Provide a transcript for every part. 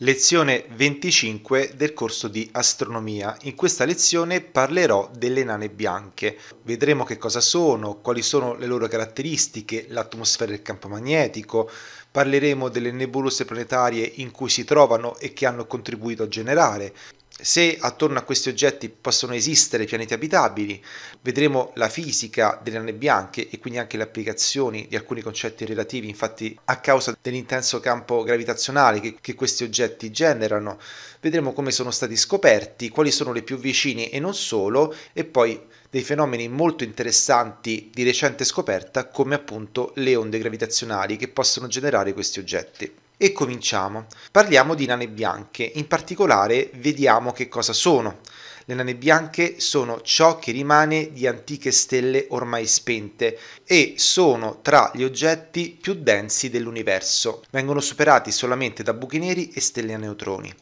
lezione 25 del corso di astronomia. In questa lezione parlerò delle nane bianche. Vedremo che cosa sono, quali sono le loro caratteristiche, l'atmosfera e il campo magnetico, parleremo delle nebulose planetarie in cui si trovano e che hanno contribuito a generare, se attorno a questi oggetti possono esistere pianeti abitabili, vedremo la fisica delle anne bianche e quindi anche le applicazioni di alcuni concetti relativi, infatti a causa dell'intenso campo gravitazionale che, che questi oggetti generano, vedremo come sono stati scoperti, quali sono le più vicine e non solo, e poi dei fenomeni molto interessanti di recente scoperta come appunto le onde gravitazionali che possono generare questi oggetti. E cominciamo. Parliamo di nane bianche, in particolare vediamo che cosa sono. Le nane bianche sono ciò che rimane di antiche stelle ormai spente e sono tra gli oggetti più densi dell'universo. Vengono superati solamente da buchi neri e stelle a neutroni.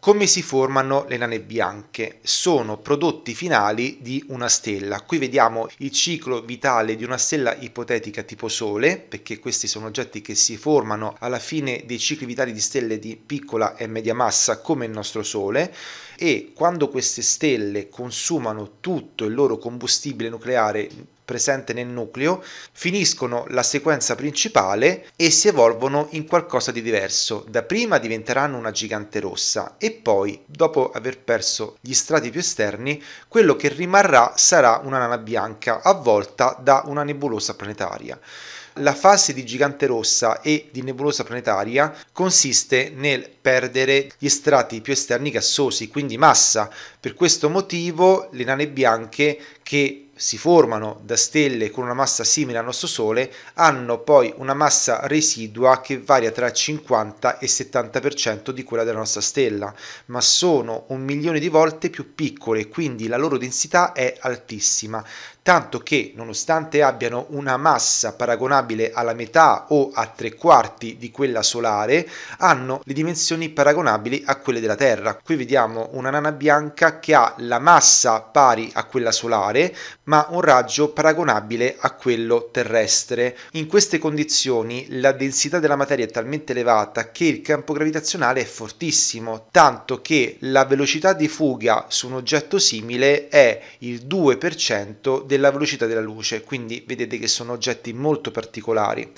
Come si formano le nane bianche? Sono prodotti finali di una stella. Qui vediamo il ciclo vitale di una stella ipotetica tipo Sole, perché questi sono oggetti che si formano alla fine dei cicli vitali di stelle di piccola e media massa come il nostro Sole e quando queste stelle consumano tutto il loro combustibile nucleare presente nel nucleo, finiscono la sequenza principale e si evolvono in qualcosa di diverso. Da prima diventeranno una gigante rossa e poi, dopo aver perso gli strati più esterni, quello che rimarrà sarà una nana bianca avvolta da una nebulosa planetaria. La fase di gigante rossa e di nebulosa planetaria consiste nel perdere gli strati più esterni gassosi, quindi massa. Per questo motivo le nane bianche che si formano da stelle con una massa simile al nostro Sole hanno poi una massa residua che varia tra il 50 e il 70% di quella della nostra stella, ma sono un milione di volte più piccole, quindi la loro densità è altissima, tanto che nonostante abbiano una massa paragonabile alla metà o a tre quarti di quella solare, hanno le dimensioni paragonabili a quelle della Terra. Qui vediamo una nana bianca che ha la massa pari a quella solare, ma un raggio paragonabile a quello terrestre. In queste condizioni la densità della materia è talmente elevata che il campo gravitazionale è fortissimo, tanto che la velocità di fuga su un oggetto simile è il 2% della della velocità della luce, quindi vedete che sono oggetti molto particolari.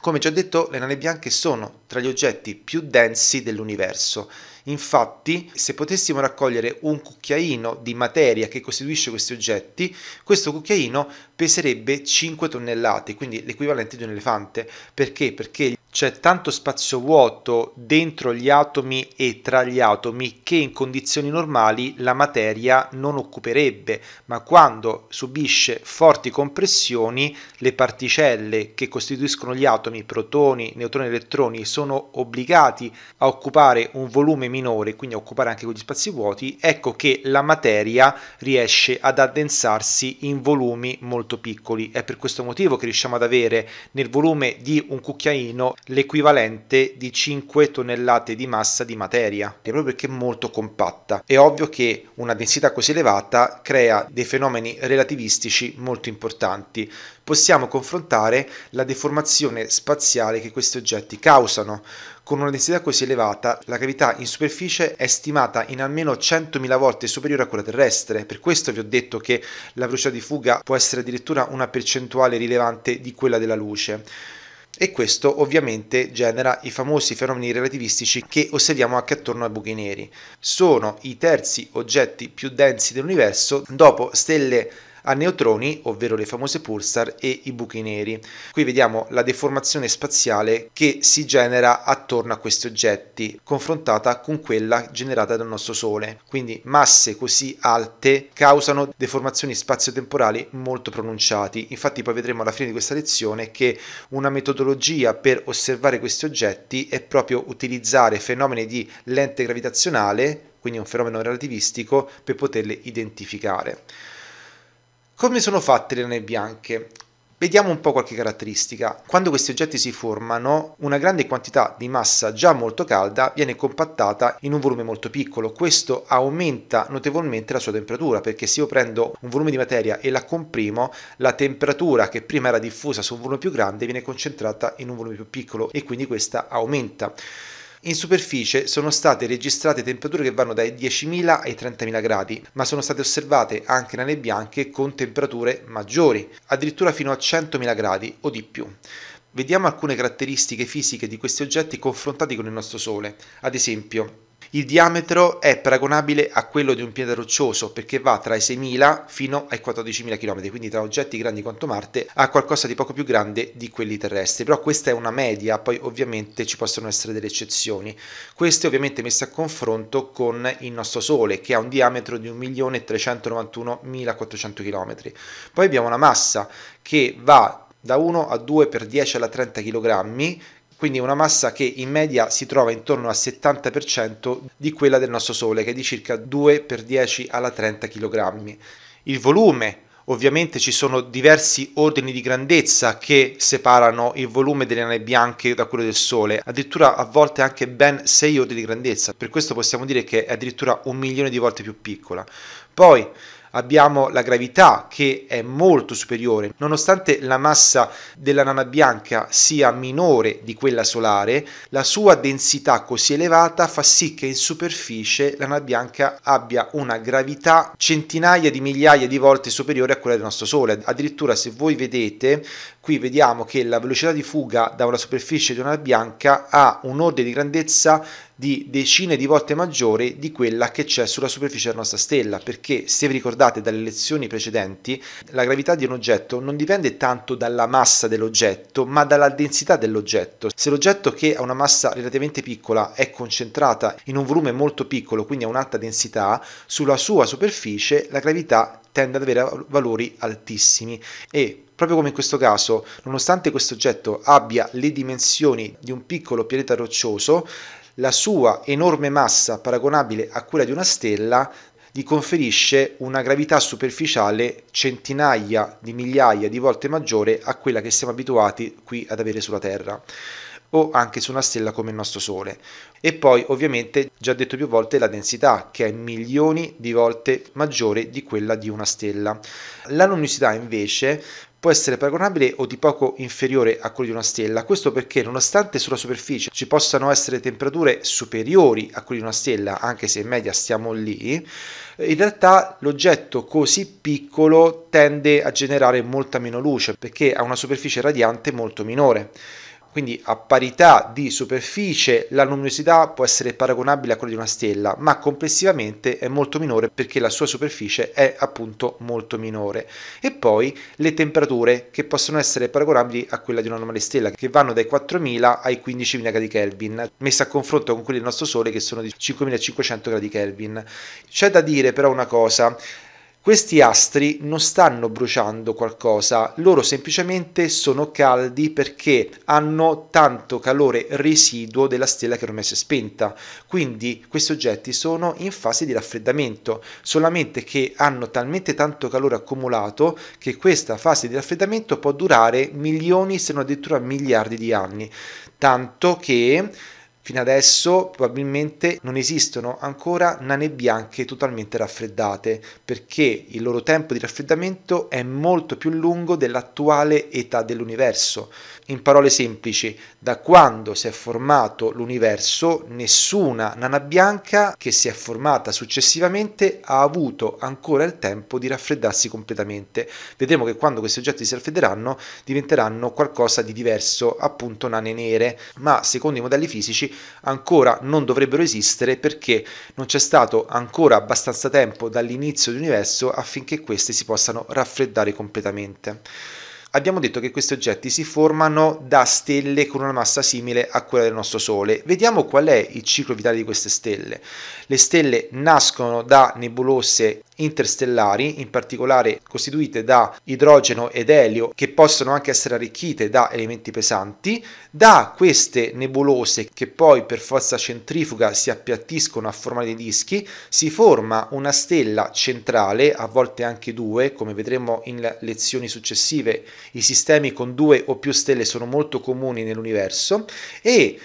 Come già detto, le nane bianche sono tra gli oggetti più densi dell'universo. Infatti, se potessimo raccogliere un cucchiaino di materia che costituisce questi oggetti, questo cucchiaino peserebbe 5 tonnellate, quindi l'equivalente di un elefante. Perché? Perché c'è tanto spazio vuoto dentro gli atomi e tra gli atomi che in condizioni normali la materia non occuperebbe, ma quando subisce forti compressioni le particelle che costituiscono gli atomi, protoni, neutroni e elettroni, sono obbligati a occupare un volume minore, quindi a occupare anche quegli spazi vuoti, ecco che la materia riesce ad addensarsi in volumi molto piccoli. È per questo motivo che riusciamo ad avere nel volume di un cucchiaino l'equivalente di 5 tonnellate di massa di materia, proprio perché è molto compatta. È ovvio che una densità così elevata crea dei fenomeni relativistici molto importanti. Possiamo confrontare la deformazione spaziale che questi oggetti causano. Con una densità così elevata, la cavità in superficie è stimata in almeno 100.000 volte superiore a quella terrestre. Per questo vi ho detto che la velocità di fuga può essere addirittura una percentuale rilevante di quella della luce e questo ovviamente genera i famosi fenomeni relativistici che osserviamo anche attorno ai buchi neri. Sono i terzi oggetti più densi dell'universo dopo stelle a neutroni, ovvero le famose pulsar e i buchi neri. Qui vediamo la deformazione spaziale che si genera attorno a questi oggetti, confrontata con quella generata dal nostro Sole. Quindi masse così alte causano deformazioni spazio-temporali molto pronunciate. Infatti poi vedremo alla fine di questa lezione che una metodologia per osservare questi oggetti è proprio utilizzare fenomeni di lente gravitazionale quindi un fenomeno relativistico, per poterle identificare. Come sono fatte le rane bianche? Vediamo un po' qualche caratteristica. Quando questi oggetti si formano, una grande quantità di massa già molto calda viene compattata in un volume molto piccolo. Questo aumenta notevolmente la sua temperatura, perché se io prendo un volume di materia e la comprimo, la temperatura che prima era diffusa su un volume più grande viene concentrata in un volume più piccolo e quindi questa aumenta. In superficie sono state registrate temperature che vanno dai 10.000 ai 30.000 gradi, ma sono state osservate anche nane bianche con temperature maggiori, addirittura fino a 100.000 gradi o di più. Vediamo alcune caratteristiche fisiche di questi oggetti confrontati con il nostro Sole. Ad esempio, il diametro è paragonabile a quello di un pianeta roccioso perché va tra i 6.000 fino ai 14.000 km, quindi tra oggetti grandi quanto Marte a qualcosa di poco più grande di quelli terrestri. Però questa è una media, poi ovviamente ci possono essere delle eccezioni. Queste ovviamente messe a confronto con il nostro Sole che ha un diametro di 1.391.400 km. Poi abbiamo una massa che va da 1 a 2 per 10 alla 30 kg quindi una massa che in media si trova intorno al 70% di quella del nostro Sole, che è di circa 2 per 10 alla 30 kg. Il volume Ovviamente ci sono diversi ordini di grandezza che separano il volume delle nane bianche da quello del Sole, addirittura a volte anche ben 6 ordini di grandezza, per questo possiamo dire che è addirittura un milione di volte più piccola. Poi abbiamo la gravità che è molto superiore, nonostante la massa della nana bianca sia minore di quella solare, la sua densità così elevata fa sì che in superficie la nana bianca abbia una gravità centinaia di migliaia di volte superiore a quella del nostro Sole. Addirittura se voi vedete, qui vediamo che la velocità di fuga da una superficie di una nana bianca ha un ordine di grandezza di decine di volte maggiore di quella che c'è sulla superficie della nostra stella, perché se vi ricordate dalle lezioni precedenti, la gravità di un oggetto non dipende tanto dalla massa dell'oggetto, ma dalla densità dell'oggetto. Se l'oggetto che ha una massa relativamente piccola è concentrata in un volume molto piccolo, quindi ha un'alta densità, sulla sua superficie la gravità tende ad avere valori altissimi e proprio come in questo caso, nonostante questo oggetto abbia le dimensioni di un piccolo pianeta roccioso, la sua enorme massa paragonabile a quella di una stella gli conferisce una gravità superficiale centinaia di migliaia di volte maggiore a quella che siamo abituati qui ad avere sulla Terra o anche su una stella come il nostro Sole. E poi ovviamente, già detto più volte, la densità, che è milioni di volte maggiore di quella di una stella. La luminosità invece può essere paragonabile o di poco inferiore a quello di una stella. Questo perché nonostante sulla superficie ci possano essere temperature superiori a quelle di una stella, anche se in media stiamo lì, in realtà l'oggetto così piccolo tende a generare molta meno luce perché ha una superficie radiante molto minore quindi a parità di superficie la luminosità può essere paragonabile a quella di una stella, ma complessivamente è molto minore perché la sua superficie è appunto molto minore. E poi le temperature che possono essere paragonabili a quella di una normale stella, che vanno dai 4000 ai 15000 gradi Kelvin, messa a confronto con quelle del nostro Sole che sono di 5500 gradi Kelvin. C'è da dire però una cosa, questi astri non stanno bruciando qualcosa, loro semplicemente sono caldi perché hanno tanto calore residuo della stella che ormai si è spenta. Quindi questi oggetti sono in fase di raffreddamento, solamente che hanno talmente tanto calore accumulato che questa fase di raffreddamento può durare milioni se non addirittura miliardi di anni, tanto che Fino adesso probabilmente non esistono ancora nane bianche totalmente raffreddate perché il loro tempo di raffreddamento è molto più lungo dell'attuale età dell'universo. In parole semplici, da quando si è formato l'universo, nessuna nana bianca che si è formata successivamente ha avuto ancora il tempo di raffreddarsi completamente. Vedremo che quando questi oggetti si raffredderanno diventeranno qualcosa di diverso, appunto nane nere, ma secondo i modelli fisici ancora non dovrebbero esistere perché non c'è stato ancora abbastanza tempo dall'inizio dell'universo affinché queste si possano raffreddare completamente. Abbiamo detto che questi oggetti si formano da stelle con una massa simile a quella del nostro Sole. Vediamo qual è il ciclo vitale di queste stelle. Le stelle nascono da nebulose interstellari, in particolare costituite da idrogeno ed elio, che possono anche essere arricchite da elementi pesanti, da queste nebulose che poi per forza centrifuga si appiattiscono a forma dei dischi, si forma una stella centrale, a volte anche due, come vedremo in lezioni successive, i sistemi con due o più stelle sono molto comuni nell'universo e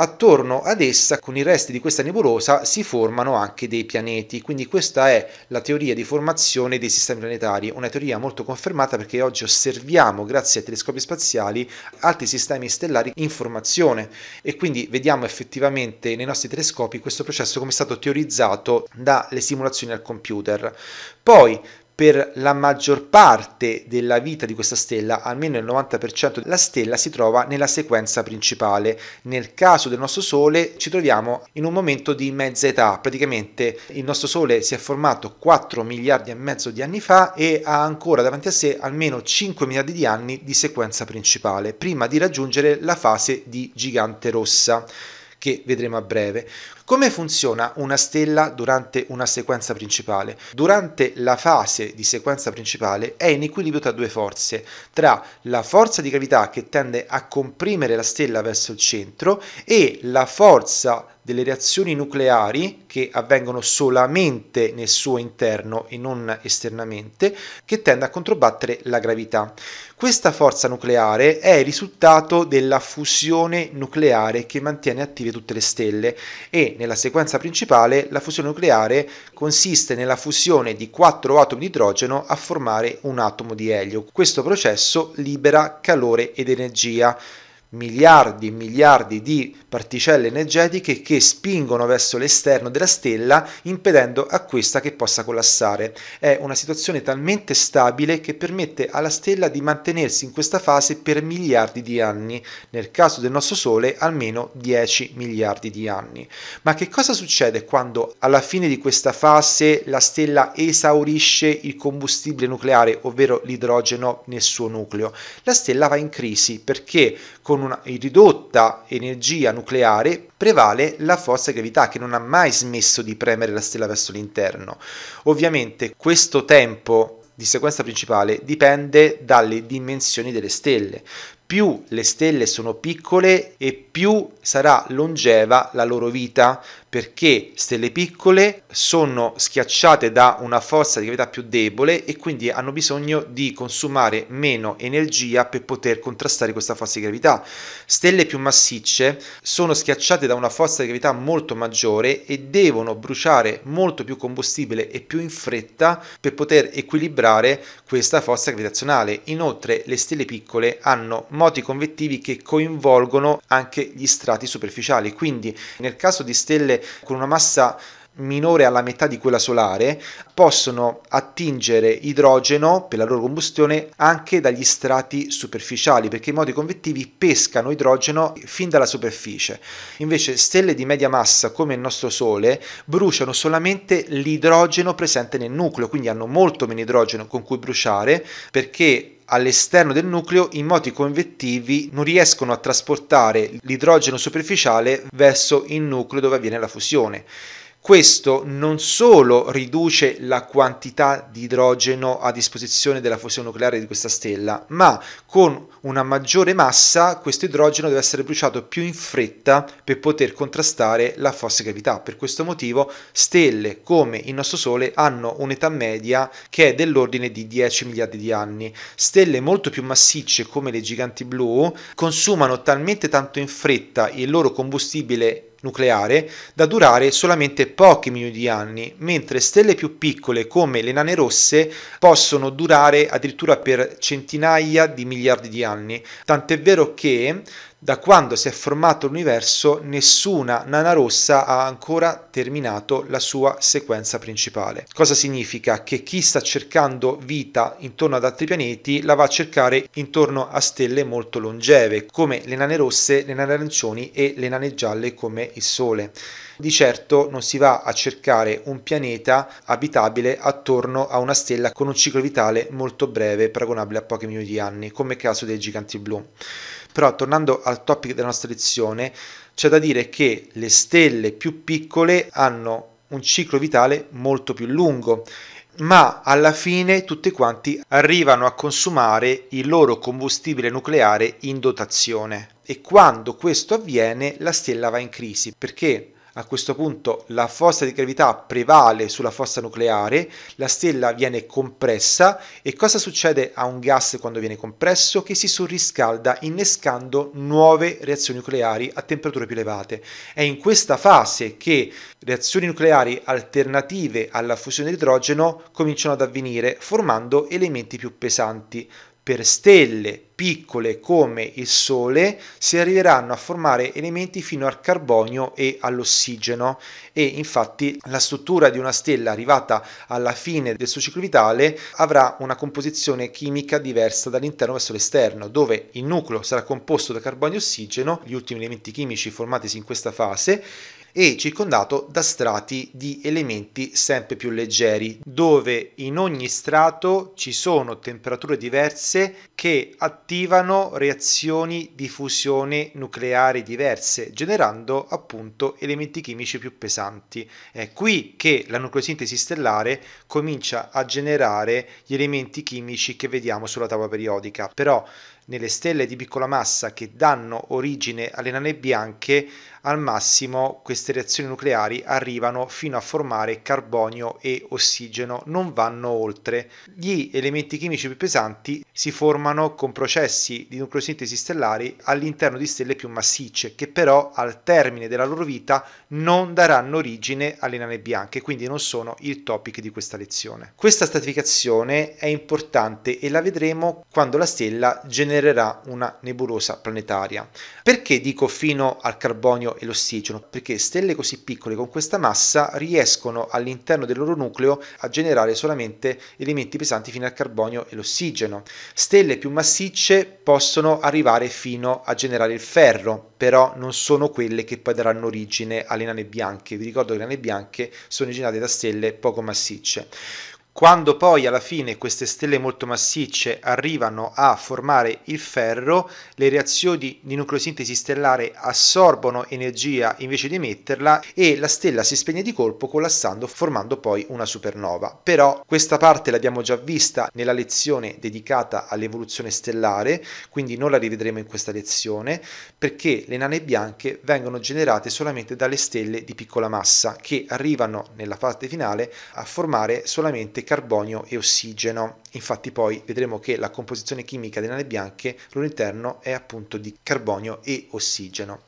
Attorno ad essa, con i resti di questa nebulosa, si formano anche dei pianeti, quindi questa è la teoria di formazione dei sistemi planetari, una teoria molto confermata perché oggi osserviamo, grazie ai telescopi spaziali, altri sistemi stellari in formazione e quindi vediamo effettivamente nei nostri telescopi questo processo come è stato teorizzato dalle simulazioni al computer. Poi, per la maggior parte della vita di questa stella, almeno il 90% della stella si trova nella sequenza principale. Nel caso del nostro Sole ci troviamo in un momento di mezza età, praticamente il nostro Sole si è formato 4 miliardi e mezzo di anni fa e ha ancora davanti a sé almeno 5 miliardi di anni di sequenza principale, prima di raggiungere la fase di gigante rossa che vedremo a breve. Come funziona una stella durante una sequenza principale? Durante la fase di sequenza principale è in equilibrio tra due forze, tra la forza di gravità che tende a comprimere la stella verso il centro e la forza delle reazioni nucleari che avvengono solamente nel suo interno e non esternamente, che tende a controbattere la gravità. Questa forza nucleare è il risultato della fusione nucleare che mantiene attive tutte le stelle e nella sequenza principale la fusione nucleare consiste nella fusione di quattro atomi di idrogeno a formare un atomo di elio. Questo processo libera calore ed energia miliardi e miliardi di particelle energetiche che spingono verso l'esterno della stella impedendo a questa che possa collassare. È una situazione talmente stabile che permette alla stella di mantenersi in questa fase per miliardi di anni, nel caso del nostro Sole almeno 10 miliardi di anni. Ma che cosa succede quando alla fine di questa fase la stella esaurisce il combustibile nucleare, ovvero l'idrogeno nel suo nucleo? La stella va in crisi perché con una ridotta energia nucleare prevale la forza gravità che non ha mai smesso di premere la stella verso l'interno. Ovviamente questo tempo di sequenza principale dipende dalle dimensioni delle stelle. Più le stelle sono piccole e più sarà longeva la loro vita, perché stelle piccole sono schiacciate da una forza di gravità più debole e quindi hanno bisogno di consumare meno energia per poter contrastare questa forza di gravità. Stelle più massicce sono schiacciate da una forza di gravità molto maggiore e devono bruciare molto più combustibile e più in fretta per poter equilibrare questa forza gravitazionale. Inoltre le stelle piccole hanno moti convettivi che coinvolgono anche gli strati superficiali, quindi nel caso di stelle con una massa minore alla metà di quella solare, possono attingere idrogeno per la loro combustione anche dagli strati superficiali, perché i modi convettivi pescano idrogeno fin dalla superficie. Invece stelle di media massa come il nostro Sole bruciano solamente l'idrogeno presente nel nucleo, quindi hanno molto meno idrogeno con cui bruciare, perché all'esterno del nucleo i moti convettivi non riescono a trasportare l'idrogeno superficiale verso il nucleo dove avviene la fusione. Questo non solo riduce la quantità di idrogeno a disposizione della fusione nucleare di questa stella, ma con una maggiore massa questo idrogeno deve essere bruciato più in fretta per poter contrastare la fosse gravità. Per questo motivo stelle come il nostro Sole hanno un'età media che è dell'ordine di 10 miliardi di anni. Stelle molto più massicce come le giganti blu consumano talmente tanto in fretta il loro combustibile nucleare da durare solamente pochi milioni di anni, mentre stelle più piccole come le nane rosse possono durare addirittura per centinaia di miliardi di anni. Tant'è vero che da quando si è formato l'universo nessuna nana rossa ha ancora terminato la sua sequenza principale. Cosa significa? Che chi sta cercando vita intorno ad altri pianeti la va a cercare intorno a stelle molto longeve, come le nane rosse, le nane arancioni e le nane gialle come il Sole. Di certo non si va a cercare un pianeta abitabile attorno a una stella con un ciclo vitale molto breve, paragonabile a pochi milioni di anni, come il caso dei giganti blu. Però tornando al topic della nostra lezione, c'è da dire che le stelle più piccole hanno un ciclo vitale molto più lungo, ma alla fine tutti quanti arrivano a consumare il loro combustibile nucleare in dotazione. E quando questo avviene la stella va in crisi, perché a questo punto la forza di gravità prevale sulla forza nucleare, la stella viene compressa e cosa succede a un gas quando viene compresso? Che si surriscalda innescando nuove reazioni nucleari a temperature più elevate. È in questa fase che reazioni nucleari alternative alla fusione di idrogeno cominciano ad avvenire formando elementi più pesanti per stelle piccole come il Sole si arriveranno a formare elementi fino al carbonio e all'ossigeno e infatti la struttura di una stella arrivata alla fine del suo ciclo vitale avrà una composizione chimica diversa dall'interno verso l'esterno dove il nucleo sarà composto da carbonio e ossigeno, gli ultimi elementi chimici formatisi in questa fase e circondato da strati di elementi sempre più leggeri, dove in ogni strato ci sono temperature diverse che attivano reazioni di fusione nucleare diverse, generando appunto elementi chimici più pesanti. È qui che la nucleosintesi stellare comincia a generare gli elementi chimici che vediamo sulla tavola periodica. Però nelle stelle di piccola massa che danno origine alle nane bianche al massimo queste reazioni nucleari arrivano fino a formare carbonio e ossigeno, non vanno oltre. Gli elementi chimici più pesanti si formano con processi di nucleosintesi stellari all'interno di stelle più massicce, che però al termine della loro vita non daranno origine alle nane bianche, quindi non sono il topic di questa lezione. Questa stratificazione è importante e la vedremo quando la stella genererà una nebulosa planetaria. Perché dico fino al carbonio e l'ossigeno, perché stelle così piccole con questa massa riescono all'interno del loro nucleo a generare solamente elementi pesanti fino al carbonio e l'ossigeno. Stelle più massicce possono arrivare fino a generare il ferro, però non sono quelle che poi daranno origine alle nane bianche. Vi ricordo che le nane bianche sono originate da stelle poco massicce. Quando poi alla fine queste stelle molto massicce arrivano a formare il ferro, le reazioni di nucleosintesi stellare assorbono energia invece di emetterla e la stella si spegne di colpo collassando formando poi una supernova. Però questa parte l'abbiamo già vista nella lezione dedicata all'evoluzione stellare, quindi non la rivedremo in questa lezione, perché le nane bianche vengono generate solamente dalle stelle di piccola massa che arrivano nella fase finale a formare solamente carbonio e ossigeno. Infatti poi vedremo che la composizione chimica delle nane bianche all'interno è appunto di carbonio e ossigeno.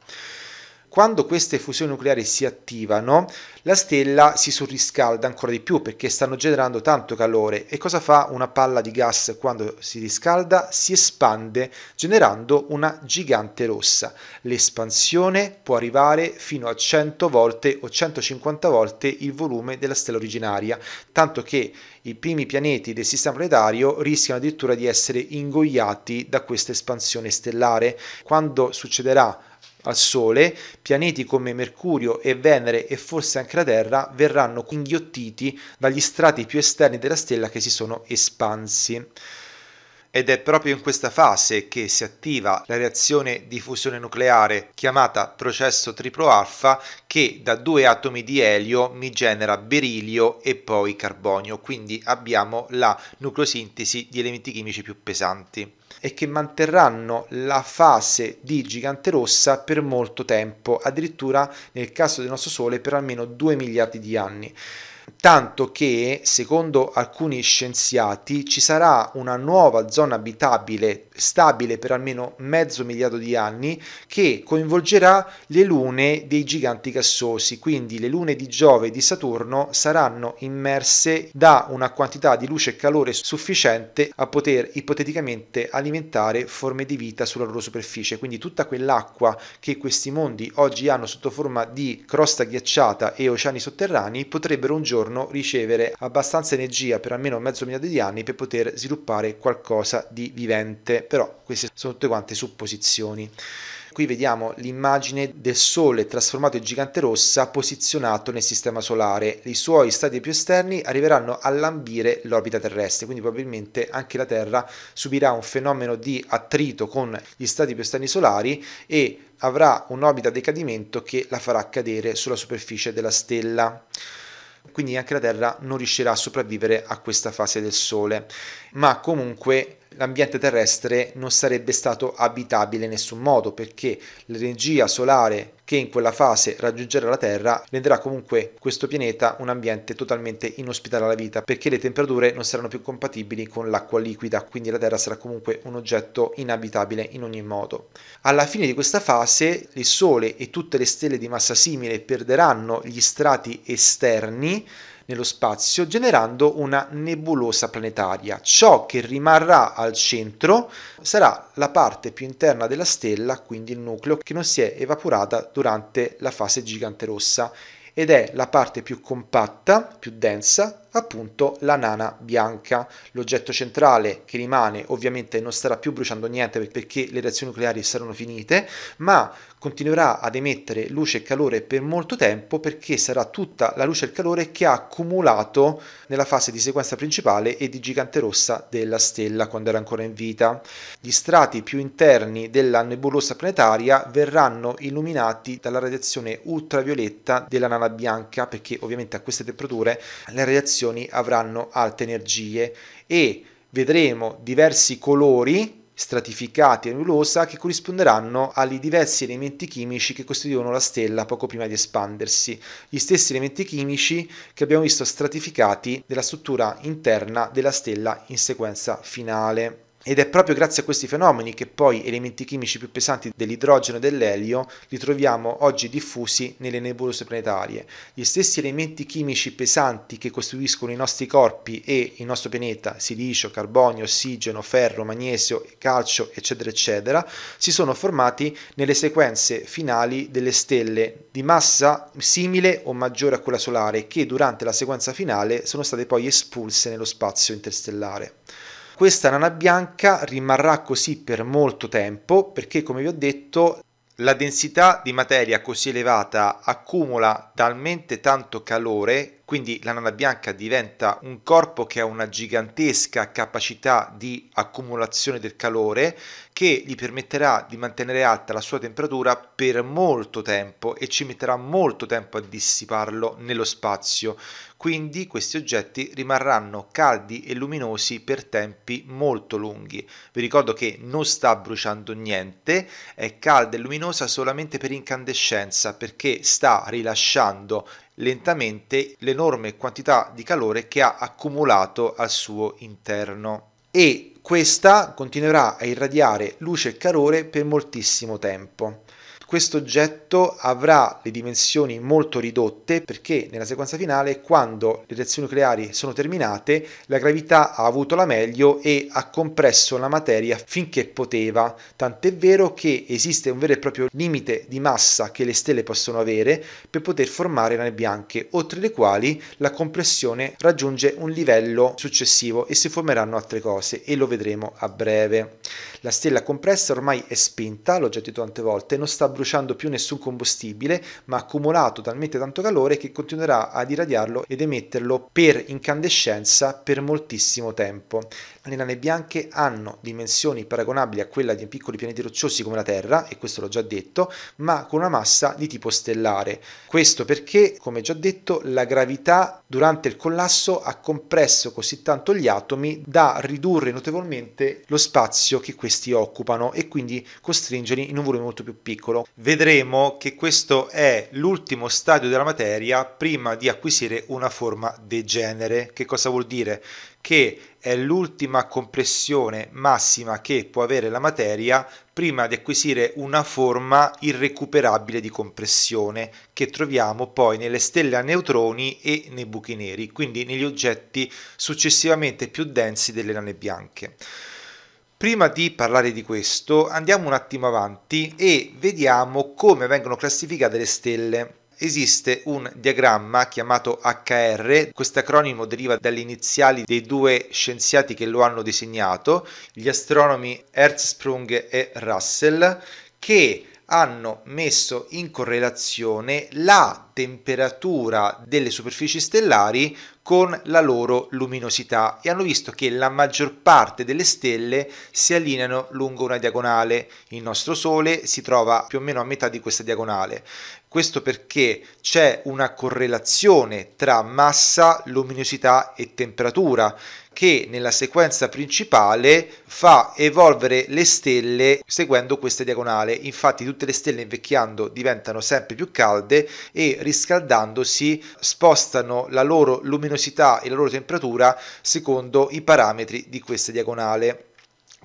Quando queste fusioni nucleari si attivano, la stella si surriscalda ancora di più perché stanno generando tanto calore. E cosa fa una palla di gas quando si riscalda? Si espande generando una gigante rossa. L'espansione può arrivare fino a 100 volte o 150 volte il volume della stella originaria, tanto che i primi pianeti del sistema planetario rischiano addirittura di essere ingoiati da questa espansione stellare. Quando succederà al Sole, pianeti come Mercurio e Venere e forse anche la Terra verranno inghiottiti dagli strati più esterni della stella che si sono espansi. Ed è proprio in questa fase che si attiva la reazione di fusione nucleare chiamata processo triplo alfa che da due atomi di elio mi genera berilio e poi carbonio, quindi abbiamo la nucleosintesi di elementi chimici più pesanti e che manterranno la fase di gigante rossa per molto tempo, addirittura nel caso del nostro Sole per almeno 2 miliardi di anni tanto che, secondo alcuni scienziati, ci sarà una nuova zona abitabile stabile per almeno mezzo miliardo di anni che coinvolgerà le lune dei giganti gassosi, quindi le lune di Giove e di Saturno saranno immerse da una quantità di luce e calore sufficiente a poter ipoteticamente alimentare forme di vita sulla loro superficie, quindi tutta quell'acqua che questi mondi oggi hanno sotto forma di crosta ghiacciata e oceani sotterranei potrebbero un giorno ricevere abbastanza energia per almeno mezzo miliardo di anni per poter sviluppare qualcosa di vivente, però queste sono tutte quante supposizioni. Qui vediamo l'immagine del Sole trasformato in gigante rossa posizionato nel Sistema Solare. I suoi stati più esterni arriveranno a lambire l'orbita terrestre, quindi probabilmente anche la Terra subirà un fenomeno di attrito con gli stati più esterni solari e avrà un'orbita di cadimento che la farà cadere sulla superficie della stella quindi anche la Terra non riuscirà a sopravvivere a questa fase del Sole, ma comunque l'ambiente terrestre non sarebbe stato abitabile in nessun modo perché l'energia solare che in quella fase raggiungerà la Terra renderà comunque questo pianeta un ambiente totalmente inospitale alla vita perché le temperature non saranno più compatibili con l'acqua liquida, quindi la Terra sarà comunque un oggetto inabitabile in ogni modo. Alla fine di questa fase il Sole e tutte le stelle di massa simile perderanno gli strati esterni nello spazio generando una nebulosa planetaria. Ciò che rimarrà al centro sarà la parte più interna della stella, quindi il nucleo, che non si è evaporata durante la fase gigante rossa ed è la parte più compatta, più densa, appunto la nana bianca. L'oggetto centrale che rimane ovviamente non starà più bruciando niente perché le reazioni nucleari saranno finite, ma continuerà ad emettere luce e calore per molto tempo perché sarà tutta la luce e il calore che ha accumulato nella fase di sequenza principale e di gigante rossa della stella quando era ancora in vita. Gli strati più interni della nebulosa planetaria verranno illuminati dalla radiazione ultravioletta della nana bianca perché ovviamente a queste temperature le radiazioni avranno alte energie e vedremo diversi colori stratificati e anulosa che corrisponderanno agli diversi elementi chimici che costituivano la stella poco prima di espandersi, gli stessi elementi chimici che abbiamo visto stratificati nella struttura interna della stella in sequenza finale. Ed è proprio grazie a questi fenomeni che poi elementi chimici più pesanti dell'idrogeno e dell'elio li troviamo oggi diffusi nelle nebulose planetarie. Gli stessi elementi chimici pesanti che costituiscono i nostri corpi e il nostro pianeta, silicio, carbonio, ossigeno, ferro, magnesio, calcio, eccetera, eccetera, si sono formati nelle sequenze finali delle stelle di massa simile o maggiore a quella solare che durante la sequenza finale sono state poi espulse nello spazio interstellare. Questa nana bianca rimarrà così per molto tempo perché, come vi ho detto, la densità di materia così elevata accumula talmente tanto calore, quindi la nana bianca diventa un corpo che ha una gigantesca capacità di accumulazione del calore che gli permetterà di mantenere alta la sua temperatura per molto tempo e ci metterà molto tempo a dissiparlo nello spazio quindi questi oggetti rimarranno caldi e luminosi per tempi molto lunghi. Vi ricordo che non sta bruciando niente, è calda e luminosa solamente per incandescenza perché sta rilasciando lentamente l'enorme quantità di calore che ha accumulato al suo interno e questa continuerà a irradiare luce e calore per moltissimo tempo questo oggetto avrà le dimensioni molto ridotte perché nella sequenza finale quando le reazioni nucleari sono terminate la gravità ha avuto la meglio e ha compresso la materia finché poteva, tant'è vero che esiste un vero e proprio limite di massa che le stelle possono avere per poter formare rane bianche, oltre le quali la compressione raggiunge un livello successivo e si formeranno altre cose e lo vedremo a breve. La stella compressa ormai è spenta, l'ho già detto tante volte, non sta bruciando più nessun combustibile, ma ha accumulato talmente tanto calore che continuerà ad irradiarlo ed emetterlo per incandescenza per moltissimo tempo. Le nane bianche hanno dimensioni paragonabili a quella di piccoli pianeti rocciosi come la Terra, e questo l'ho già detto, ma con una massa di tipo stellare. Questo perché, come già detto, la gravità durante il collasso ha compresso così tanto gli atomi da ridurre notevolmente lo spazio che questi occupano e quindi costringerli in un volume molto più piccolo. Vedremo che questo è l'ultimo stadio della materia prima di acquisire una forma degenere. Che cosa vuol dire? Che è l'ultima compressione massima che può avere la materia prima di acquisire una forma irrecuperabile di compressione che troviamo poi nelle stelle a neutroni e nei buchi neri, quindi negli oggetti successivamente più densi delle nane bianche. Prima di parlare di questo andiamo un attimo avanti e vediamo come vengono classificate le stelle esiste un diagramma chiamato HR, questo acronimo deriva dalle iniziali dei due scienziati che lo hanno disegnato, gli astronomi Hertzsprung e Russell, che hanno messo in correlazione la temperatura delle superfici stellari con la loro luminosità e hanno visto che la maggior parte delle stelle si allineano lungo una diagonale. Il nostro Sole si trova più o meno a metà di questa diagonale. Questo perché c'è una correlazione tra massa, luminosità e temperatura che nella sequenza principale fa evolvere le stelle seguendo questa diagonale. Infatti tutte le stelle invecchiando diventano sempre più calde e riscaldandosi spostano la loro luminosità e la loro temperatura secondo i parametri di questa diagonale.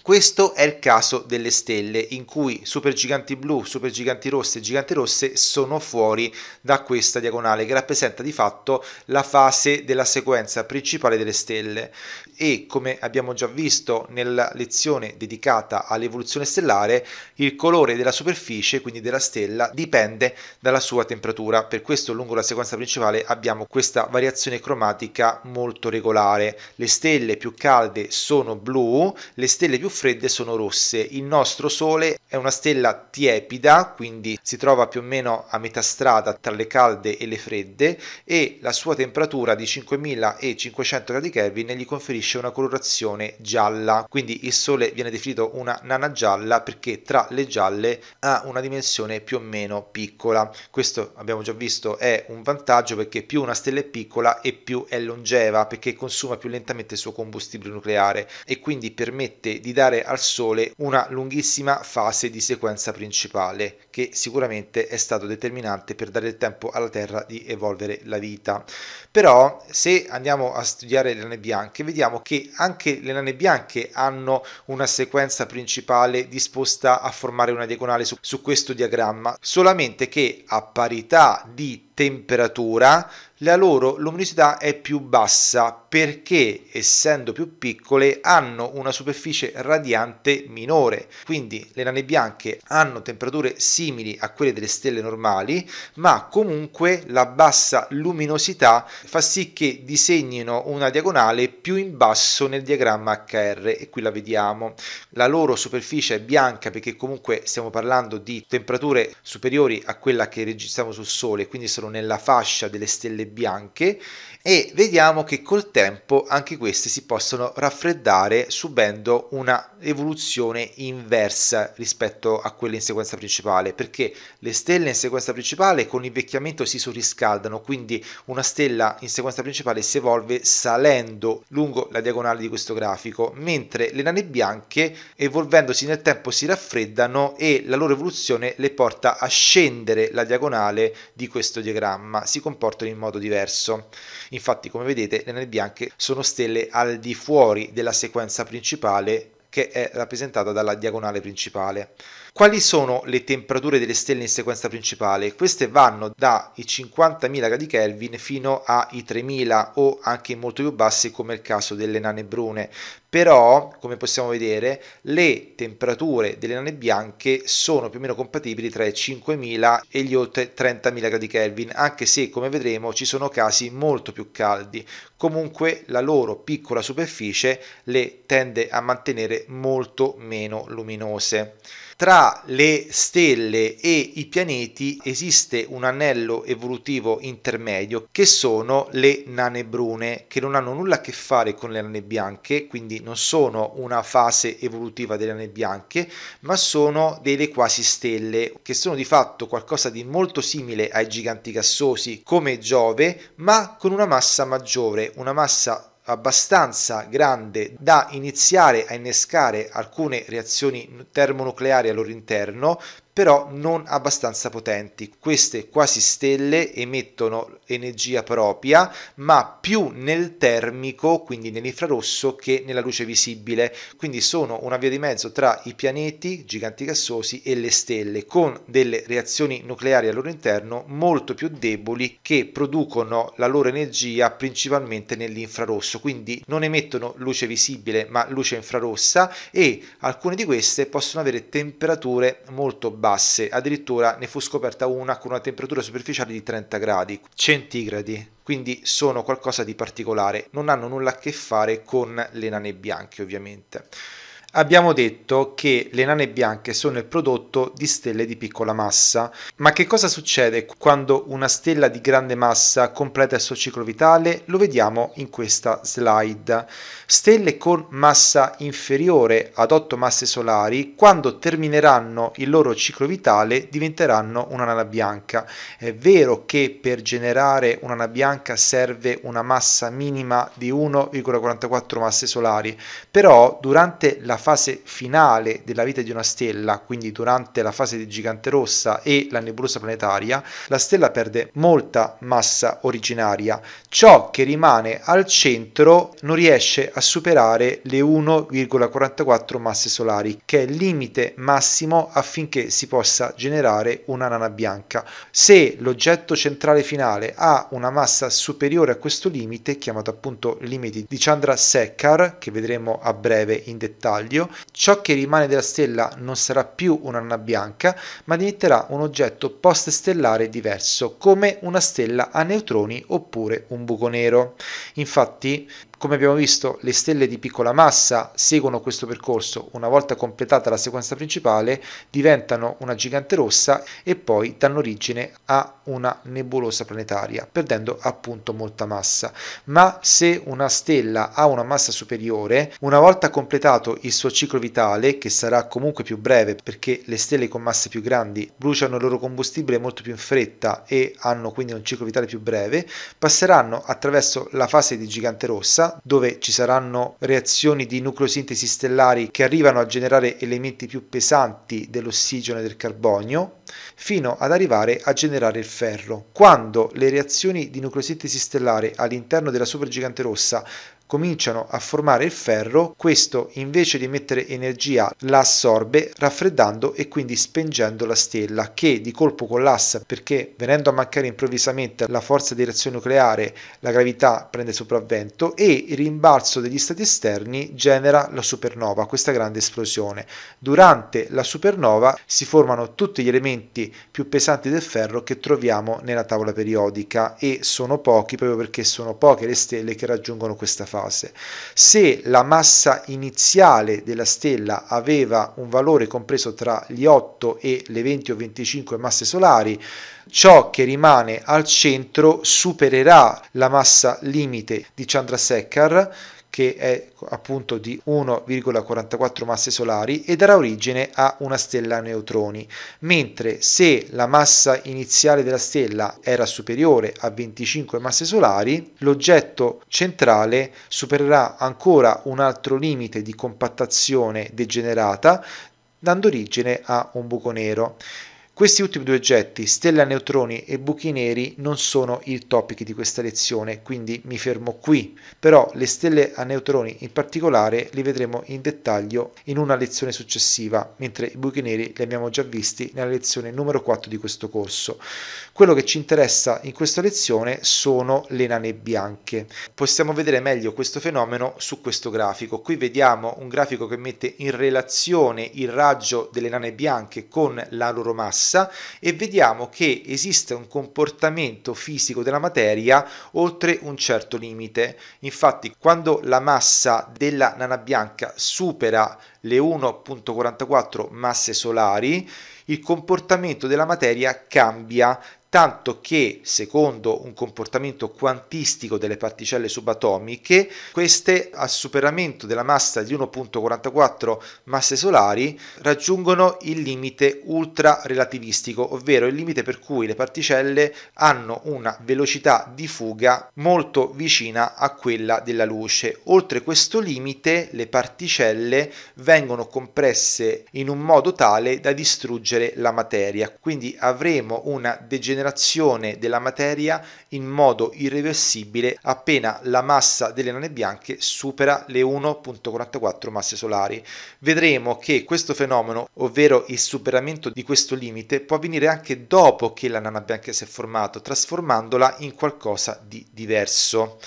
Questo è il caso delle stelle in cui supergiganti blu, supergiganti rosse e giganti rosse sono fuori da questa diagonale che rappresenta di fatto la fase della sequenza principale delle stelle e come abbiamo già visto nella lezione dedicata all'evoluzione stellare il colore della superficie quindi della stella dipende dalla sua temperatura per questo lungo la sequenza principale abbiamo questa variazione cromatica molto regolare le stelle più calde sono blu le stelle più fredde sono rosse. Il nostro Sole è una stella tiepida, quindi si trova più o meno a metà strada tra le calde e le fredde e la sua temperatura di 5500 gradi Kelvin gli conferisce una colorazione gialla. Quindi il Sole viene definito una nana gialla perché tra le gialle ha una dimensione più o meno piccola. Questo abbiamo già visto è un vantaggio perché più una stella è piccola e più è longeva perché consuma più lentamente il suo combustibile nucleare e quindi permette di dare dare al Sole una lunghissima fase di sequenza principale, che sicuramente è stato determinante per dare il tempo alla Terra di evolvere la vita. Però se andiamo a studiare le nane bianche, vediamo che anche le nane bianche hanno una sequenza principale disposta a formare una diagonale su, su questo diagramma, solamente che a parità di temperatura la loro luminosità è più bassa perché essendo più piccole hanno una superficie radiante minore quindi le nane bianche hanno temperature simili a quelle delle stelle normali ma comunque la bassa luminosità fa sì che disegnino una diagonale più in basso nel diagramma HR e qui la vediamo la loro superficie è bianca perché comunque stiamo parlando di temperature superiori a quella che registriamo sul sole quindi sono fossero nella fascia delle stelle bianche e vediamo che col tempo anche queste si possono raffreddare subendo una evoluzione inversa rispetto a quelle in sequenza principale perché le stelle in sequenza principale con l'invecchiamento si surriscaldano quindi una stella in sequenza principale si evolve salendo lungo la diagonale di questo grafico mentre le nane bianche evolvendosi nel tempo si raffreddano e la loro evoluzione le porta a scendere la diagonale di questo diagramma si comportano in modo diverso Infatti, come vedete, le nane bianche sono stelle al di fuori della sequenza principale che è rappresentata dalla diagonale principale. Quali sono le temperature delle stelle in sequenza principale? Queste vanno dai 50.000 gradi Kelvin fino ai 3.000 o anche molto più bassi come il caso delle nane brune. Però, come possiamo vedere, le temperature delle nane bianche sono più o meno compatibili tra i 5.000 e gli oltre 30.000 gradi Kelvin, anche se, come vedremo, ci sono casi molto più caldi. Comunque la loro piccola superficie le tende a mantenere molto meno luminose tra le stelle e i pianeti esiste un anello evolutivo intermedio che sono le nane brune, che non hanno nulla a che fare con le nane bianche, quindi non sono una fase evolutiva delle nane bianche, ma sono delle quasi stelle, che sono di fatto qualcosa di molto simile ai giganti gassosi come Giove, ma con una massa maggiore, una massa abbastanza grande da iniziare a innescare alcune reazioni termonucleari al loro interno però non abbastanza potenti. Queste quasi stelle emettono energia propria, ma più nel termico, quindi nell'infrarosso, che nella luce visibile. Quindi sono una via di mezzo tra i pianeti giganti gassosi e le stelle, con delle reazioni nucleari al loro interno molto più deboli che producono la loro energia principalmente nell'infrarosso, quindi non emettono luce visibile ma luce infrarossa e alcune di queste possono avere temperature molto basse basse, addirittura ne fu scoperta una con una temperatura superficiale di 30 gradi centigradi, quindi sono qualcosa di particolare, non hanno nulla a che fare con le nane bianche ovviamente abbiamo detto che le nane bianche sono il prodotto di stelle di piccola massa. Ma che cosa succede quando una stella di grande massa completa il suo ciclo vitale? Lo vediamo in questa slide. Stelle con massa inferiore ad 8 masse solari, quando termineranno il loro ciclo vitale, diventeranno una nana bianca. È vero che per generare una nana bianca serve una massa minima di 1,44 masse solari, però durante la fase finale della vita di una stella, quindi durante la fase di gigante rossa e la nebulosa planetaria, la stella perde molta massa originaria. Ciò che rimane al centro non riesce a superare le 1,44 masse solari, che è il limite massimo affinché si possa generare una nana bianca. Se l'oggetto centrale finale ha una massa superiore a questo limite, chiamato appunto limiti di Chandra-Sekhar, che vedremo a breve in dettaglio, radio, ciò che rimane della stella non sarà più un'anna bianca, ma diventerà un oggetto post-stellare diverso, come una stella a neutroni oppure un buco nero. Infatti, come abbiamo visto, le stelle di piccola massa seguono questo percorso, una volta completata la sequenza principale diventano una gigante rossa e poi danno origine a una nebulosa planetaria, perdendo appunto molta massa. Ma se una stella ha una massa superiore, una volta completato il suo ciclo vitale, che sarà comunque più breve perché le stelle con masse più grandi bruciano il loro combustibile molto più in fretta e hanno quindi un ciclo vitale più breve, passeranno attraverso la fase di gigante rossa dove ci saranno reazioni di nucleosintesi stellari che arrivano a generare elementi più pesanti dell'ossigeno e del carbonio fino ad arrivare a generare il ferro. Quando le reazioni di nucleosintesi stellare all'interno della supergigante rossa cominciano a formare il ferro, questo invece di mettere energia la assorbe raffreddando e quindi spengendo la stella che di colpo collassa perché venendo a mancare improvvisamente la forza di reazione nucleare la gravità prende sopravvento e il rimbalzo degli stati esterni genera la supernova, questa grande esplosione. Durante la supernova si formano tutti gli elementi più pesanti del ferro che troviamo nella tavola periodica e sono pochi proprio perché sono poche le stelle che raggiungono questa fase fase. Se la massa iniziale della stella aveva un valore compreso tra gli 8 e le 20 o 25 masse solari, ciò che rimane al centro supererà la massa limite di Chandrasekhar che è appunto di 1,44 masse solari e darà origine a una stella a neutroni, mentre se la massa iniziale della stella era superiore a 25 masse solari, l'oggetto centrale supererà ancora un altro limite di compattazione degenerata dando origine a un buco nero. Questi ultimi due oggetti, stella neutroni e buchi neri, non sono i topic di questa lezione, quindi mi fermo qui. Però le stelle a neutroni in particolare li vedremo in dettaglio in una lezione successiva, mentre i buchi neri li abbiamo già visti nella lezione numero 4 di questo corso. Quello che ci interessa in questa lezione sono le nane bianche. Possiamo vedere meglio questo fenomeno su questo grafico. Qui vediamo un grafico che mette in relazione il raggio delle nane bianche con la loro massa e vediamo che esiste un comportamento fisico della materia oltre un certo limite. Infatti quando la massa della nana bianca supera le 1.44 masse solari, il comportamento della materia cambia tanto che, secondo un comportamento quantistico delle particelle subatomiche, queste al superamento della massa di 1.44 masse solari raggiungono il limite ultrarelativistico, ovvero il limite per cui le particelle hanno una velocità di fuga molto vicina a quella della luce. Oltre questo limite le particelle vengono vengono compresse in un modo tale da distruggere la materia. Quindi avremo una degenerazione della materia in modo irreversibile appena la massa delle nane bianche supera le 1.44 masse solari. Vedremo che questo fenomeno, ovvero il superamento di questo limite, può avvenire anche dopo che la nana bianca si è formata, trasformandola in qualcosa di diverso.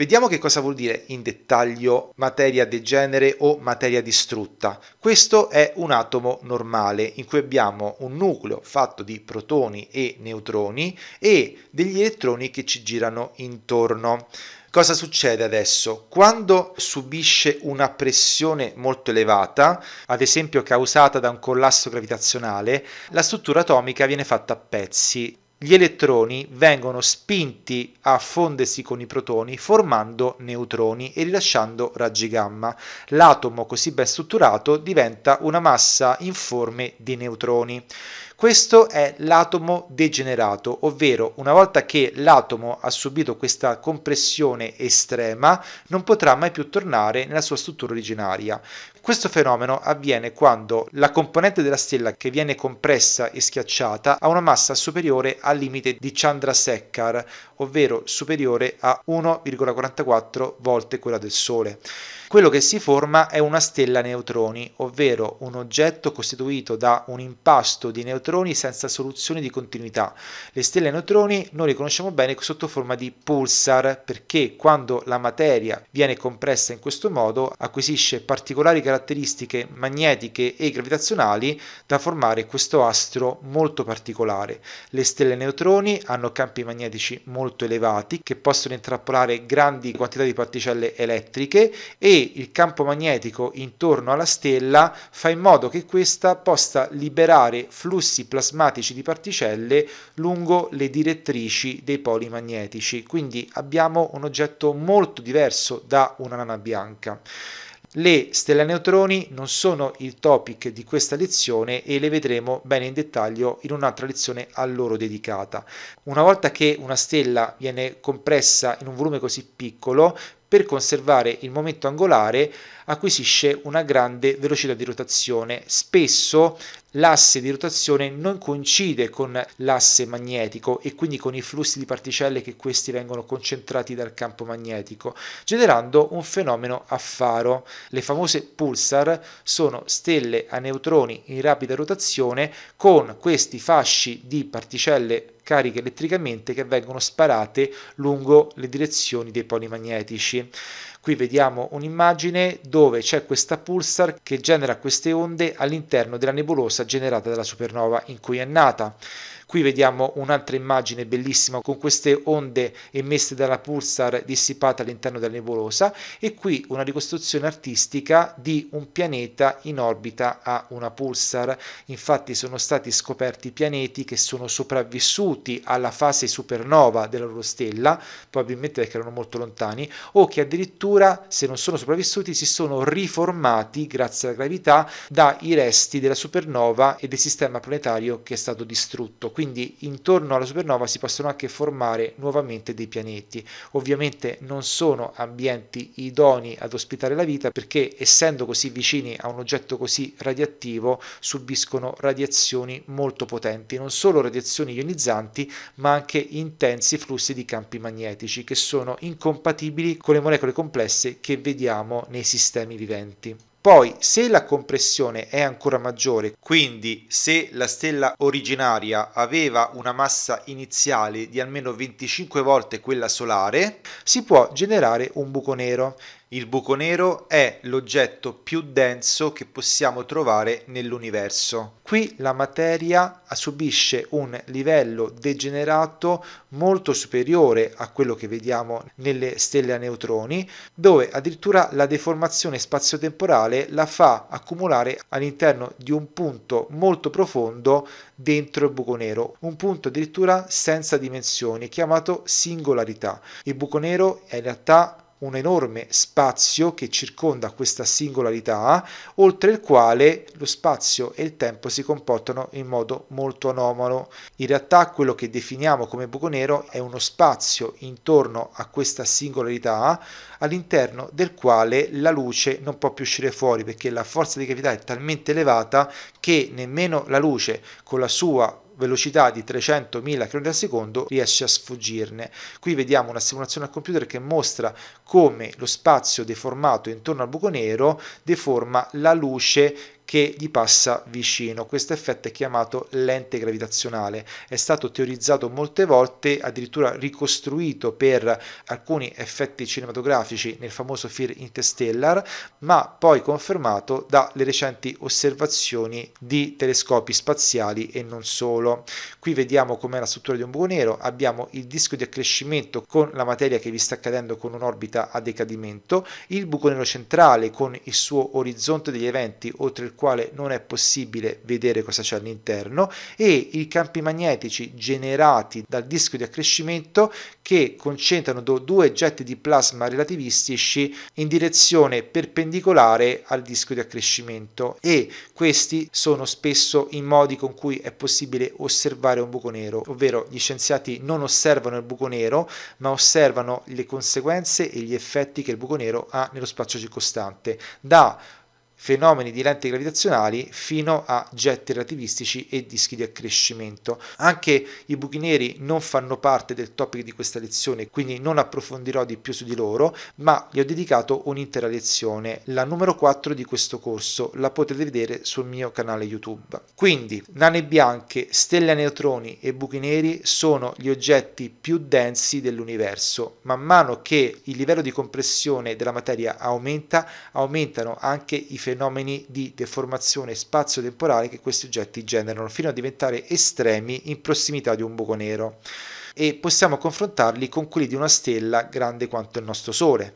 Vediamo che cosa vuol dire in dettaglio materia degenere o materia distrutta. Questo è un atomo normale in cui abbiamo un nucleo fatto di protoni e neutroni e degli elettroni che ci girano intorno. Cosa succede adesso? Quando subisce una pressione molto elevata, ad esempio causata da un collasso gravitazionale, la struttura atomica viene fatta a pezzi gli elettroni vengono spinti a fondersi con i protoni formando neutroni e rilasciando raggi gamma. L'atomo così ben strutturato diventa una massa informe di neutroni. Questo è l'atomo degenerato, ovvero una volta che l'atomo ha subito questa compressione estrema non potrà mai più tornare nella sua struttura originaria. Questo fenomeno avviene quando la componente della stella che viene compressa e schiacciata ha una massa superiore al limite di Chandrasekhar, ovvero superiore a 1,44 volte quella del Sole. Quello che si forma è una stella neutroni, ovvero un oggetto costituito da un impasto di neutroni senza soluzione di continuità. Le stelle neutroni noi le conosciamo bene sotto forma di pulsar perché quando la materia viene compressa in questo modo acquisisce particolari caratteristiche caratteristiche magnetiche e gravitazionali da formare questo astro molto particolare. Le stelle neutroni hanno campi magnetici molto elevati che possono intrappolare grandi quantità di particelle elettriche e il campo magnetico intorno alla stella fa in modo che questa possa liberare flussi plasmatici di particelle lungo le direttrici dei poli magnetici. Quindi abbiamo un oggetto molto diverso da una nana bianca. Le stelle neutroni non sono il topic di questa lezione e le vedremo bene in dettaglio in un'altra lezione a loro dedicata. Una volta che una stella viene compressa in un volume così piccolo, per conservare il momento angolare acquisisce una grande velocità di rotazione. Spesso l'asse di rotazione non coincide con l'asse magnetico e quindi con i flussi di particelle che questi vengono concentrati dal campo magnetico, generando un fenomeno a faro. Le famose pulsar sono stelle a neutroni in rapida rotazione con questi fasci di particelle cariche elettricamente che vengono sparate lungo le direzioni dei poli magnetici. Qui vediamo un'immagine dove c'è questa pulsar che genera queste onde all'interno della nebulosa generata dalla supernova in cui è nata. Qui vediamo un'altra immagine bellissima con queste onde emesse dalla pulsar dissipata all'interno della nebulosa e qui una ricostruzione artistica di un pianeta in orbita a una pulsar. Infatti sono stati scoperti pianeti che sono sopravvissuti alla fase supernova della loro stella, probabilmente perché erano molto lontani, o che addirittura se non sono sopravvissuti si sono riformati grazie alla gravità dai resti della supernova e del sistema planetario che è stato distrutto quindi intorno alla supernova si possono anche formare nuovamente dei pianeti. Ovviamente non sono ambienti idoni ad ospitare la vita perché essendo così vicini a un oggetto così radioattivo subiscono radiazioni molto potenti, non solo radiazioni ionizzanti ma anche intensi flussi di campi magnetici che sono incompatibili con le molecole complesse che vediamo nei sistemi viventi. Poi, se la compressione è ancora maggiore, quindi se la stella originaria aveva una massa iniziale di almeno 25 volte quella solare, si può generare un buco nero il buco nero è l'oggetto più denso che possiamo trovare nell'universo. Qui la materia subisce un livello degenerato molto superiore a quello che vediamo nelle stelle a neutroni, dove addirittura la deformazione spazio-temporale la fa accumulare all'interno di un punto molto profondo dentro il buco nero, un punto addirittura senza dimensioni chiamato singolarità. Il buco nero è in realtà un enorme spazio che circonda questa singolarità, oltre il quale lo spazio e il tempo si comportano in modo molto anomalo. In realtà quello che definiamo come buco nero è uno spazio intorno a questa singolarità all'interno del quale la luce non può più uscire fuori perché la forza di gravità è talmente elevata che nemmeno la luce con la sua velocità di 300.000 km al secondo riesce a sfuggirne. Qui vediamo una simulazione al computer che mostra come lo spazio deformato intorno al buco nero deforma la luce che gli passa vicino. Questo effetto è chiamato lente gravitazionale, è stato teorizzato molte volte, addirittura ricostruito per alcuni effetti cinematografici nel famoso Fear Interstellar, ma poi confermato dalle recenti osservazioni di telescopi spaziali e non solo. Qui vediamo com'è la struttura di un buco nero, abbiamo il disco di accrescimento con la materia che vi sta cadendo con un'orbita a decadimento, il buco nero centrale con il suo orizzonte degli eventi oltre il quale non è possibile vedere cosa c'è all'interno e i campi magnetici generati dal disco di accrescimento che concentrano due getti di plasma relativistici in direzione perpendicolare al disco di accrescimento e questi sono spesso i modi con cui è possibile osservare un buco nero, ovvero gli scienziati non osservano il buco nero ma osservano le conseguenze e gli effetti che il buco nero ha nello spazio circostante da fenomeni di lenti gravitazionali fino a jet relativistici e dischi di accrescimento. Anche i buchi neri non fanno parte del topic di questa lezione, quindi non approfondirò di più su di loro, ma gli ho dedicato un'intera lezione, la numero 4 di questo corso, la potete vedere sul mio canale YouTube. Quindi, nane bianche, stelle a neutroni e buchi neri sono gli oggetti più densi dell'universo. Man mano che il livello di compressione della materia aumenta, aumentano anche i fenomeni fenomeni di deformazione spazio-temporale che questi oggetti generano fino a diventare estremi in prossimità di un buco nero e possiamo confrontarli con quelli di una stella grande quanto il nostro Sole.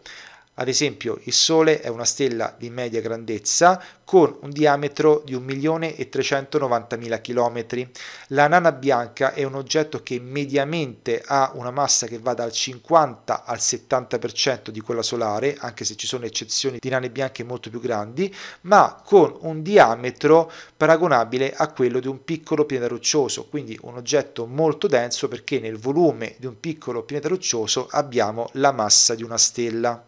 Ad esempio, il Sole è una stella di media grandezza con un diametro di 1.390.000 km. La nana bianca è un oggetto che mediamente ha una massa che va dal 50 al 70% di quella solare, anche se ci sono eccezioni di nane bianche molto più grandi, ma con un diametro paragonabile a quello di un piccolo pianeta roccioso, quindi un oggetto molto denso perché nel volume di un piccolo pianeta roccioso abbiamo la massa di una stella.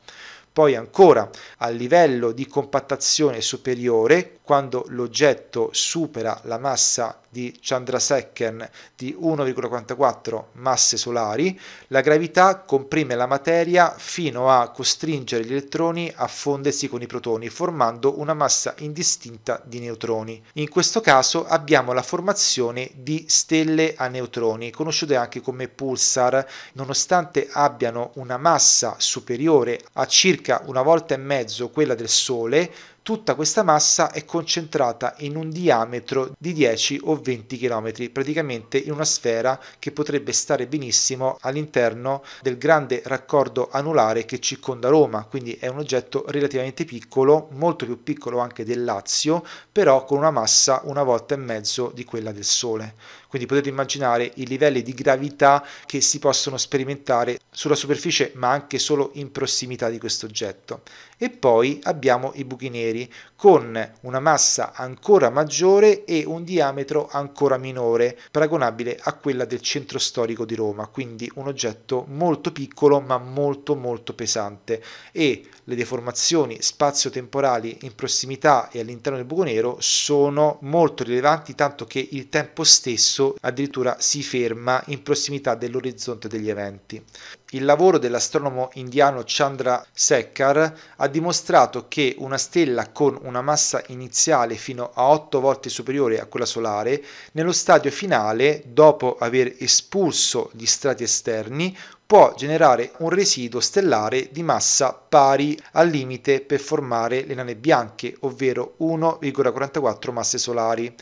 Poi ancora a livello di compattazione superiore, quando l'oggetto supera la massa di Chandrasekhar di 1,44 masse solari, la gravità comprime la materia fino a costringere gli elettroni a fondersi con i protoni, formando una massa indistinta di neutroni. In questo caso abbiamo la formazione di stelle a neutroni, conosciute anche come pulsar, nonostante abbiano una massa superiore a circa una volta e mezzo quella del Sole, tutta questa massa è concentrata in un diametro di 10 o 20 km, praticamente in una sfera che potrebbe stare benissimo all'interno del grande raccordo anulare che circonda Roma, quindi è un oggetto relativamente piccolo, molto più piccolo anche del Lazio, però con una massa una volta e mezzo di quella del Sole. Quindi potete immaginare i livelli di gravità che si possono sperimentare sulla superficie ma anche solo in prossimità di questo oggetto. E poi abbiamo i buchi neri con una massa ancora maggiore e un diametro ancora minore, paragonabile a quella del centro storico di Roma, quindi un oggetto molto piccolo ma molto molto pesante e le deformazioni spazio-temporali in prossimità e all'interno del buco nero sono molto rilevanti tanto che il tempo stesso addirittura si ferma in prossimità dell'orizzonte degli eventi. Il lavoro dell'astronomo indiano Chandra Sekhar ha dimostrato che una stella con una massa iniziale fino a 8 volte superiore a quella solare, nello stadio finale, dopo aver espulso gli strati esterni, può generare un residuo stellare di massa pari al limite per formare le nane bianche, ovvero 1,44 masse solari.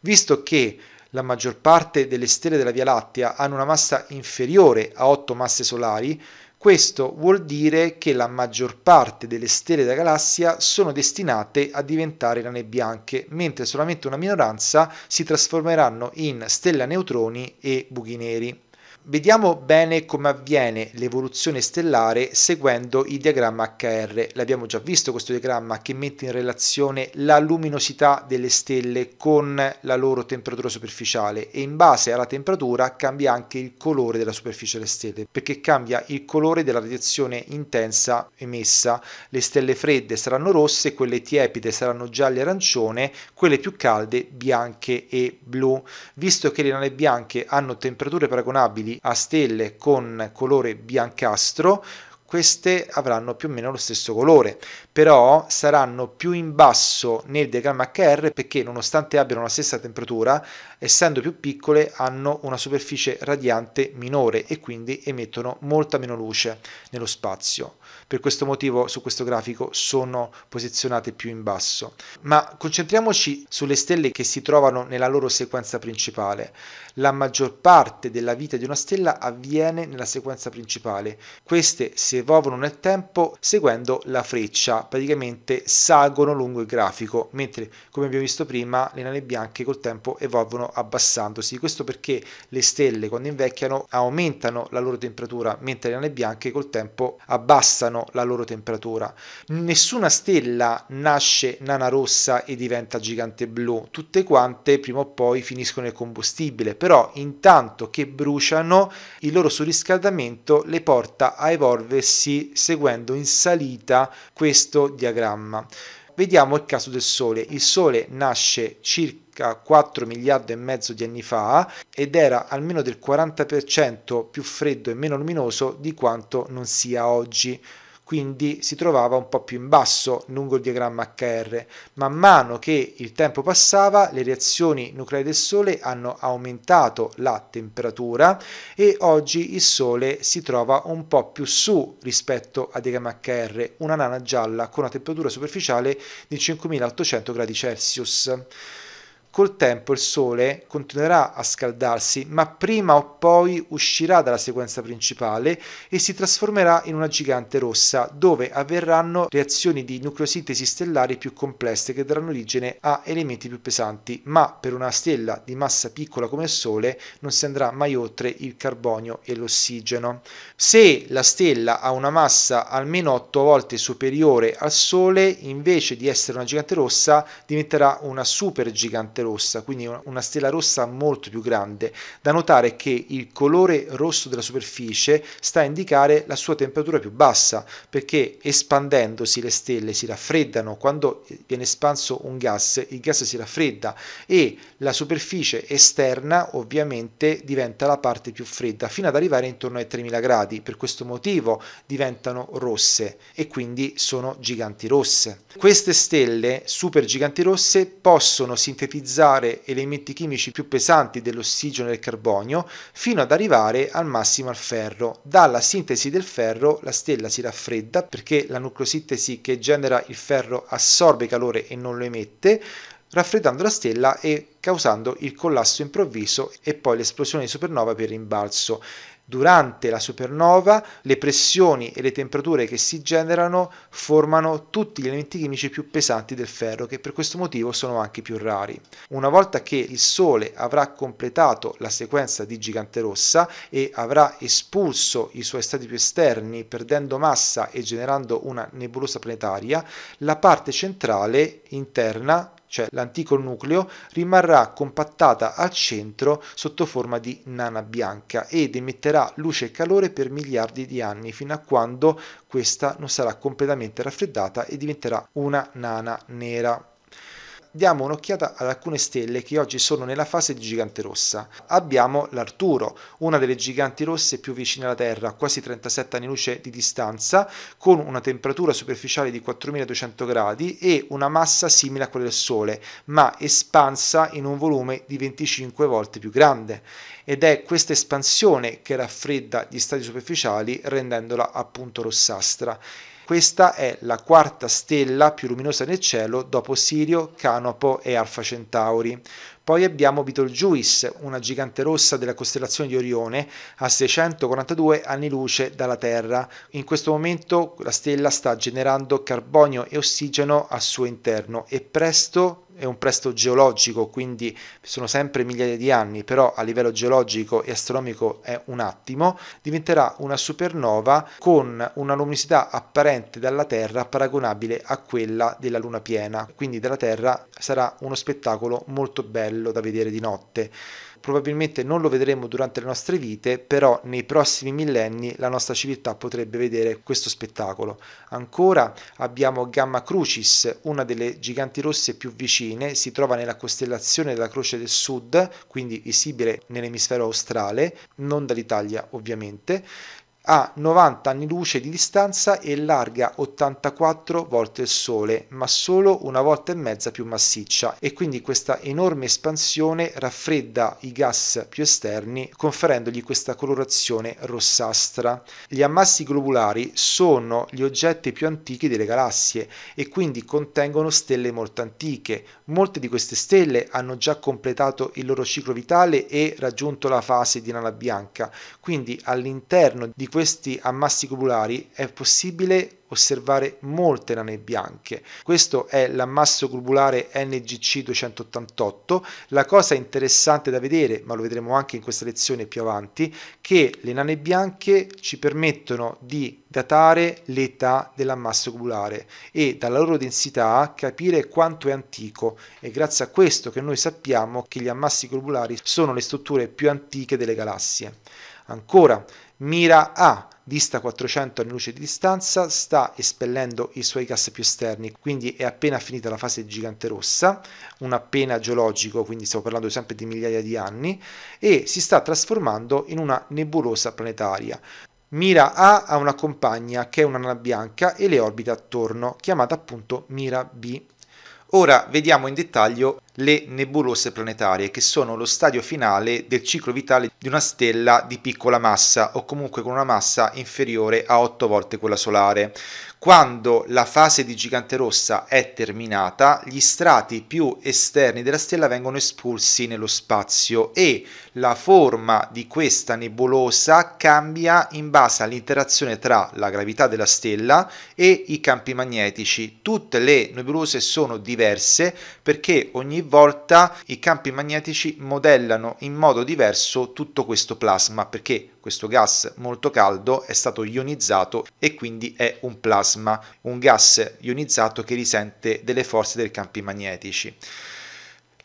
Visto che la maggior parte delle stelle della Via Lattea hanno una massa inferiore a 8 masse solari, questo vuol dire che la maggior parte delle stelle della galassia sono destinate a diventare rane bianche, mentre solamente una minoranza si trasformeranno in stelle a neutroni e buchi neri. Vediamo bene come avviene l'evoluzione stellare seguendo il diagramma HR. L'abbiamo già visto questo diagramma che mette in relazione la luminosità delle stelle con la loro temperatura superficiale e in base alla temperatura cambia anche il colore della superficie delle stelle perché cambia il colore della radiazione intensa emessa. Le stelle fredde saranno rosse, quelle tiepide saranno gialle e arancione, quelle più calde bianche e blu. Visto che le nane bianche hanno temperature paragonabili a stelle con colore biancastro queste avranno più o meno lo stesso colore, però saranno più in basso nel diagramma HR perché nonostante abbiano la stessa temperatura, essendo più piccole hanno una superficie radiante minore e quindi emettono molta meno luce nello spazio per questo motivo su questo grafico sono posizionate più in basso. Ma concentriamoci sulle stelle che si trovano nella loro sequenza principale. La maggior parte della vita di una stella avviene nella sequenza principale. Queste si evolvono nel tempo seguendo la freccia, praticamente salgono lungo il grafico, mentre come abbiamo visto prima le nane bianche col tempo evolvono abbassandosi. Questo perché le stelle quando invecchiano aumentano la loro temperatura, mentre le nane bianche col tempo abbassano la loro temperatura. Nessuna stella nasce nana rossa e diventa gigante blu, tutte quante prima o poi finiscono il combustibile, però intanto che bruciano il loro surriscaldamento le porta a evolversi seguendo in salita questo diagramma. Vediamo il caso del Sole. Il Sole nasce circa 4 miliardi e mezzo di anni fa ed era almeno del 40% più freddo e meno luminoso di quanto non sia oggi quindi si trovava un po' più in basso lungo il diagramma HR. Man mano che il tempo passava, le reazioni nucleari del Sole hanno aumentato la temperatura e oggi il Sole si trova un po' più su rispetto a diagramma HR, una nana gialla con una temperatura superficiale di 5800 gradi Celsius. Col tempo il Sole continuerà a scaldarsi, ma prima o poi uscirà dalla sequenza principale e si trasformerà in una gigante rossa, dove avverranno reazioni di nucleosintesi stellari più complesse che daranno origine a elementi più pesanti, ma per una stella di massa piccola come il Sole non si andrà mai oltre il carbonio e l'ossigeno. Se la stella ha una massa almeno 8 volte superiore al Sole, invece di essere una gigante rossa, diventerà una supergigante rossa rossa, quindi una stella rossa molto più grande. Da notare che il colore rosso della superficie sta a indicare la sua temperatura più bassa, perché espandendosi le stelle si raffreddano, quando viene espanso un gas, il gas si raffredda e la superficie esterna ovviamente diventa la parte più fredda, fino ad arrivare intorno ai 3000 gradi, per questo motivo diventano rosse e quindi sono giganti rosse. Queste stelle super giganti rosse possono sintetizzare sintetizzare elementi chimici più pesanti dell'ossigeno e del carbonio fino ad arrivare al massimo al ferro. Dalla sintesi del ferro la stella si raffredda perché la nucleosintesi che genera il ferro assorbe calore e non lo emette, raffreddando la stella e causando il collasso improvviso e poi l'esplosione di supernova per rimbalzo. Durante la supernova le pressioni e le temperature che si generano formano tutti gli elementi chimici più pesanti del ferro che per questo motivo sono anche più rari. Una volta che il Sole avrà completato la sequenza di gigante rossa e avrà espulso i suoi stati più esterni perdendo massa e generando una nebulosa planetaria, la parte centrale interna cioè l'antico nucleo, rimarrà compattata al centro sotto forma di nana bianca ed emetterà luce e calore per miliardi di anni fino a quando questa non sarà completamente raffreddata e diventerà una nana nera diamo un'occhiata ad alcune stelle che oggi sono nella fase di gigante rossa. Abbiamo l'Arturo, una delle giganti rosse più vicine alla Terra, a quasi 37 anni luce di distanza, con una temperatura superficiale di 4200 gradi e una massa simile a quella del Sole, ma espansa in un volume di 25 volte più grande. Ed è questa espansione che raffredda gli stati superficiali rendendola appunto rossastra. Questa è la quarta stella più luminosa nel cielo dopo Sirio, Canopo e Alfa Centauri. Poi abbiamo Betelgeuse, una gigante rossa della costellazione di Orione, a 642 anni luce dalla Terra. In questo momento la stella sta generando carbonio e ossigeno al suo interno e presto è un presto geologico, quindi sono sempre migliaia di anni, però a livello geologico e astronomico è un attimo, diventerà una supernova con una luminosità apparente dalla Terra paragonabile a quella della Luna piena, quindi dalla Terra sarà uno spettacolo molto bello da vedere di notte probabilmente non lo vedremo durante le nostre vite, però nei prossimi millenni la nostra civiltà potrebbe vedere questo spettacolo. Ancora abbiamo Gamma Crucis, una delle giganti rosse più vicine, si trova nella costellazione della Croce del Sud, quindi visibile nell'emisfero australe, non dall'Italia ovviamente a 90 anni luce di distanza e larga 84 volte il Sole, ma solo una volta e mezza più massiccia e quindi questa enorme espansione raffredda i gas più esterni conferendogli questa colorazione rossastra. Gli ammassi globulari sono gli oggetti più antichi delle galassie e quindi contengono stelle molto antiche. Molte di queste stelle hanno già completato il loro ciclo vitale e raggiunto la fase di nana bianca, quindi all'interno di questi ammassi globulari è possibile osservare molte nane bianche. Questo è l'ammasso globulare NGC 288. La cosa interessante da vedere, ma lo vedremo anche in questa lezione più avanti, che le nane bianche ci permettono di datare l'età dell'ammasso globulare e dalla loro densità capire quanto è antico. È grazie a questo che noi sappiamo che gli ammassi globulari sono le strutture più antiche delle galassie. Ancora, Mira A, dista 400 anni luce di distanza, sta espellendo i suoi gas più esterni, quindi è appena finita la fase di gigante rossa, un appena geologico, quindi stiamo parlando sempre di migliaia di anni, e si sta trasformando in una nebulosa planetaria. Mira A ha una compagna che è una nana bianca e le orbita attorno, chiamata appunto Mira B. Ora vediamo in dettaglio le nebulose planetarie, che sono lo stadio finale del ciclo vitale di una stella di piccola massa o comunque con una massa inferiore a 8 volte quella solare. Quando la fase di gigante rossa è terminata, gli strati più esterni della stella vengono espulsi nello spazio e la forma di questa nebulosa cambia in base all'interazione tra la gravità della stella e i campi magnetici. Tutte le nebulose sono diverse perché ogni volta i campi magnetici modellano in modo diverso tutto questo plasma perché questo gas molto caldo è stato ionizzato e quindi è un plasma, un gas ionizzato che risente delle forze dei campi magnetici.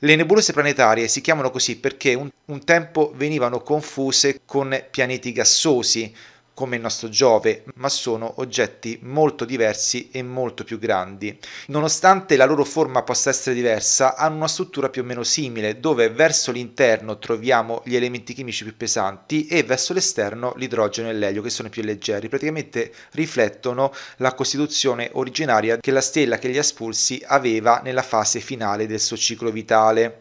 Le nebulose planetarie si chiamano così perché un, un, tempo venivano confuse con pianeti gassosi, come il nostro Giove, ma sono oggetti molto diversi e molto più grandi. Nonostante la loro forma possa essere diversa, hanno una struttura più o meno simile, dove verso l'interno troviamo gli elementi chimici più pesanti e verso l'esterno l'idrogeno e l'elio, che sono più leggeri. Praticamente riflettono la costituzione originaria che la stella che li ha espulsi aveva nella fase finale del suo ciclo vitale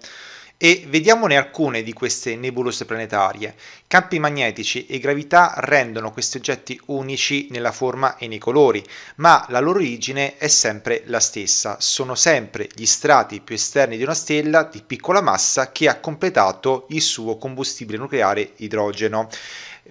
e vediamone alcune di queste nebulose planetarie. Campi magnetici e gravità rendono questi oggetti unici nella forma e nei colori, ma la loro origine è sempre la stessa, sono sempre gli strati più esterni di una stella di piccola massa che ha completato il suo combustibile nucleare idrogeno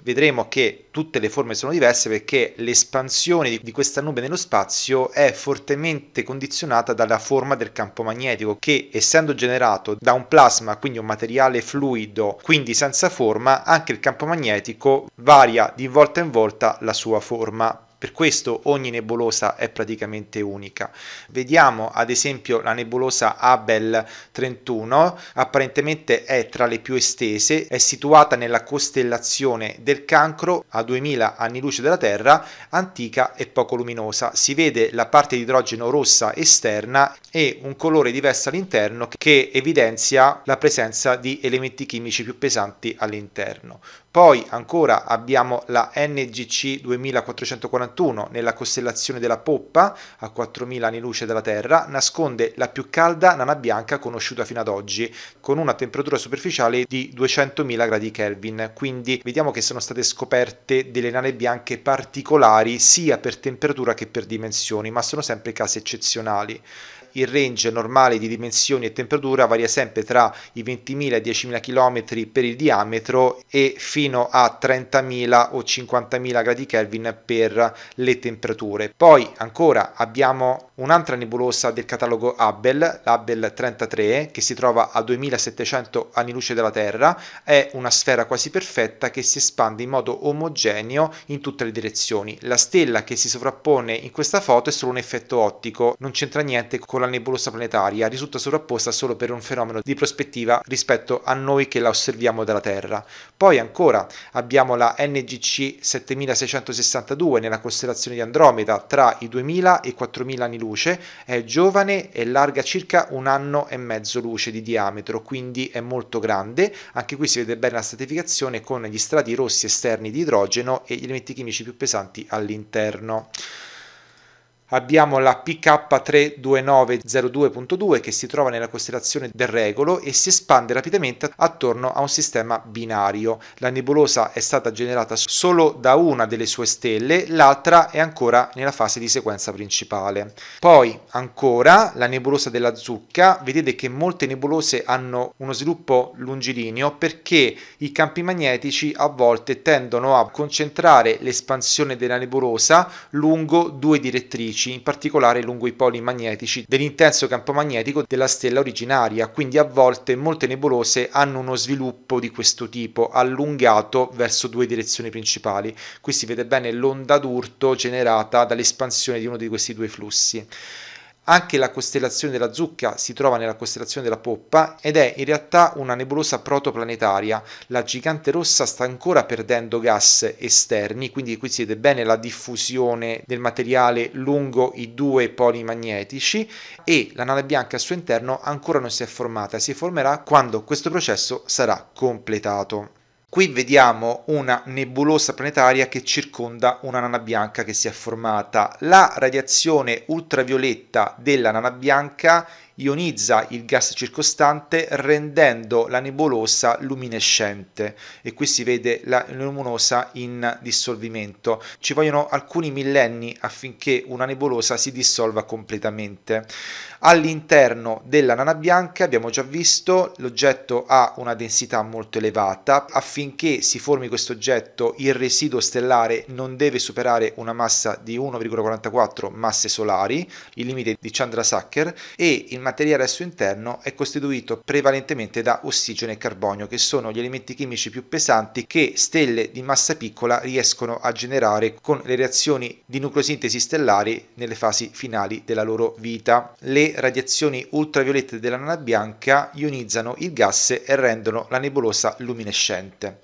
vedremo che tutte le forme sono diverse perché l'espansione di questa nube nello spazio è fortemente condizionata dalla forma del campo magnetico che essendo generato da un plasma, quindi un materiale fluido, quindi senza forma, anche il campo magnetico varia di volta in volta la sua forma per questo ogni nebulosa è praticamente unica. Vediamo ad esempio la nebulosa Abel 31, apparentemente è tra le più estese, è situata nella costellazione del Cancro a 2000 anni luce dalla Terra, antica e poco luminosa. Si vede la parte di idrogeno rossa esterna e un colore diverso all'interno che evidenzia la presenza di elementi chimici più pesanti all'interno. Poi ancora abbiamo la NGC 2441 nella costellazione della Poppa, a 4000 anni luce dalla Terra, nasconde la più calda nana bianca conosciuta fino ad oggi, con una temperatura superficiale di 200.000 gradi Kelvin. Quindi vediamo che sono state scoperte delle nane bianche particolari sia per temperatura che per dimensioni, ma sono sempre casi eccezionali il range normale di dimensioni e temperatura varia sempre tra i 20.000 e 10.000 km per il diametro e fino a 30.000 o 50.000 gradi Kelvin per le temperature. Poi ancora abbiamo un'altra nebulosa del catalogo Hubble, l'Hubble 33, che si trova a 2700 anni luce dalla Terra, è una sfera quasi perfetta che si espande in modo omogeneo in tutte le direzioni. La stella che si sovrappone in questa foto è solo un effetto ottico, non c'entra niente con la alla nebulosa planetaria risulta sovrapposta solo per un fenomeno di prospettiva rispetto a noi che la osserviamo dalla Terra. Poi ancora abbiamo la NGC 7662 nella costellazione di Andromeda tra i 2000 e i 4000 anni luce, è giovane e larga circa un anno e mezzo luce di diametro, quindi è molto grande. Anche qui si vede bene la stratificazione con gli strati rossi esterni di idrogeno e gli elementi chimici più pesanti all'interno. Abbiamo la PK32902.2 che si trova nella costellazione del Regolo e si espande rapidamente attorno a un sistema binario. La nebulosa è stata generata solo da una delle sue stelle, l'altra è ancora nella fase di sequenza principale. Poi ancora la nebulosa della zucca, vedete che molte nebulose hanno uno sviluppo lungilineo perché i campi magnetici a volte tendono a concentrare l'espansione della nebulosa lungo due direttrici magnetici, in particolare lungo i poli magnetici dell'intenso campo magnetico della stella originaria, quindi a volte molte nebulose hanno uno sviluppo di questo tipo, allungato verso due direzioni principali. Qui si vede bene l'onda d'urto generata dall'espansione di uno di questi due flussi. Anche la costellazione della zucca si trova nella costellazione della poppa ed è in realtà una nebulosa protoplanetaria. La gigante rossa sta ancora perdendo gas esterni, quindi qui si vede bene la diffusione del materiale lungo i due poli magnetici e la nana bianca al suo interno ancora non si è formata, si formerà quando questo processo sarà completato. Qui vediamo una nebulosa planetaria che circonda una nana bianca che si è formata. La radiazione ultravioletta della nana bianca ionizza il gas circostante rendendo la nebulosa luminescente e qui si vede la luminosa in dissolvimento. Ci vogliono alcuni millenni affinché una nebulosa si dissolva completamente. All'interno della nana bianca abbiamo già visto l'oggetto ha una densità molto elevata, affinché si formi questo oggetto il residuo stellare non deve superare una massa di 1,44 masse solari, il limite di Chandrasekhar, e il materiale al suo interno è costituito prevalentemente da ossigeno e carbonio, che sono gli elementi chimici più pesanti che stelle di massa piccola riescono a generare con le reazioni di nucleosintesi stellari nelle fasi finali della loro vita. Le radiazioni ultraviolette della nana bianca ionizzano il gas e rendono la nebulosa luminescente.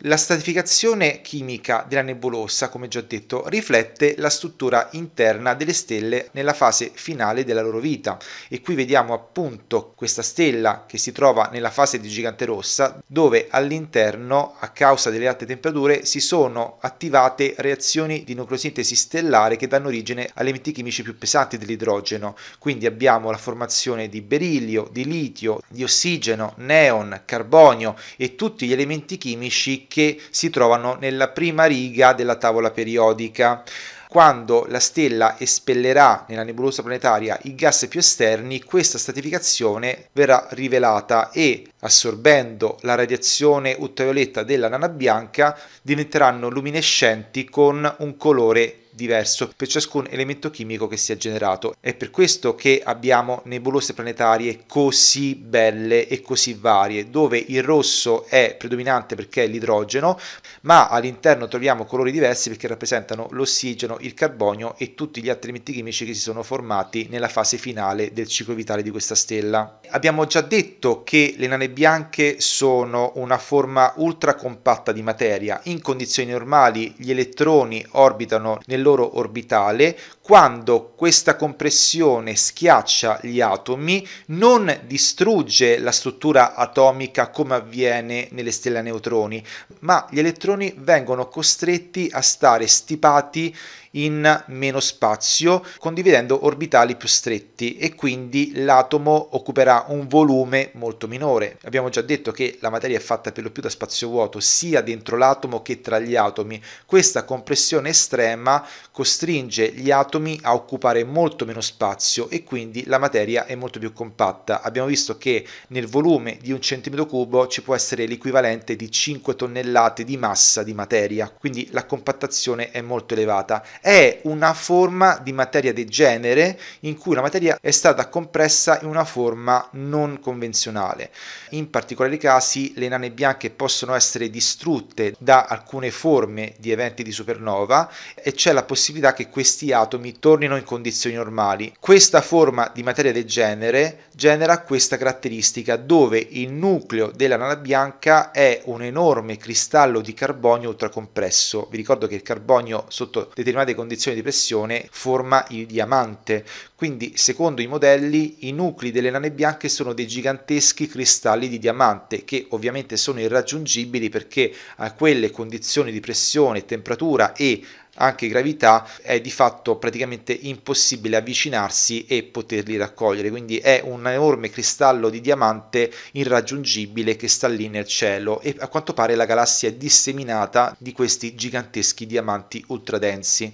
La stratificazione chimica della nebulosa, come già detto, riflette la struttura interna delle stelle nella fase finale della loro vita e qui vediamo appunto questa stella che si trova nella fase di gigante rossa dove all'interno a causa delle alte temperature si sono attivate reazioni di nucleosintesi stellare che danno origine agli elementi chimici più pesanti dell'idrogeno. Quindi abbiamo la formazione di berillio, di litio, di ossigeno, neon, carbonio e tutti gli elementi chimici che si trovano nella prima riga della tavola periodica quando la stella espellerà nella nebulosa planetaria i gas più esterni, questa stratificazione verrà rivelata e, assorbendo la radiazione ultravioletta della nana bianca, diventeranno luminescenti con un colore diverso per ciascun elemento chimico che si è generato. È per questo che abbiamo nebulose planetarie così belle e così varie, dove il rosso è predominante perché è l'idrogeno, ma all'interno troviamo colori diversi perché rappresentano l'ossigeno, il carbonio e tutti gli altri elementi chimici che si sono formati nella fase finale del ciclo vitale di questa stella. Abbiamo già detto che le nane bianche sono una forma ultra compatta di materia. In condizioni normali gli elettroni orbitano nel loro orbitale, quando questa compressione schiaccia gli atomi, non distrugge la struttura atomica come avviene nelle stelle a neutroni, ma gli elettroni vengono costretti a stare stipati in meno spazio condividendo orbitali più stretti e quindi l'atomo occuperà un volume molto minore. Abbiamo già detto che la materia è fatta per lo più da spazio vuoto sia dentro l'atomo che tra gli atomi. Questa compressione estrema costringe gli atomi a occupare molto meno spazio e quindi la materia è molto più compatta. Abbiamo visto che nel volume di un centimetro cubo ci può essere l'equivalente di 5 tonnellate di massa di materia, quindi la compattazione è molto elevata è una forma di materia degenere in cui la materia è stata compressa in una forma non convenzionale. In particolari casi le nane bianche possono essere distrutte da alcune forme di eventi di supernova e c'è la possibilità che questi atomi tornino in condizioni normali. Questa forma di materia degenere genera questa caratteristica dove il nucleo della nana bianca è un enorme cristallo di carbonio ultracompresso. Vi ricordo che il carbonio sotto determinate condizioni di pressione forma il diamante. Quindi, secondo i modelli, i nuclei delle nane bianche sono dei giganteschi cristalli di diamante che ovviamente sono irraggiungibili perché a quelle condizioni di pressione, temperatura e anche gravità, è di fatto praticamente impossibile avvicinarsi e poterli raccogliere, quindi è un enorme cristallo di diamante irraggiungibile che sta lì nel cielo e a quanto pare la galassia è disseminata di questi giganteschi diamanti ultradensi.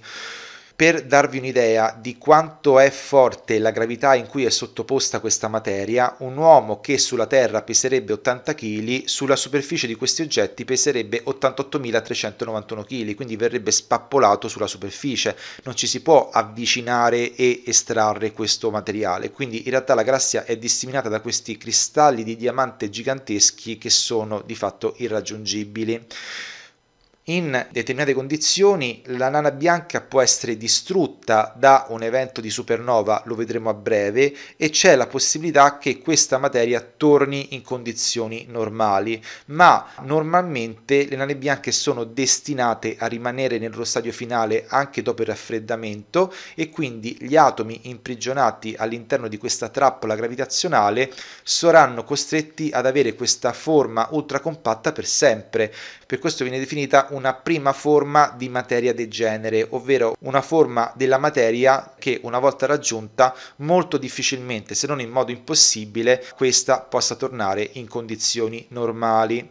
Per darvi un'idea di quanto è forte la gravità in cui è sottoposta questa materia, un uomo che sulla Terra peserebbe 80 kg, sulla superficie di questi oggetti peserebbe 88.391 kg, quindi verrebbe spappolato sulla superficie, non ci si può avvicinare e estrarre questo materiale, quindi in realtà la galassia è disseminata da questi cristalli di diamante giganteschi che sono di fatto irraggiungibili. In determinate condizioni la nana bianca può essere distrutta da un evento di supernova, lo vedremo a breve, e c'è la possibilità che questa materia torni in condizioni normali, ma normalmente le nane bianche sono destinate a rimanere nello stadio finale anche dopo il raffreddamento e quindi gli atomi imprigionati all'interno di questa trappola gravitazionale saranno costretti ad avere questa forma ultracompatta per sempre. Per questo viene definita una prima forma di materia degenere, ovvero una forma della materia che una volta raggiunta molto difficilmente, se non in modo impossibile, questa possa tornare in condizioni normali.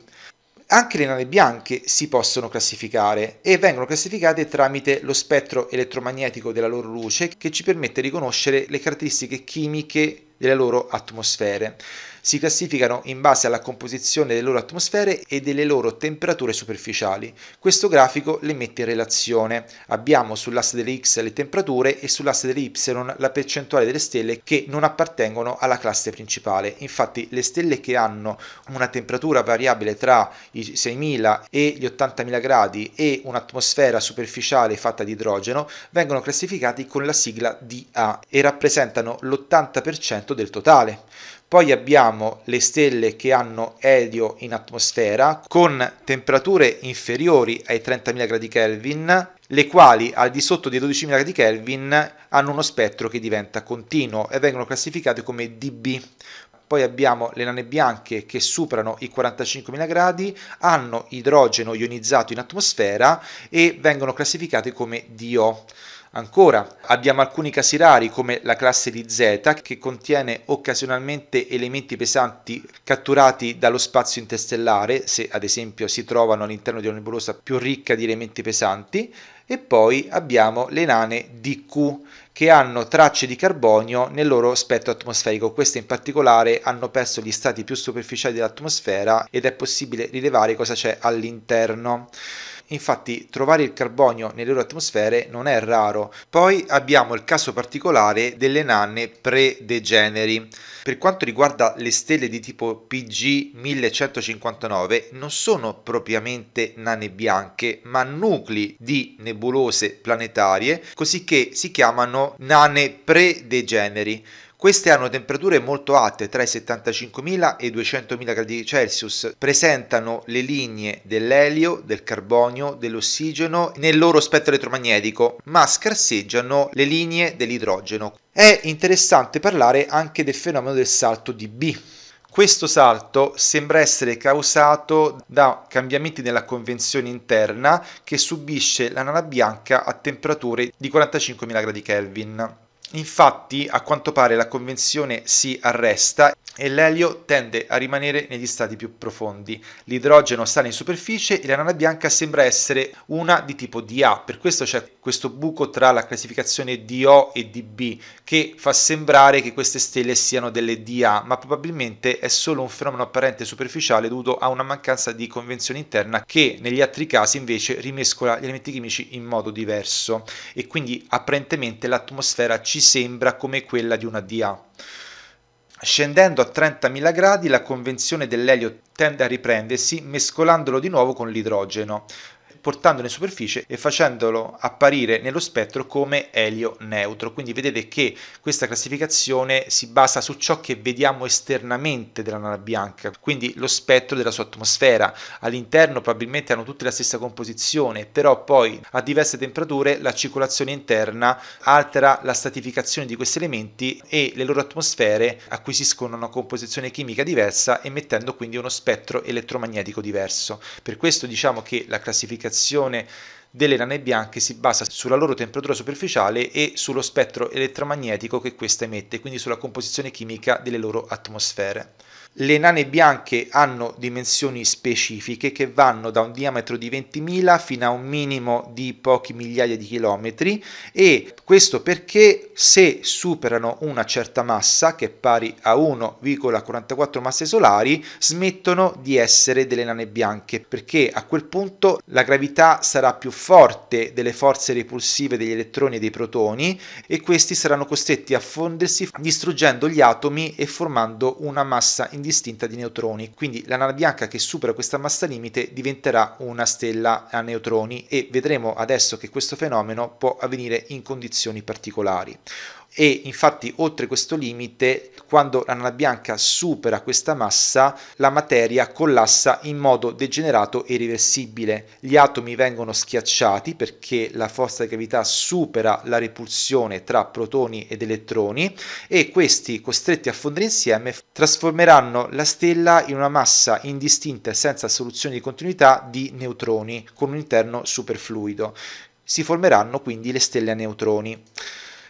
Anche le navi bianche si possono classificare e vengono classificate tramite lo spettro elettromagnetico della loro luce che ci permette di conoscere le caratteristiche chimiche delle loro atmosfere si classificano in base alla composizione delle loro atmosfere e delle loro temperature superficiali. Questo grafico le mette in relazione. Abbiamo sull'asse delle X le temperature e sull'asse delle Y la percentuale delle stelle che non appartengono alla classe principale. Infatti le stelle che hanno una temperatura variabile tra i 6.000 e gli 80.000 gradi e un'atmosfera superficiale fatta di idrogeno vengono classificati con la sigla DA e rappresentano l'80% del totale. Poi abbiamo le stelle che hanno elio in atmosfera con temperature inferiori ai 30.000 gradi Kelvin, le quali al di sotto dei 12.000 gradi Kelvin hanno uno spettro che diventa continuo e vengono classificate come DB. Poi abbiamo le nane bianche che superano i 45.000 gradi, hanno idrogeno ionizzato in atmosfera e vengono classificate come DO. Ancora, abbiamo alcuni casi rari come la classe di Z che contiene occasionalmente elementi pesanti catturati dallo spazio interstellare, se ad esempio si trovano all'interno di una nebulosa più ricca di elementi pesanti, e poi abbiamo le nane DQ che hanno tracce di carbonio nel loro spettro atmosferico. Queste in particolare hanno perso gli stati più superficiali dell'atmosfera ed è possibile rilevare cosa c'è all'interno. Infatti trovare il carbonio nelle loro atmosfere non è raro. Poi abbiamo il caso particolare delle nane pre-degeneri. Per quanto riguarda le stelle di tipo PG 1159 non sono propriamente nane bianche, ma nuclei di nebulose planetarie, così che si chiamano nane pre-degeneri. Queste hanno temperature molto alte, tra i 75.000 e i 200.000 gradi Celsius. Presentano le linee dell'elio, del carbonio, dell'ossigeno nel loro spettro elettromagnetico, ma scarseggiano le linee dell'idrogeno. È interessante parlare anche del fenomeno del salto di B. Questo salto sembra essere causato da cambiamenti nella convenzione interna che subisce la nana bianca a temperature di 45.000 gradi Kelvin. Infatti, a quanto pare, la convenzione si arresta e l'elio tende a rimanere negli stati più profondi. L'idrogeno sta in superficie e la nana bianca sembra essere una di tipo DA, per questo c'è questo buco tra la classificazione DO e DB che fa sembrare che queste stelle siano delle DA, ma probabilmente è solo un fenomeno apparente superficiale dovuto a una mancanza di convenzione interna che negli altri casi invece rimescola gli elementi chimici in modo diverso e quindi apparentemente l'atmosfera ci sembra come quella di una DA. Scendendo a 30.000 gradi la convenzione dell'elio tende a riprendersi mescolandolo di nuovo con l'idrogeno portandolo in superficie e facendolo apparire nello spettro come elio neutro. Quindi vedete che questa classificazione si basa su ciò che vediamo esternamente della nana bianca, quindi lo spettro della sua atmosfera. All'interno probabilmente hanno tutte la stessa composizione, però poi a diverse temperature la circolazione interna altera la stratificazione di questi elementi e le loro atmosfere acquisiscono una composizione chimica diversa emettendo quindi uno spettro elettromagnetico diverso. Per questo diciamo che la classificazione classificazione delle rane bianche si basa sulla loro temperatura superficiale e sullo spettro elettromagnetico che questa emette, quindi sulla composizione chimica delle loro atmosfere. Le nane bianche hanno dimensioni specifiche che vanno da un diametro di 20.000 fino a un minimo di poche migliaia di chilometri e questo perché se superano una certa massa che è pari a 1,44 masse solari smettono di essere delle nane bianche perché a quel punto la gravità sarà più forte delle forze repulsive degli elettroni e dei protoni e questi saranno costretti a fondersi distruggendo gli atomi e formando una massa in indistinta di neutroni, quindi la nana bianca che supera questa massa limite diventerà una stella a neutroni e vedremo adesso che questo fenomeno può avvenire in condizioni particolari e infatti oltre questo limite quando la nana bianca supera questa massa la materia collassa in modo degenerato e irreversibile gli atomi vengono schiacciati perché la forza di gravità supera la repulsione tra protoni ed elettroni e questi costretti a fondere insieme trasformeranno la stella in una massa indistinta e senza soluzione di continuità di neutroni con un interno superfluido si formeranno quindi le stelle a neutroni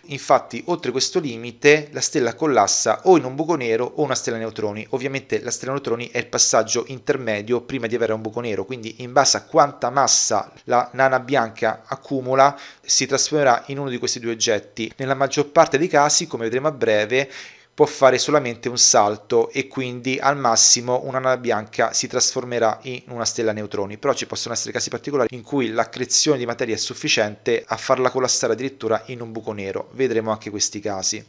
Infatti, oltre questo limite, la stella collassa o in un buco nero o una stella neutroni. Ovviamente la stella neutroni è il passaggio intermedio prima di avere un buco nero, quindi in base a quanta massa la nana bianca accumula, si trasformerà in uno di questi due oggetti. Nella maggior parte dei casi, come vedremo a breve, può fare solamente un salto e quindi al massimo una nana bianca si trasformerà in una stella neutroni, però ci possono essere casi particolari in cui l'accrezione di materia è sufficiente a farla collassare addirittura in un buco nero, vedremo anche questi casi.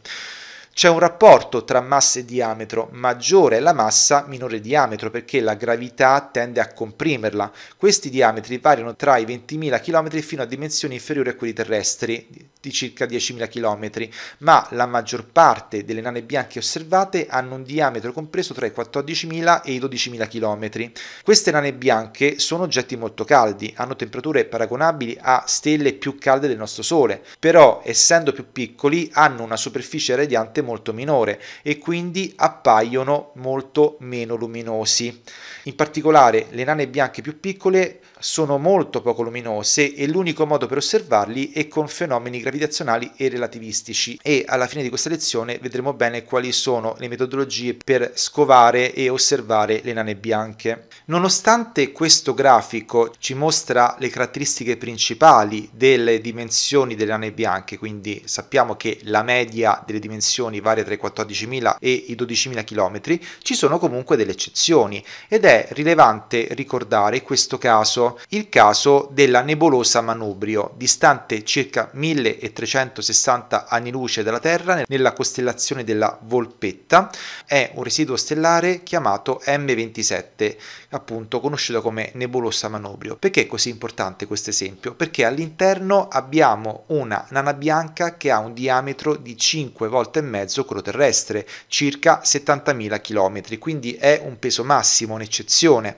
C'è un rapporto tra massa e diametro, maggiore è la massa, minore il diametro, perché la gravità tende a comprimerla. Questi diametri variano tra i 20.000 km fino a dimensioni inferiori a quelli terrestri, di circa 10.000 km, ma la maggior parte delle nane bianche osservate hanno un diametro compreso tra i 14.000 e i 12.000 km. Queste nane bianche sono oggetti molto caldi, hanno temperature paragonabili a stelle più calde del nostro Sole, però essendo più piccoli hanno una superficie radiante molto minore e quindi appaiono molto meno luminosi. In particolare le nane bianche più piccole sono molto poco luminose e l'unico modo per osservarli è con fenomeni gravitazionali e relativistici e alla fine di questa lezione vedremo bene quali sono le metodologie per scovare e osservare le nane bianche. Nonostante questo grafico ci mostra le caratteristiche principali delle dimensioni delle nane bianche, quindi sappiamo che la media delle dimensioni varia tra i 14.000 e i 12.000 km, ci sono comunque delle eccezioni ed è rilevante ricordare questo caso il caso della nebulosa Manubrio, distante circa 1360 anni luce dalla Terra nella costellazione della Volpetta, è un residuo stellare chiamato M27, appunto conosciuto come nebulosa Manubrio. Perché è così importante questo esempio? Perché all'interno abbiamo una nana bianca che ha un diametro di 5 volte e mezzo quello terrestre, circa 70.000 km, quindi è un peso massimo necessario eccezione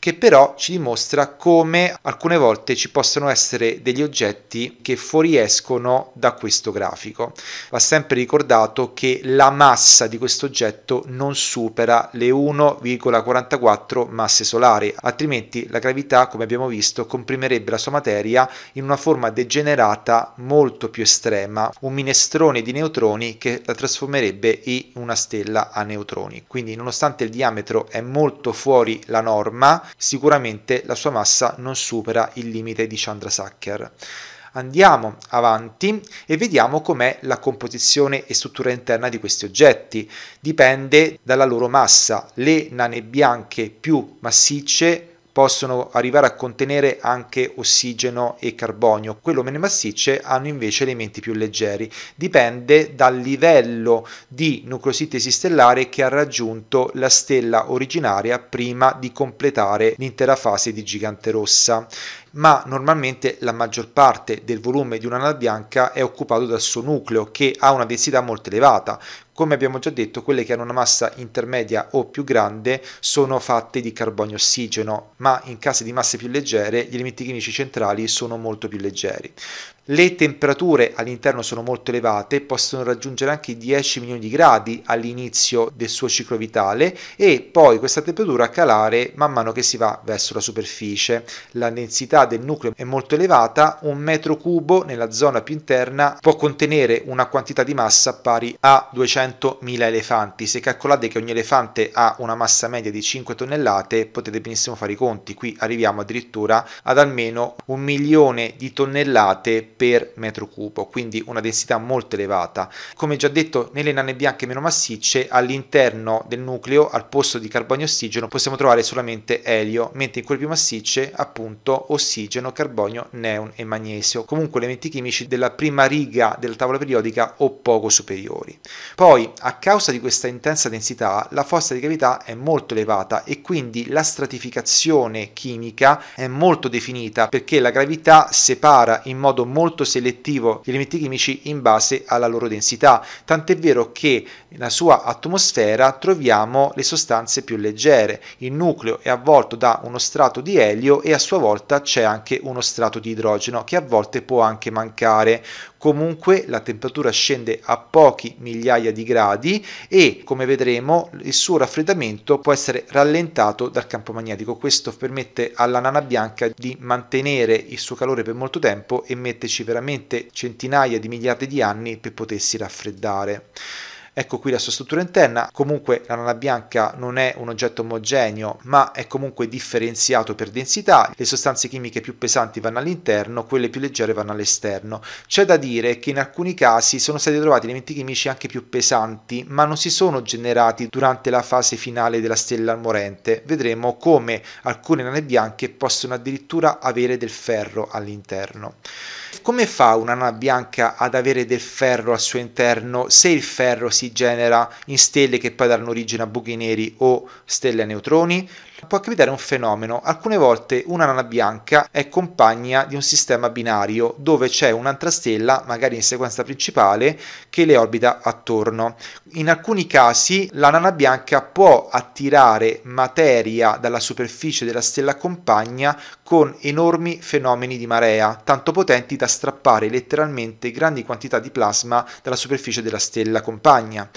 che però ci dimostra come alcune volte ci possono essere degli oggetti che fuoriescono da questo grafico. Va sempre ricordato che la massa di questo oggetto non supera le 1,44 masse solari, altrimenti la gravità, come abbiamo visto, comprimerebbe la sua materia in una forma degenerata molto più estrema, un minestrone di neutroni che la trasformerebbe in una stella a neutroni. Quindi nonostante il diametro è molto fuori la norma, sicuramente la sua massa non supera il limite di Chandrasekhar. Andiamo avanti e vediamo com'è la composizione e struttura interna di questi oggetti. Dipende dalla loro massa. Le nane bianche più massicce possono arrivare a contenere anche ossigeno e carbonio, quello meno massicce hanno invece elementi più leggeri, dipende dal livello di nucleosintesi stellare che ha raggiunto la stella originaria prima di completare l'intera fase di gigante rossa ma normalmente la maggior parte del volume di una nana bianca è occupato dal suo nucleo che ha una densità molto elevata, come abbiamo già detto, quelle che hanno una massa intermedia o più grande sono fatte di carbonio ossigeno, ma in caso di masse più leggere gli elementi chimici centrali sono molto più leggeri. Le temperature all'interno sono molto elevate, possono raggiungere anche i 10 milioni di gradi all'inizio del suo ciclo vitale e poi questa temperatura calare man mano che si va verso la superficie. La densità del nucleo è molto elevata, un metro cubo nella zona più interna può contenere una quantità di massa pari a 200.000 elefanti. Se calcolate che ogni elefante ha una massa media di 5 tonnellate, potete benissimo fare i conti. Qui arriviamo addirittura ad almeno un milione di tonnellate per metro cubo, quindi una densità molto elevata. Come già detto, nelle nane bianche meno massicce, all'interno del nucleo, al posto di carbonio e ossigeno, possiamo trovare solamente elio, mentre in quelle più massicce, appunto, ossigeno, carbonio, neon e magnesio, comunque elementi chimici della prima riga della tavola periodica o poco superiori. Poi, a causa di questa intensa densità, la fossa di gravità è molto elevata e quindi la stratificazione chimica è molto definita perché la gravità separa in modo molto molto selettivo gli elementi chimici in base alla loro densità, tant'è vero che nella sua atmosfera troviamo le sostanze più leggere, il nucleo è avvolto da uno strato di elio e a sua volta c'è anche uno strato di idrogeno che a volte può anche mancare comunque la temperatura scende a pochi migliaia di gradi e come vedremo il suo raffreddamento può essere rallentato dal campo magnetico. Questo permette alla nana bianca di mantenere il suo calore per molto tempo e metterci veramente centinaia di miliardi di anni per potersi raffreddare. Ecco qui la sua struttura interna, comunque la nana bianca non è un oggetto omogeneo ma è comunque differenziato per densità, le sostanze chimiche più pesanti vanno all'interno, quelle più leggere vanno all'esterno. C'è da dire che in alcuni casi sono stati trovati elementi chimici anche più pesanti ma non si sono generati durante la fase finale della stella morente, vedremo come alcune nane bianche possono addirittura avere del ferro all'interno come fa una nana bianca ad avere del ferro al suo interno se il ferro si genera in stelle che poi danno origine a buchi neri o stelle a neutroni? può capitare un fenomeno. Alcune volte una nana bianca è compagna di un sistema binario dove c'è un'altra stella, magari in sequenza principale, che le orbita attorno. In alcuni casi la nana bianca può attirare materia dalla superficie della stella compagna con enormi fenomeni di marea, tanto potenti da strappare letteralmente grandi quantità di plasma dalla superficie della stella compagna.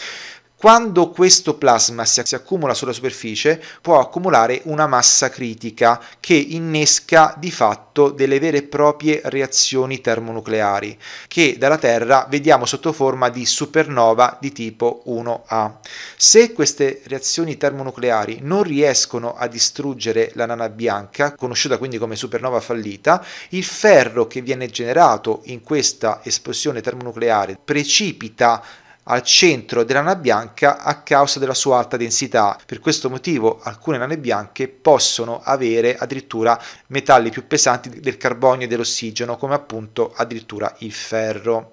Quando questo plasma si, accumula sulla superficie può accumulare una massa critica che innesca di fatto delle vere e proprie reazioni termonucleari che dalla Terra vediamo sotto forma di supernova di tipo 1A. Se queste reazioni termonucleari non riescono a distruggere la nana bianca, conosciuta quindi come supernova fallita, il ferro che viene generato in questa esplosione termonucleare precipita al centro della nana bianca a causa della sua alta densità. Per questo motivo alcune nane bianche possono avere addirittura metalli più pesanti del carbonio e dell'ossigeno, come appunto addirittura il ferro.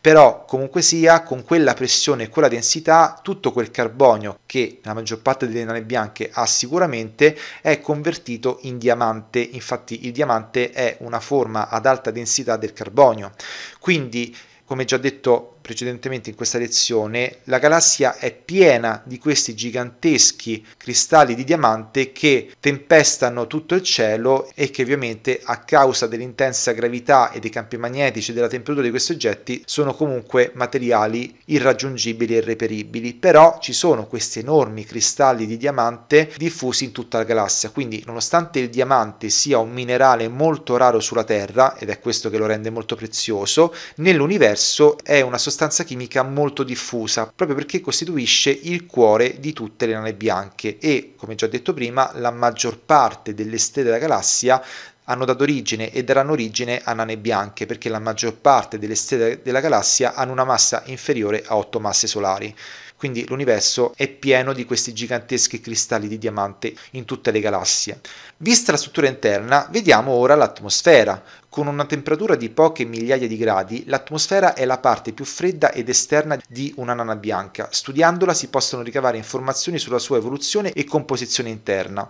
Però comunque sia, con quella pressione e quella densità, tutto quel carbonio che la maggior parte delle nane bianche ha sicuramente è convertito in diamante. Infatti il diamante è una forma ad alta densità del carbonio. Quindi, come già detto precedentemente in questa lezione, la galassia è piena di questi giganteschi cristalli di diamante che tempestano tutto il cielo e che ovviamente a causa dell'intensa gravità e dei campi magnetici e della temperatura di questi oggetti sono comunque materiali irraggiungibili e reperibili. Però ci sono questi enormi cristalli di diamante diffusi in tutta la galassia, quindi nonostante il diamante sia un minerale molto raro sulla Terra ed è questo che lo rende molto prezioso, nell'universo è una sostanza sostanza chimica molto diffusa, proprio perché costituisce il cuore di tutte le nane bianche e, come già detto prima, la maggior parte delle stelle della galassia hanno dato origine e daranno origine a nane bianche perché la maggior parte delle stelle della galassia hanno una massa inferiore a 8 masse solari. Quindi l'universo è pieno di questi giganteschi cristalli di diamante in tutte le galassie. Vista la struttura interna, vediamo ora l'atmosfera. Con una temperatura di poche migliaia di gradi, l'atmosfera è la parte più fredda ed esterna di una nana bianca. Studiandola si possono ricavare informazioni sulla sua evoluzione e composizione interna.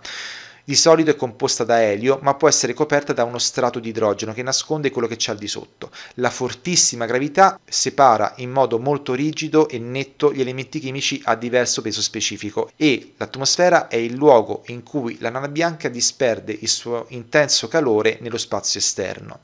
Di solito è composta da elio, ma può essere coperta da uno strato di idrogeno che nasconde quello che c'è al di sotto. La fortissima gravità separa in modo molto rigido e netto gli elementi chimici a diverso peso specifico e l'atmosfera è il luogo in cui la nana bianca disperde il suo intenso calore nello spazio esterno.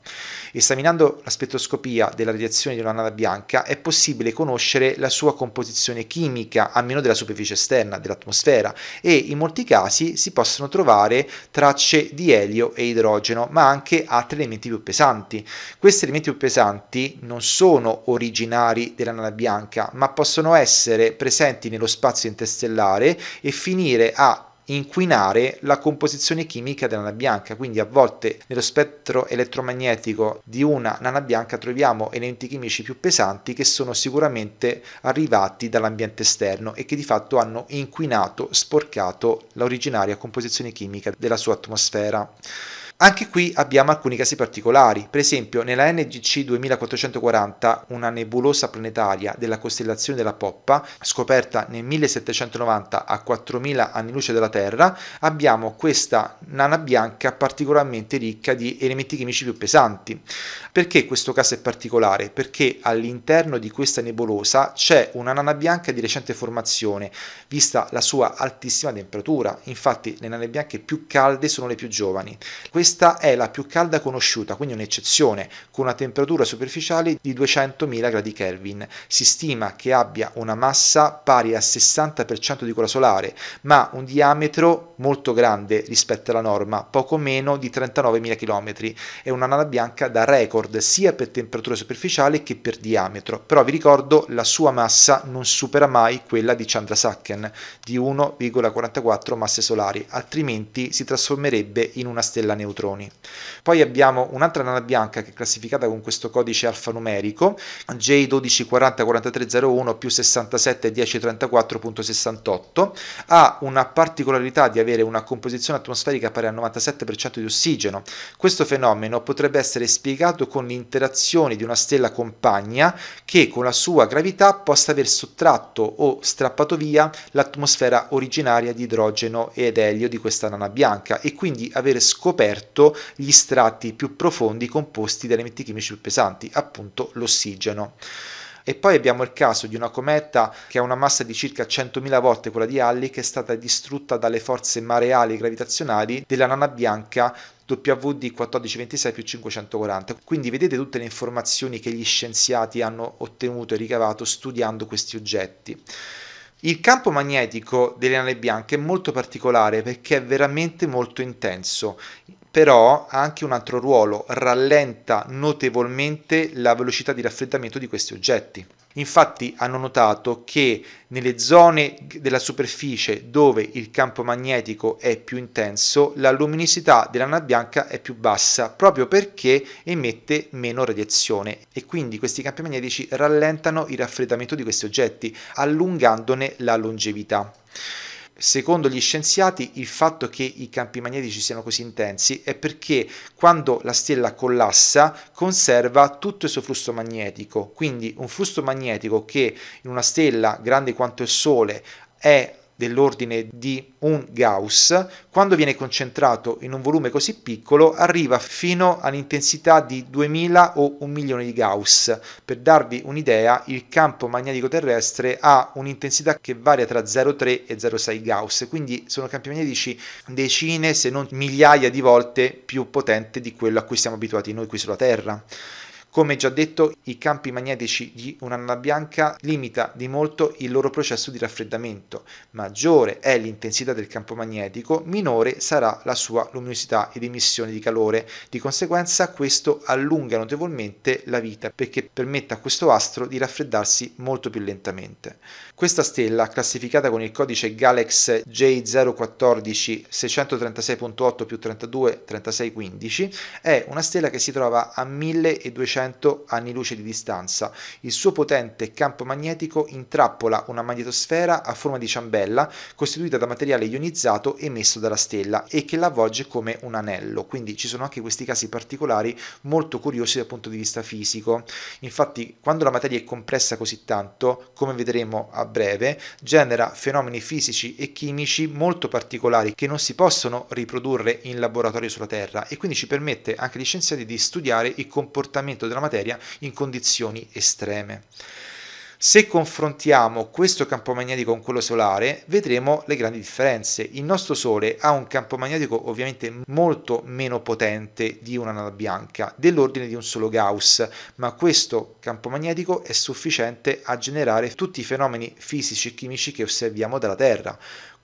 Esaminando la spettroscopia della radiazione di una nana bianca è possibile conoscere la sua composizione chimica a meno della superficie esterna dell'atmosfera e in molti casi si possono trovare trovare tracce di elio e idrogeno, ma anche altri elementi più pesanti. Questi elementi più pesanti non sono originari della nana bianca, ma possono essere presenti nello spazio interstellare e finire a inquinare la composizione chimica della nana bianca, quindi a volte nello spettro elettromagnetico di una nana bianca troviamo elementi chimici più pesanti che sono sicuramente arrivati dall'ambiente esterno e che di fatto hanno inquinato, sporcato l'originaria composizione chimica della sua atmosfera. Anche qui abbiamo alcuni casi particolari, per esempio nella NGC 2440, una nebulosa planetaria della costellazione della Poppa, scoperta nel 1790 a 4000 anni luce dalla Terra, abbiamo questa nana bianca particolarmente ricca di elementi chimici più pesanti. Perché questo caso è particolare? Perché all'interno di questa nebulosa c'è una nana bianca di recente formazione, vista la sua altissima temperatura. Infatti le nane bianche più calde sono le più giovani. Questa è la più calda conosciuta, quindi un'eccezione, con una temperatura superficiale di 200.000 gradi Kelvin. Si stima che abbia una massa pari al 60% di quella solare, ma un diametro molto grande rispetto alla norma, poco meno di 39.000 km. È una nana bianca da record sia per temperatura superficiale che per diametro. Però vi ricordo, la sua massa non supera mai quella di Chandrasekhar, di 1,44 masse solari, altrimenti si trasformerebbe in una stella neutrona neutroni. Poi abbiamo un'altra nana bianca che è classificata con questo codice alfanumerico J12404301 più 671034.68 ha una particolarità di avere una composizione atmosferica pari al 97% di ossigeno. Questo fenomeno potrebbe essere spiegato con l'interazione di una stella compagna che con la sua gravità possa aver sottratto o strappato via l'atmosfera originaria di idrogeno ed elio di questa nana bianca e quindi aver scoperto oggetto gli strati più profondi composti da elementi chimici più pesanti, appunto l'ossigeno. E poi abbiamo il caso di una cometa che ha una massa di circa 100.000 volte quella di Halley, che è stata distrutta dalle forze mareali e gravitazionali della nana bianca WD 1426 più 540. Quindi vedete tutte le informazioni che gli scienziati hanno ottenuto e ricavato studiando questi oggetti. Il campo magnetico delle nane bianche è molto particolare perché è veramente molto intenso però ha anche un altro ruolo, rallenta notevolmente la velocità di raffreddamento di questi oggetti. Infatti hanno notato che nelle zone della superficie dove il campo magnetico è più intenso, la luminosità della lana bianca è più bassa, proprio perché emette meno radiazione e quindi questi campi magnetici rallentano il raffreddamento di questi oggetti, allungandone la longevità. Secondo gli scienziati il fatto che i campi magnetici siano così intensi è perché quando la stella collassa conserva tutto il suo flusso magnetico, quindi un flusso magnetico che in una stella grande quanto il Sole è dell'ordine di un Gauss, quando viene concentrato in un volume così piccolo arriva fino all'intensità di 2000 o 1 milione di Gauss. Per darvi un'idea, il campo magnetico terrestre ha un'intensità che varia tra 0,3 e 0,6 Gauss, quindi sono campi magnetici decine se non migliaia di volte più potente di quello a cui siamo abituati noi qui sulla Terra. Come già detto, i campi magnetici di un'anna bianca limita di molto il loro processo di raffreddamento. Maggiore è l'intensità del campo magnetico, minore sarà la sua luminosità ed emissione di calore. Di conseguenza questo allunga notevolmente la vita perché permette a questo astro di raffreddarsi molto più lentamente. Questa stella, classificata con il codice Galax J014 636.8 più 32 3615, è una stella che si trova a 1200 anni luce di distanza. Il suo potente campo magnetico intrappola una magnetosfera a forma di ciambella costituita da materiale ionizzato emesso dalla stella e che la avvolge come un anello. Quindi ci sono anche questi casi particolari molto curiosi dal punto di vista fisico. Infatti, quando la materia è compressa così tanto, come vedremo a breve genera fenomeni fisici e chimici molto particolari che non si possono riprodurre in laboratorio sulla Terra e quindi ci permette anche agli scienziati di studiare il comportamento della materia in condizioni estreme. Se confrontiamo questo campo magnetico con quello solare, vedremo le grandi differenze. Il nostro Sole ha un campo magnetico ovviamente molto meno potente di una nana bianca, dell'ordine di un solo Gauss, ma questo campo magnetico è sufficiente a generare tutti i fenomeni fisici e chimici che osserviamo dalla Terra.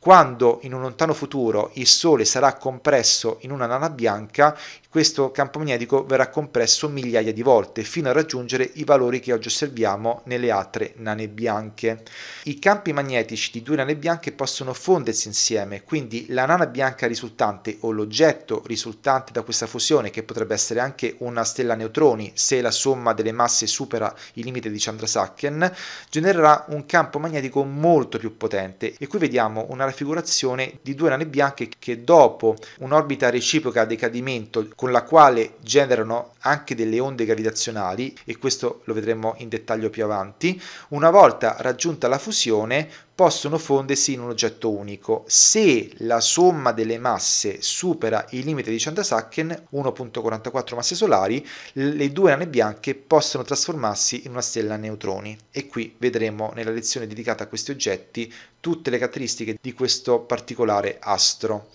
Quando in un lontano futuro il Sole sarà compresso in una nana bianca, questo campo magnetico verrà compresso migliaia di volte fino a raggiungere i valori che oggi osserviamo nelle altre nane bianche. I campi magnetici di due nane bianche possono fondersi insieme, quindi la nana bianca risultante o l'oggetto risultante da questa fusione, che potrebbe essere anche una stella a neutroni se la somma delle masse supera il limite di Chandrasekhar, genererà un campo magnetico molto più potente e qui vediamo una raffigurazione di due nane bianche che dopo un'orbita reciproca a decadimento con la quale generano anche delle onde gravitazionali, e questo lo vedremo in dettaglio più avanti, una volta raggiunta la fusione possono fondersi in un oggetto unico. Se la somma delle masse supera il limite di Chandrasekhyan, 1.44 masse solari, le due nane bianche possono trasformarsi in una stella a neutroni. E qui vedremo nella lezione dedicata a questi oggetti tutte le caratteristiche di questo particolare astro.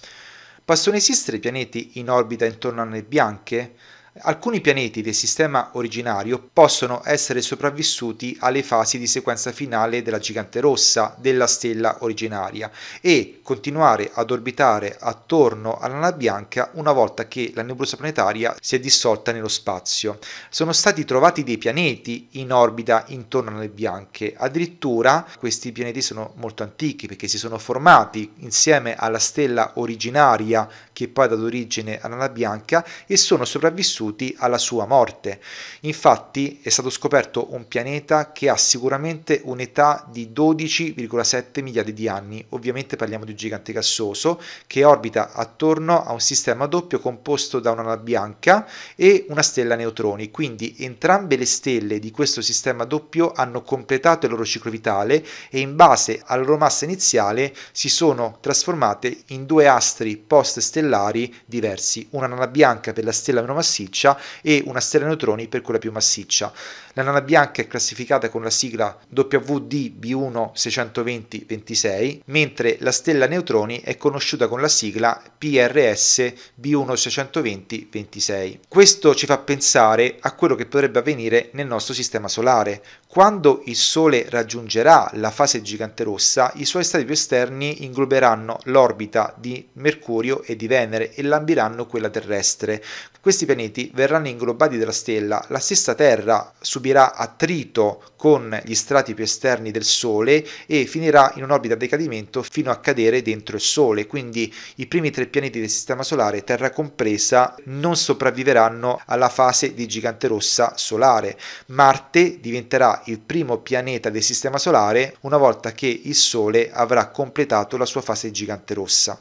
Possono esistere pianeti in orbita intorno a nelle bianche? Alcuni pianeti del sistema originario possono essere sopravvissuti alle fasi di sequenza finale della gigante rossa della stella originaria e continuare ad orbitare attorno alla nana bianca una volta che la nebulosa planetaria si è dissolta nello spazio. Sono stati trovati dei pianeti in orbita intorno alle bianche, addirittura questi pianeti sono molto antichi perché si sono formati insieme alla stella originaria che poi ha dato origine a Nana Bianca, e sono sopravvissuti alla sua morte. Infatti è stato scoperto un pianeta che ha sicuramente un'età di 12,7 miliardi di anni, ovviamente parliamo di un gigante gassoso, che orbita attorno a un sistema doppio composto da una nana bianca e una stella neutroni, quindi entrambe le stelle di questo sistema doppio hanno completato il loro ciclo vitale e in base alla loro massa iniziale si sono trasformate in due astri post-stellari stellari diversi, una nana bianca per la stella meno massiccia e una stella neutroni per quella più massiccia. La nana bianca è classificata con la sigla WDB1-620-26, mentre la stella neutroni è conosciuta con la sigla PRS B1-620-26. Questo ci fa pensare a quello che potrebbe avvenire nel nostro sistema solare, quando il Sole raggiungerà la fase gigante rossa, i suoi stati più esterni ingloberanno l'orbita di Mercurio e di Venere e lambiranno quella terrestre. Questi pianeti verranno inglobati dalla stella, la stessa Terra subirà attrito con gli strati più esterni del Sole e finirà in un'orbita a decadimento fino a cadere dentro il Sole, quindi i primi tre pianeti del Sistema Solare, Terra compresa, non sopravviveranno alla fase di gigante rossa solare. Marte diventerà il primo pianeta del Sistema Solare una volta che il Sole avrà completato la sua fase gigante rossa.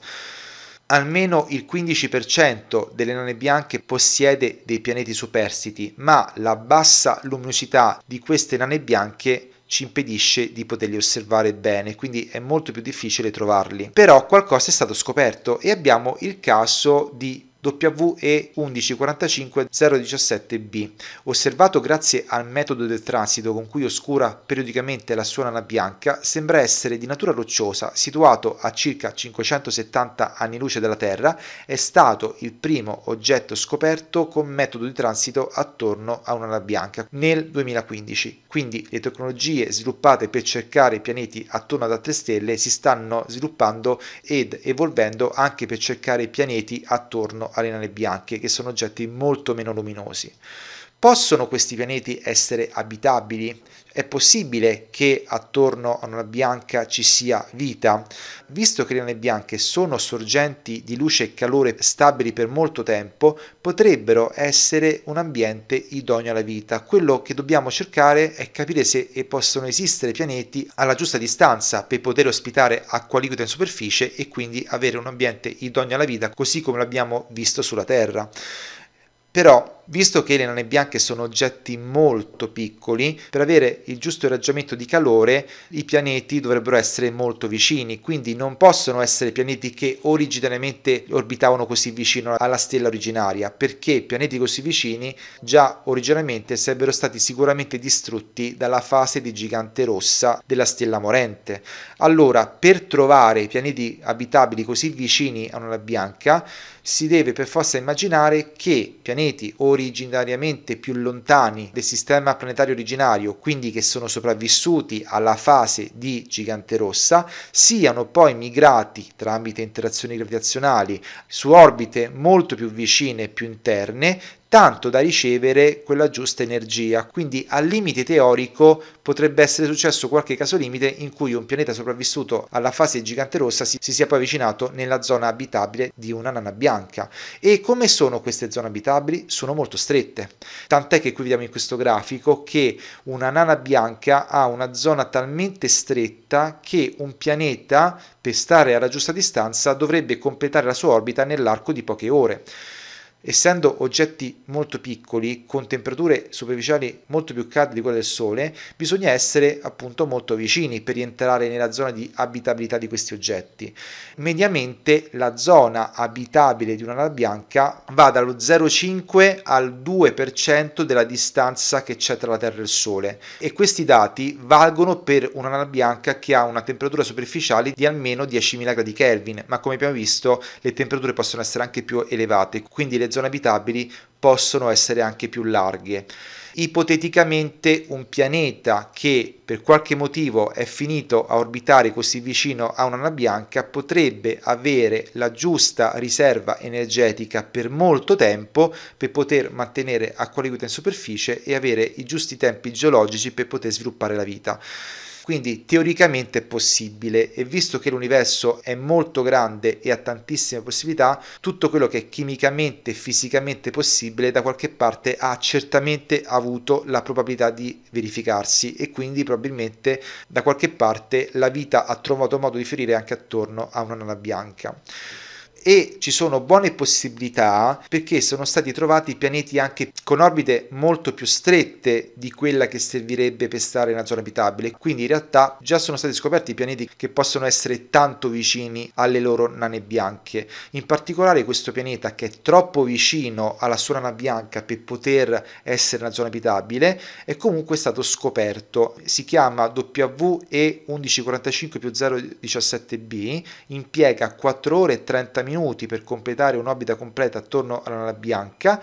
Almeno il 15% delle nane bianche possiede dei pianeti superstiti, ma la bassa luminosità di queste nane bianche ci impedisce di poterli osservare bene, quindi è molto più difficile trovarli. Però qualcosa è stato scoperto e abbiamo il caso di WE1145017B, osservato grazie al metodo del transito con cui oscura periodicamente la sua nana bianca, sembra essere di natura rocciosa, situato a circa 570 anni luce dalla Terra, è stato il primo oggetto scoperto con metodo di transito attorno a una nana bianca nel 2015. Quindi le tecnologie sviluppate per cercare pianeti attorno ad altre stelle si stanno sviluppando ed evolvendo anche per cercare pianeti attorno sono arenale bianche, che sono oggetti molto meno luminosi. Possono questi pianeti essere abitabili? è possibile che attorno a una bianca ci sia vita? Visto che le anelle bianche sono sorgenti di luce e calore stabili per molto tempo, potrebbero essere un ambiente idoneo alla vita. Quello che dobbiamo cercare è capire se possono esistere pianeti alla giusta distanza per poter ospitare acqua liquida in superficie e quindi avere un ambiente idoneo alla vita, così come l'abbiamo visto sulla Terra. Però Visto che le nane bianche sono oggetti molto piccoli, per avere il giusto irraggiamento di calore i pianeti dovrebbero essere molto vicini, quindi non possono essere pianeti che originariamente orbitavano così vicino alla stella originaria, perché pianeti così vicini già originariamente sarebbero stati sicuramente distrutti dalla fase di gigante rossa della stella morente. Allora, per trovare pianeti abitabili così vicini a una bianca, si deve per forza immaginare che pianeti originari originariamente più lontani del sistema planetario originario, quindi che sono sopravvissuti alla fase di gigante rossa, siano poi migrati tramite interazioni gravitazionali su orbite molto più vicine e più interne, tanto da ricevere quella giusta energia. Quindi al limite teorico potrebbe essere successo qualche caso limite in cui un pianeta sopravvissuto alla fase gigante rossa si, si sia poi avvicinato nella zona abitabile di una nana bianca. E come sono queste zone abitabili? Sono molto strette. Tant'è che qui vediamo in questo grafico che una nana bianca ha una zona talmente stretta che un pianeta per stare alla giusta distanza dovrebbe completare la sua orbita nell'arco di poche ore. Essendo oggetti molto piccoli, con temperature superficiali molto più calde di quelle del Sole, bisogna essere appunto molto vicini per rientrare nella zona di abitabilità di questi oggetti. Mediamente la zona abitabile di una nana bianca va dallo 0,5 al 2% della distanza che c'è tra la Terra e il Sole e questi dati valgono per una nana bianca che ha una temperatura superficiale di almeno 10.000 gradi Kelvin, ma come abbiamo visto le temperature possono essere anche più elevate, quindi le zone abitabili possono essere anche più larghe. Ipoteticamente un pianeta che per qualche motivo è finito a orbitare così vicino a una nana bianca potrebbe avere la giusta riserva energetica per molto tempo per poter mantenere acqua liquida in superficie e avere i giusti tempi geologici per poter sviluppare la vita. Quindi teoricamente è possibile e visto che l'universo è molto grande e ha tantissime possibilità, tutto quello che è chimicamente e fisicamente possibile da qualche parte ha certamente avuto la probabilità di verificarsi e quindi probabilmente da qualche parte la vita ha trovato modo di ferire anche attorno a una nana bianca e ci sono buone possibilità perché sono stati trovati pianeti anche con orbite molto più strette di quella che servirebbe per stare nella zona abitabile, quindi in realtà già sono stati scoperti pianeti che possono essere tanto vicini alle loro nane bianche. In particolare questo pianeta che è troppo vicino alla sua nana bianca per poter essere una zona abitabile è comunque stato scoperto. Si chiama WE1145-017b, impiega 4 ore e 30 minuti minuti per completare un'orbita completa attorno alla nana bianca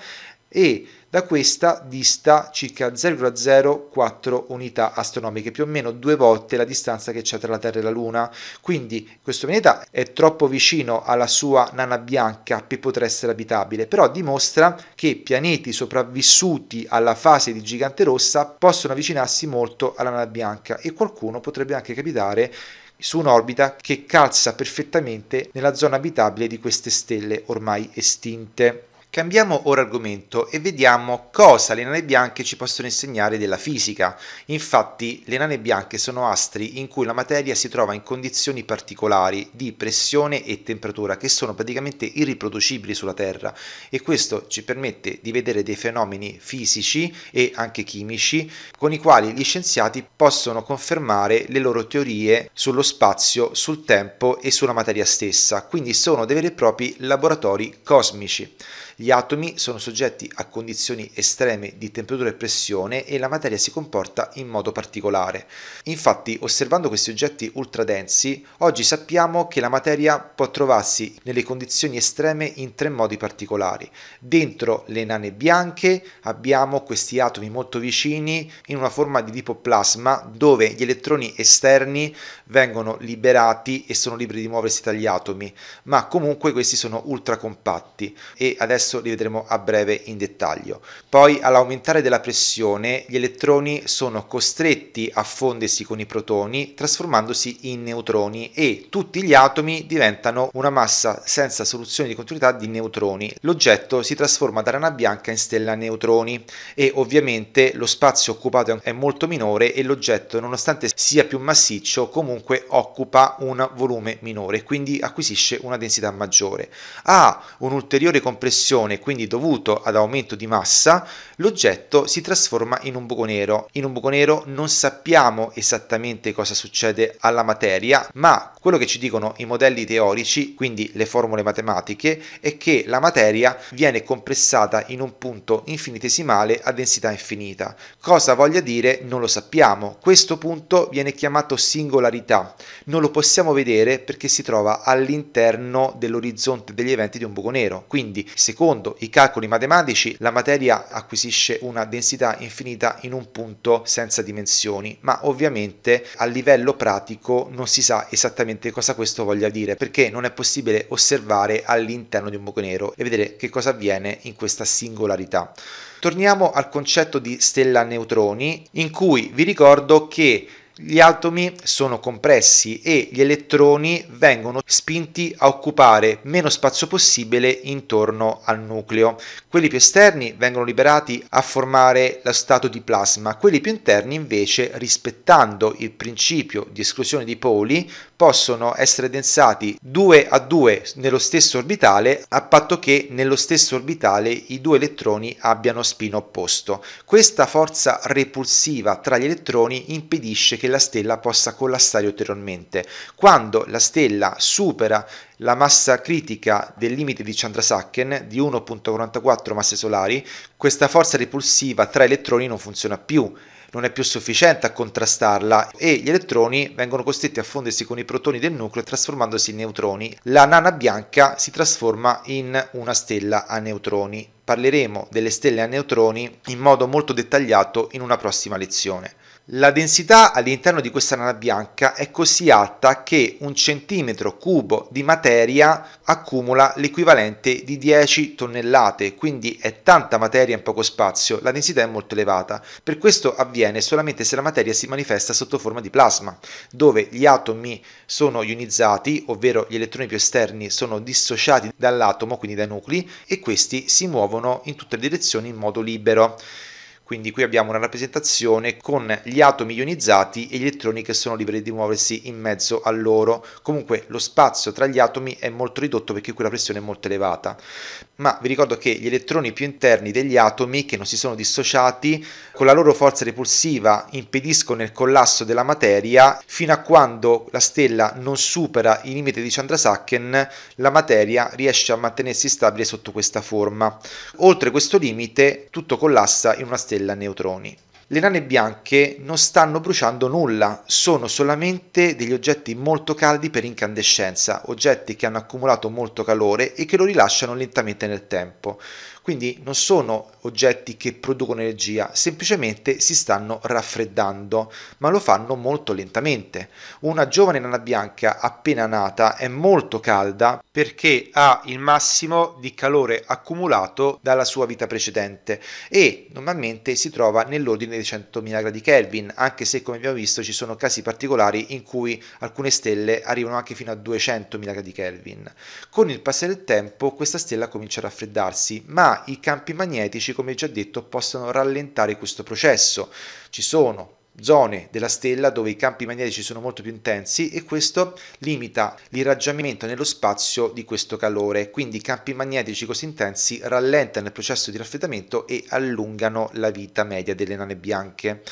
e da questa dista circa 0,04 unità astronomiche, più o meno due volte la distanza che c'è tra la Terra e la Luna. Quindi questo pianeta è troppo vicino alla sua nana bianca per poter essere abitabile, però dimostra che pianeti sopravvissuti alla fase di gigante rossa possono avvicinarsi molto alla nana bianca e qualcuno potrebbe anche capitare su un'orbita che calza perfettamente nella zona abitabile di queste stelle ormai estinte. Cambiamo ora argomento e vediamo cosa le nane bianche ci possono insegnare della fisica. Infatti le nane bianche sono astri in cui la materia si trova in condizioni particolari di pressione e temperatura che sono praticamente irriproducibili sulla Terra e questo ci permette di vedere dei fenomeni fisici e anche chimici con i quali gli scienziati possono confermare le loro teorie sullo spazio, sul tempo e sulla materia stessa. Quindi sono dei veri e propri laboratori cosmici. Gli atomi sono soggetti a condizioni estreme di temperatura e pressione e la materia si comporta in modo particolare. Infatti, osservando questi oggetti ultradensi, oggi sappiamo che la materia può trovarsi nelle condizioni estreme in tre modi particolari. Dentro le nane bianche abbiamo questi atomi molto vicini in una forma di tipo plasma dove gli elettroni esterni vengono liberati e sono liberi di muoversi dagli atomi, ma comunque questi sono ultracompatti e adesso adesso li vedremo a breve in dettaglio. Poi all'aumentare della pressione gli elettroni sono costretti a fondersi con i protoni trasformandosi in neutroni e tutti gli atomi diventano una massa senza soluzione di continuità di neutroni. L'oggetto si trasforma da rana bianca in stella neutroni e ovviamente lo spazio occupato è molto minore e l'oggetto nonostante sia più massiccio comunque occupa un volume minore quindi acquisisce una densità maggiore. Ha un'ulteriore compressione trazione, quindi dovuto ad aumento di massa, l'oggetto si trasforma in un buco nero. In un buco nero non sappiamo esattamente cosa succede alla materia, ma quello che ci dicono i modelli teorici, quindi le formule matematiche, è che la materia viene compressata in un punto infinitesimale a densità infinita. Cosa voglia dire non lo sappiamo. Questo punto viene chiamato singolarità. Non lo possiamo vedere perché si trova all'interno dell'orizzonte degli eventi di un buco nero. Quindi, secondo secondo i calcoli matematici la materia acquisisce una densità infinita in un punto senza dimensioni, ma ovviamente a livello pratico non si sa esattamente cosa questo voglia dire, perché non è possibile osservare all'interno di un buco nero e vedere che cosa avviene in questa singolarità. Torniamo al concetto di stella neutroni, in cui vi ricordo che gli atomi sono compressi e gli elettroni vengono spinti a occupare meno spazio possibile intorno al nucleo. Quelli più esterni vengono liberati a formare lo stato di plasma, quelli più interni invece, rispettando il principio di esclusione dei poli, possono essere densati due a due nello stesso orbitale a patto che nello stesso orbitale i due elettroni abbiano spin opposto. Questa forza repulsiva tra gli elettroni impedisce che la stella possa collassare ulteriormente. Quando la stella supera la massa critica del limite di Chandrasekhon di 1.44 masse solari, questa forza repulsiva tra elettroni non funziona più non è più sufficiente a contrastarla e gli elettroni vengono costretti a fondersi con i protoni del nucleo trasformandosi in neutroni. La nana bianca si trasforma in una stella a neutroni. Parleremo delle stelle a neutroni in modo molto dettagliato in una prossima lezione. La densità all'interno di questa nana bianca è così alta che un centimetro cubo di materia accumula l'equivalente di 10 tonnellate, quindi è tanta materia in poco spazio, la densità è molto elevata. Per questo avviene solamente se la materia si manifesta sotto forma di plasma, dove gli atomi sono ionizzati, ovvero gli elettroni più esterni sono dissociati dall'atomo, quindi dai nuclei, e questi si muovono in tutte le direzioni in modo libero. Quindi qui abbiamo una rappresentazione con gli atomi ionizzati e gli elettroni che sono liberi di muoversi in mezzo a loro. Comunque lo spazio tra gli atomi è molto ridotto perché qui la pressione è molto elevata ma vi ricordo che gli elettroni più interni degli atomi che non si sono dissociati con la loro forza repulsiva impediscono il collasso della materia fino a quando la stella non supera i limiti di Chandrasekhar la materia riesce a mantenersi stabile sotto questa forma oltre questo limite tutto collassa in una stella a neutroni le nane bianche non stanno bruciando nulla, sono solamente degli oggetti molto caldi per incandescenza, oggetti che hanno accumulato molto calore e che lo rilasciano lentamente nel tempo quindi non sono oggetti che producono energia, semplicemente si stanno raffreddando, ma lo fanno molto lentamente. Una giovane nana bianca appena nata è molto calda perché ha il massimo di calore accumulato dalla sua vita precedente e normalmente si trova nell'ordine dei 100.000 gradi Kelvin, anche se come abbiamo visto ci sono casi particolari in cui alcune stelle arrivano anche fino a 200.000 gradi Kelvin. Con il passare del tempo questa stella comincia a raffreddarsi, ma i campi magnetici, come già detto, possono rallentare questo processo. Ci sono zone della stella dove i campi magnetici sono molto più intensi e questo limita l'irraggiamento nello spazio di questo calore, quindi i campi magnetici così intensi rallentano il processo di raffreddamento e allungano la vita media delle nane bianche.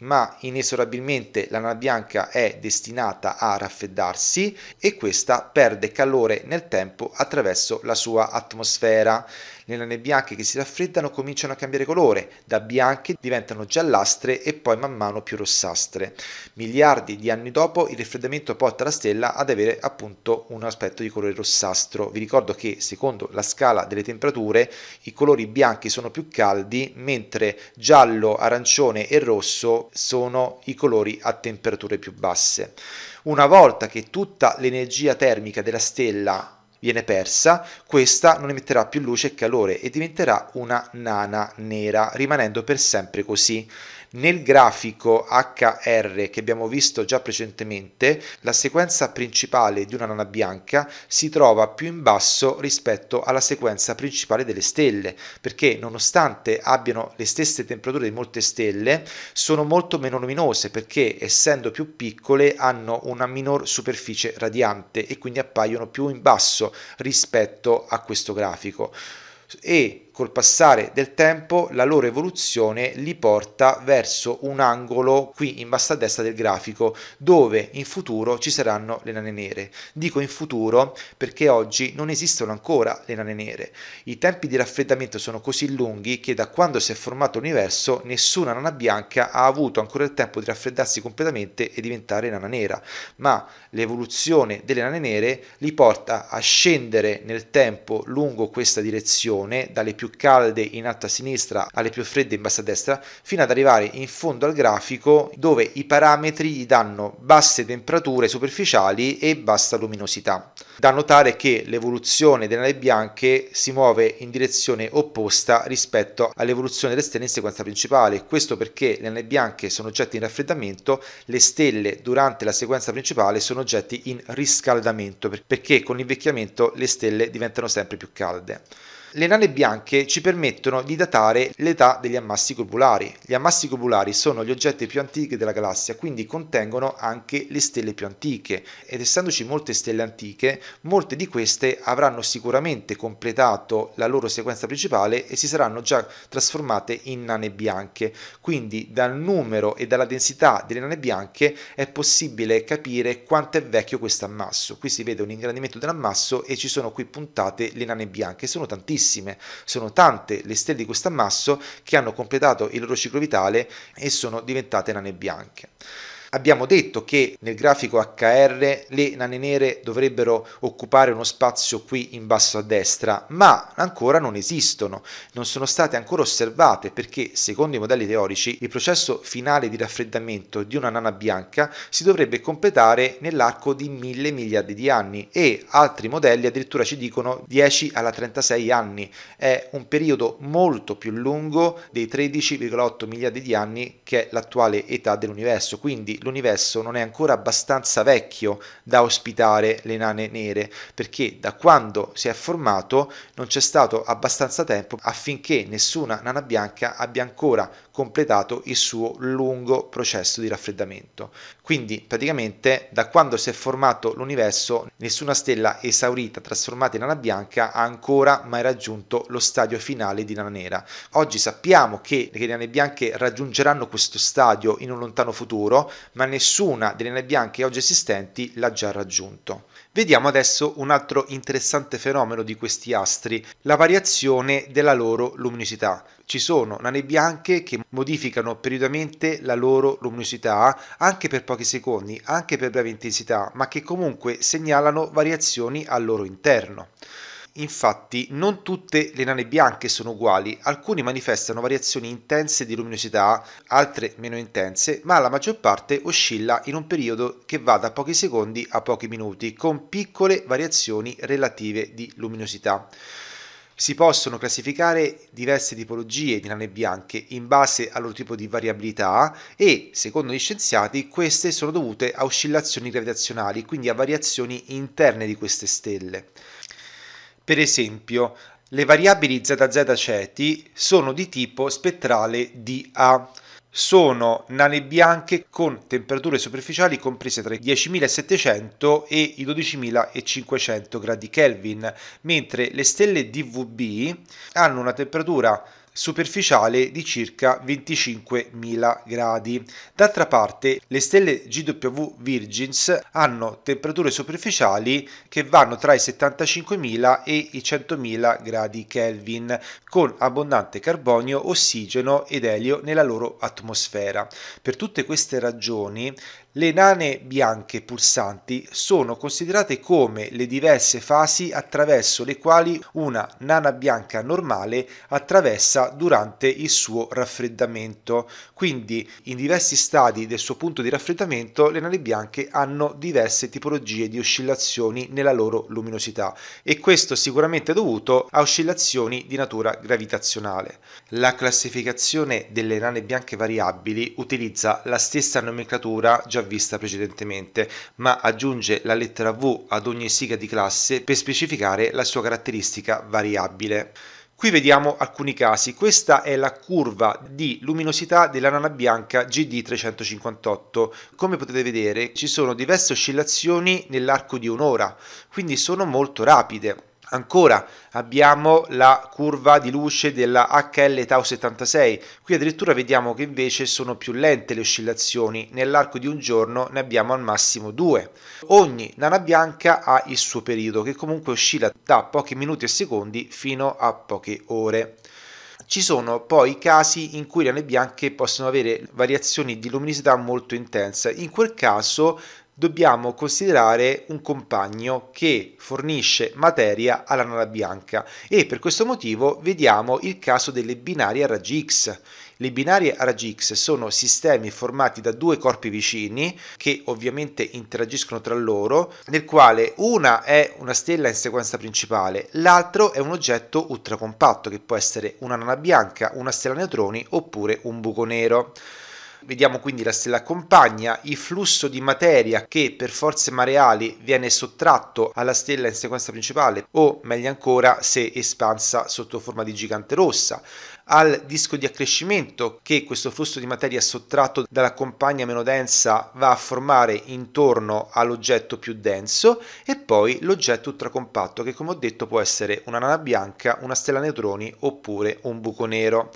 Ma inesorabilmente la nana bianca è destinata a raffreddarsi e questa perde calore nel tempo attraverso la sua atmosfera nelle lane bianche che si raffreddano cominciano a cambiare colore, da bianche diventano giallastre e poi man mano più rossastre. Miliardi di anni dopo il raffreddamento porta la stella ad avere appunto un aspetto di colore rossastro. Vi ricordo che secondo la scala delle temperature i colori bianchi sono più caldi, mentre giallo, arancione e rosso sono i colori a temperature più basse. Una volta che tutta l'energia termica della stella viene persa, questa non emetterà più luce e calore e diventerà una nana nera, rimanendo per sempre così. Nel grafico HR che abbiamo visto già precedentemente, la sequenza principale di una nana bianca si trova più in basso rispetto alla sequenza principale delle stelle, perché nonostante abbiano le stesse temperature di molte stelle, sono molto meno luminose perché essendo più piccole hanno una minor superficie radiante e quindi appaiono più in basso rispetto a questo grafico. E col passare del tempo la loro evoluzione li porta verso un angolo qui in basso a destra del grafico dove in futuro ci saranno le nane nere. Dico in futuro perché oggi non esistono ancora le nane nere. I tempi di raffreddamento sono così lunghi che da quando si è formato l'universo nessuna nana bianca ha avuto ancora il tempo di raffreddarsi completamente e diventare nana nera, ma l'evoluzione delle nane nere li porta a scendere nel tempo lungo questa direzione dalle più più calde in alto a sinistra alle più fredde in bassa a destra, fino ad arrivare in fondo al grafico dove i parametri gli danno basse temperature superficiali e bassa luminosità. Da notare che l'evoluzione delle navi bianche si muove in direzione opposta rispetto all'evoluzione delle stelle in sequenza principale, questo perché le navi bianche sono oggetti in raffreddamento, le stelle durante la sequenza principale sono oggetti in riscaldamento perché con l'invecchiamento le stelle diventano sempre più calde. Le nane bianche ci permettono di datare l'età degli ammassi globulari. Gli ammassi globulari sono gli oggetti più antichi della galassia, quindi contengono anche le stelle più antiche ed essendoci molte stelle antiche, molte di queste avranno sicuramente completato la loro sequenza principale e si saranno già trasformate in nane bianche. Quindi dal numero e dalla densità delle nane bianche è possibile capire quanto è vecchio questo ammasso. Qui si vede un ingrandimento dell'ammasso e ci sono qui puntate le nane bianche, sono tantissime tantissime, sono tante le stelle di questo ammasso che hanno completato il loro ciclo vitale e sono diventate nane bianche. Abbiamo detto che nel grafico HR le nane nere dovrebbero occupare uno spazio qui in basso a destra, ma ancora non esistono, non sono state ancora osservate perché secondo i modelli teorici il processo finale di raffreddamento di una nana bianca si dovrebbe completare nell'arco di mille miliardi di anni e altri modelli addirittura ci dicono 10 alla 36 anni, è un periodo molto più lungo dei 13,8 miliardi di anni che è l'attuale età dell'universo, quindi l'universo non è ancora abbastanza vecchio da ospitare le nane nere, perché da quando si è formato non c'è stato abbastanza tempo affinché nessuna nana bianca abbia ancora completato il suo lungo processo di raffreddamento. Quindi praticamente da quando si è formato l'universo nessuna stella esaurita trasformata in nana bianca ha ancora mai raggiunto lo stadio finale di nana nera. Oggi sappiamo che le nane bianche raggiungeranno questo stadio in un lontano futuro, ma nessuna delle linee bianche oggi esistenti l'ha già raggiunto. Vediamo adesso un altro interessante fenomeno di questi astri, la variazione della loro luminosità. Ci sono nane bianche che modificano periodamente la loro luminosità anche per pochi secondi, anche per breve intensità, ma che comunque segnalano variazioni al loro interno. Infatti, non tutte le nane bianche sono uguali, alcune manifestano variazioni intense di luminosità, altre meno intense, ma la maggior parte oscilla in un periodo che va da pochi secondi a pochi minuti, con piccole variazioni relative di luminosità. Si possono classificare diverse tipologie di nane bianche in base al loro tipo di variabilità e, secondo gli scienziati, queste sono dovute a oscillazioni gravitazionali, quindi a variazioni interne di queste stelle. Per esempio, le variabili ZZ ZZCT sono di tipo spettrale DA. Sono nane bianche con temperature superficiali comprese tra i 10.700 e i 12.500 gradi Kelvin, mentre le stelle DVB hanno una temperatura superficiale di circa 25.000 gradi. D'altra parte, le stelle GW Virgins hanno temperature superficiali che vanno tra i 75.000 e i 100.000 gradi Kelvin, con abbondante carbonio, ossigeno ed elio nella loro atmosfera. Per tutte queste ragioni, le nane bianche pulsanti sono considerate come le diverse fasi attraverso le quali una nana bianca normale attraversa durante il suo raffreddamento. Quindi in diversi stadi del suo punto di raffreddamento le nane bianche hanno diverse tipologie di oscillazioni nella loro luminosità e questo sicuramente è dovuto a oscillazioni di natura gravitazionale. La classificazione delle nane bianche variabili utilizza la stessa nomenclatura già vista precedentemente, ma aggiunge la lettera V ad ogni siga di classe per specificare la sua caratteristica variabile. Qui vediamo alcuni casi, questa è la curva di luminosità della nana bianca GD358, come potete vedere ci sono diverse oscillazioni nell'arco di un'ora, quindi sono molto rapide. Ancora abbiamo la curva di luce della HL Tau 76, qui addirittura vediamo che invece sono più lente le oscillazioni, nell'arco di un giorno ne abbiamo al massimo due. Ogni nana bianca ha il suo periodo che comunque oscilla da pochi minuti e secondi fino a poche ore. Ci sono poi casi in cui le nane bianche possono avere variazioni di luminosità molto intensa, In quel caso dobbiamo considerare un compagno che fornisce materia alla nana bianca e per questo motivo vediamo il caso delle binarie a raggi X. Le binarie a raggi X sono sistemi formati da due corpi vicini che ovviamente interagiscono tra loro, nel quale una è una stella in sequenza principale, l'altro è un oggetto ultracompatto che può essere una nana bianca, una stella a neutroni oppure un buco nero. Vediamo quindi la stella compagna, il flusso di materia che per forze mareali viene sottratto alla stella in sequenza principale o meglio ancora se espansa sotto forma di gigante rossa, al disco di accrescimento che questo flusso di materia sottratto dalla compagna meno densa va a formare intorno all'oggetto più denso e poi l'oggetto ultracompatto che come ho detto può essere una nana bianca, una stella neutroni oppure un buco nero.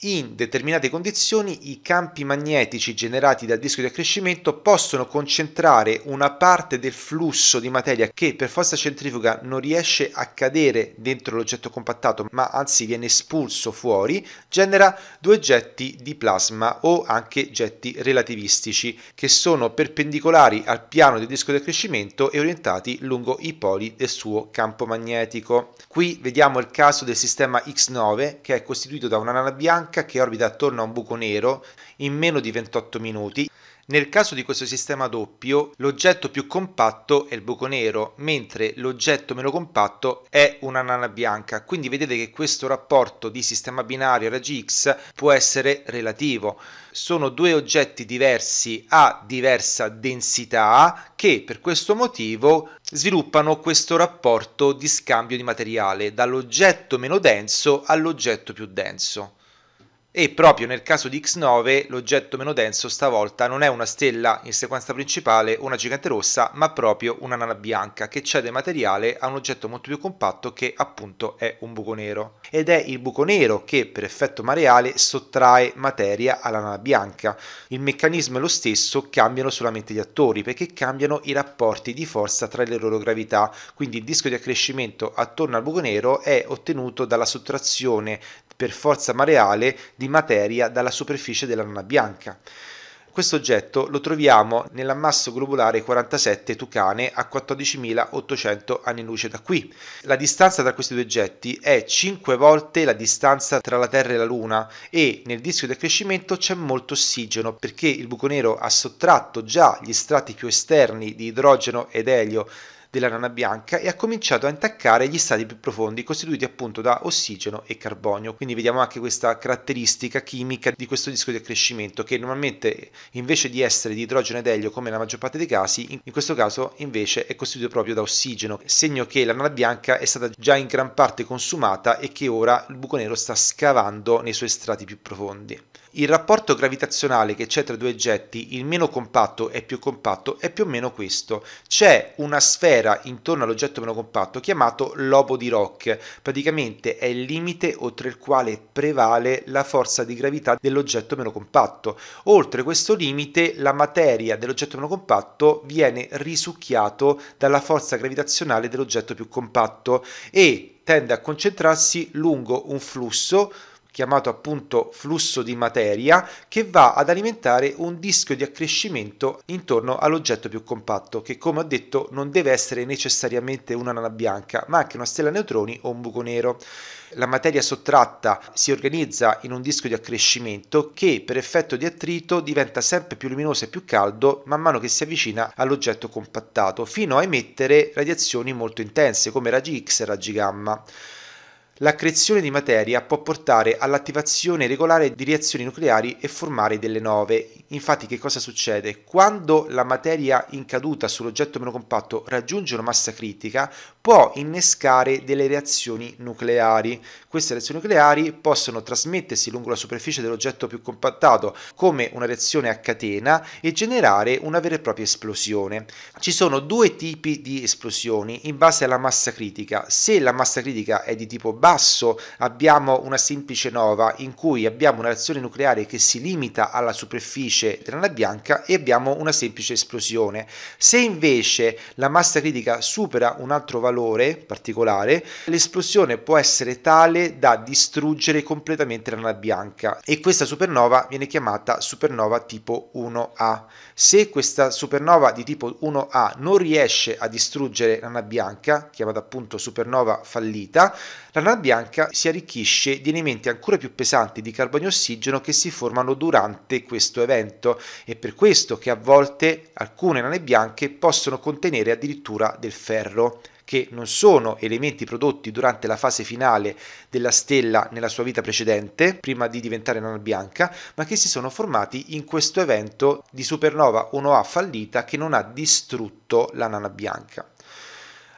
In determinate condizioni i campi magnetici generati dal disco di accrescimento possono concentrare una parte del flusso di materia che per forza centrifuga non riesce a cadere dentro l'oggetto compattato ma anzi viene espulso fuori, genera due getti di plasma o anche getti relativistici che sono perpendicolari al piano del disco di accrescimento e orientati lungo i poli del suo campo magnetico. Qui vediamo il caso del sistema X9 che è costituito da una nana bianca bianca che orbita attorno a un buco nero in meno di 28 minuti. Nel caso di questo sistema doppio, l'oggetto più compatto è il buco nero, mentre l'oggetto meno compatto è una nana bianca. Quindi vedete che questo rapporto di sistema binario raggi X può essere relativo. Sono due oggetti diversi a diversa densità che per questo motivo sviluppano questo rapporto di scambio di materiale dall'oggetto meno denso all'oggetto più denso e proprio nel caso di X9 l'oggetto meno denso stavolta non è una stella in sequenza principale o una gigante rossa, ma proprio una nana bianca che cede materiale a un oggetto molto più compatto che appunto è un buco nero. Ed è il buco nero che per effetto mareale sottrae materia alla nana bianca. Il meccanismo è lo stesso, cambiano solamente gli attori perché cambiano i rapporti di forza tra le loro gravità, quindi il disco di accrescimento attorno al buco nero è ottenuto dalla sottrazione per forza mareale di di materia dalla superficie della luna bianca. Questo oggetto lo troviamo nell'ammasso globulare 47 Tucane a 14.800 anni luce da qui. La distanza tra questi due oggetti è 5 volte la distanza tra la Terra e la Luna e nel disco di accrescimento c'è molto ossigeno perché il buco nero ha sottratto già gli strati più esterni di idrogeno ed elio della nana bianca e ha cominciato a intaccare gli stati più profondi costituiti appunto da ossigeno e carbonio. Quindi vediamo anche questa caratteristica chimica di questo disco di accrescimento che normalmente invece di essere di idrogeno ed elio come nella maggior parte dei casi, in questo caso invece è costituito proprio da ossigeno, segno che la nana bianca è stata già in gran parte consumata e che ora il buco nero sta scavando nei suoi strati più profondi. Il rapporto gravitazionale che c'è tra due oggetti, il meno compatto e più compatto, è più o meno questo. C'è una sfera intorno all'oggetto meno compatto chiamato lobo di Rock. Praticamente è il limite oltre il quale prevale la forza di gravità dell'oggetto meno compatto. Oltre questo limite, la materia dell'oggetto meno compatto viene risucchiato dalla forza gravitazionale dell'oggetto più compatto e tende a concentrarsi lungo un flusso chiamato appunto flusso di materia, che va ad alimentare un disco di accrescimento intorno all'oggetto più compatto, che come ho detto non deve essere necessariamente una nana bianca, ma anche una stella neutroni o un buco nero. La materia sottratta si organizza in un disco di accrescimento che per effetto di attrito diventa sempre più luminoso e più caldo man mano che si avvicina all'oggetto compattato, fino a emettere radiazioni molto intense come raggi X e raggi gamma. L'accrezione di materia può portare all'attivazione regolare di reazioni nucleari e formare delle nove Infatti che cosa succede? Quando la materia in caduta sull'oggetto meno compatto raggiunge una massa critica può innescare delle reazioni nucleari. Queste reazioni nucleari possono trasmettersi lungo la superficie dell'oggetto più compattato come una reazione a catena e generare una vera e propria esplosione. Ci sono due tipi di esplosioni in base alla massa critica. Se la massa critica è di tipo basso abbiamo una semplice nova in cui abbiamo una reazione nucleare che si limita alla superficie semplice grana bianca e abbiamo una semplice esplosione. Se invece la massa critica supera un altro valore particolare, l'esplosione può essere tale da distruggere completamente la grana bianca e questa supernova viene chiamata supernova tipo 1A. Se questa supernova di tipo 1A non riesce a distruggere la grana bianca, chiamata appunto supernova fallita, la nana bianca si arricchisce di elementi ancora più pesanti di carbonio e ossigeno che si formano durante questo evento vento, è per questo che a volte alcune nane bianche possono contenere addirittura del ferro che non sono elementi prodotti durante la fase finale della stella nella sua vita precedente, prima di diventare nana bianca, ma che si sono formati in questo evento di supernova 1A fallita che non ha distrutto la nana bianca.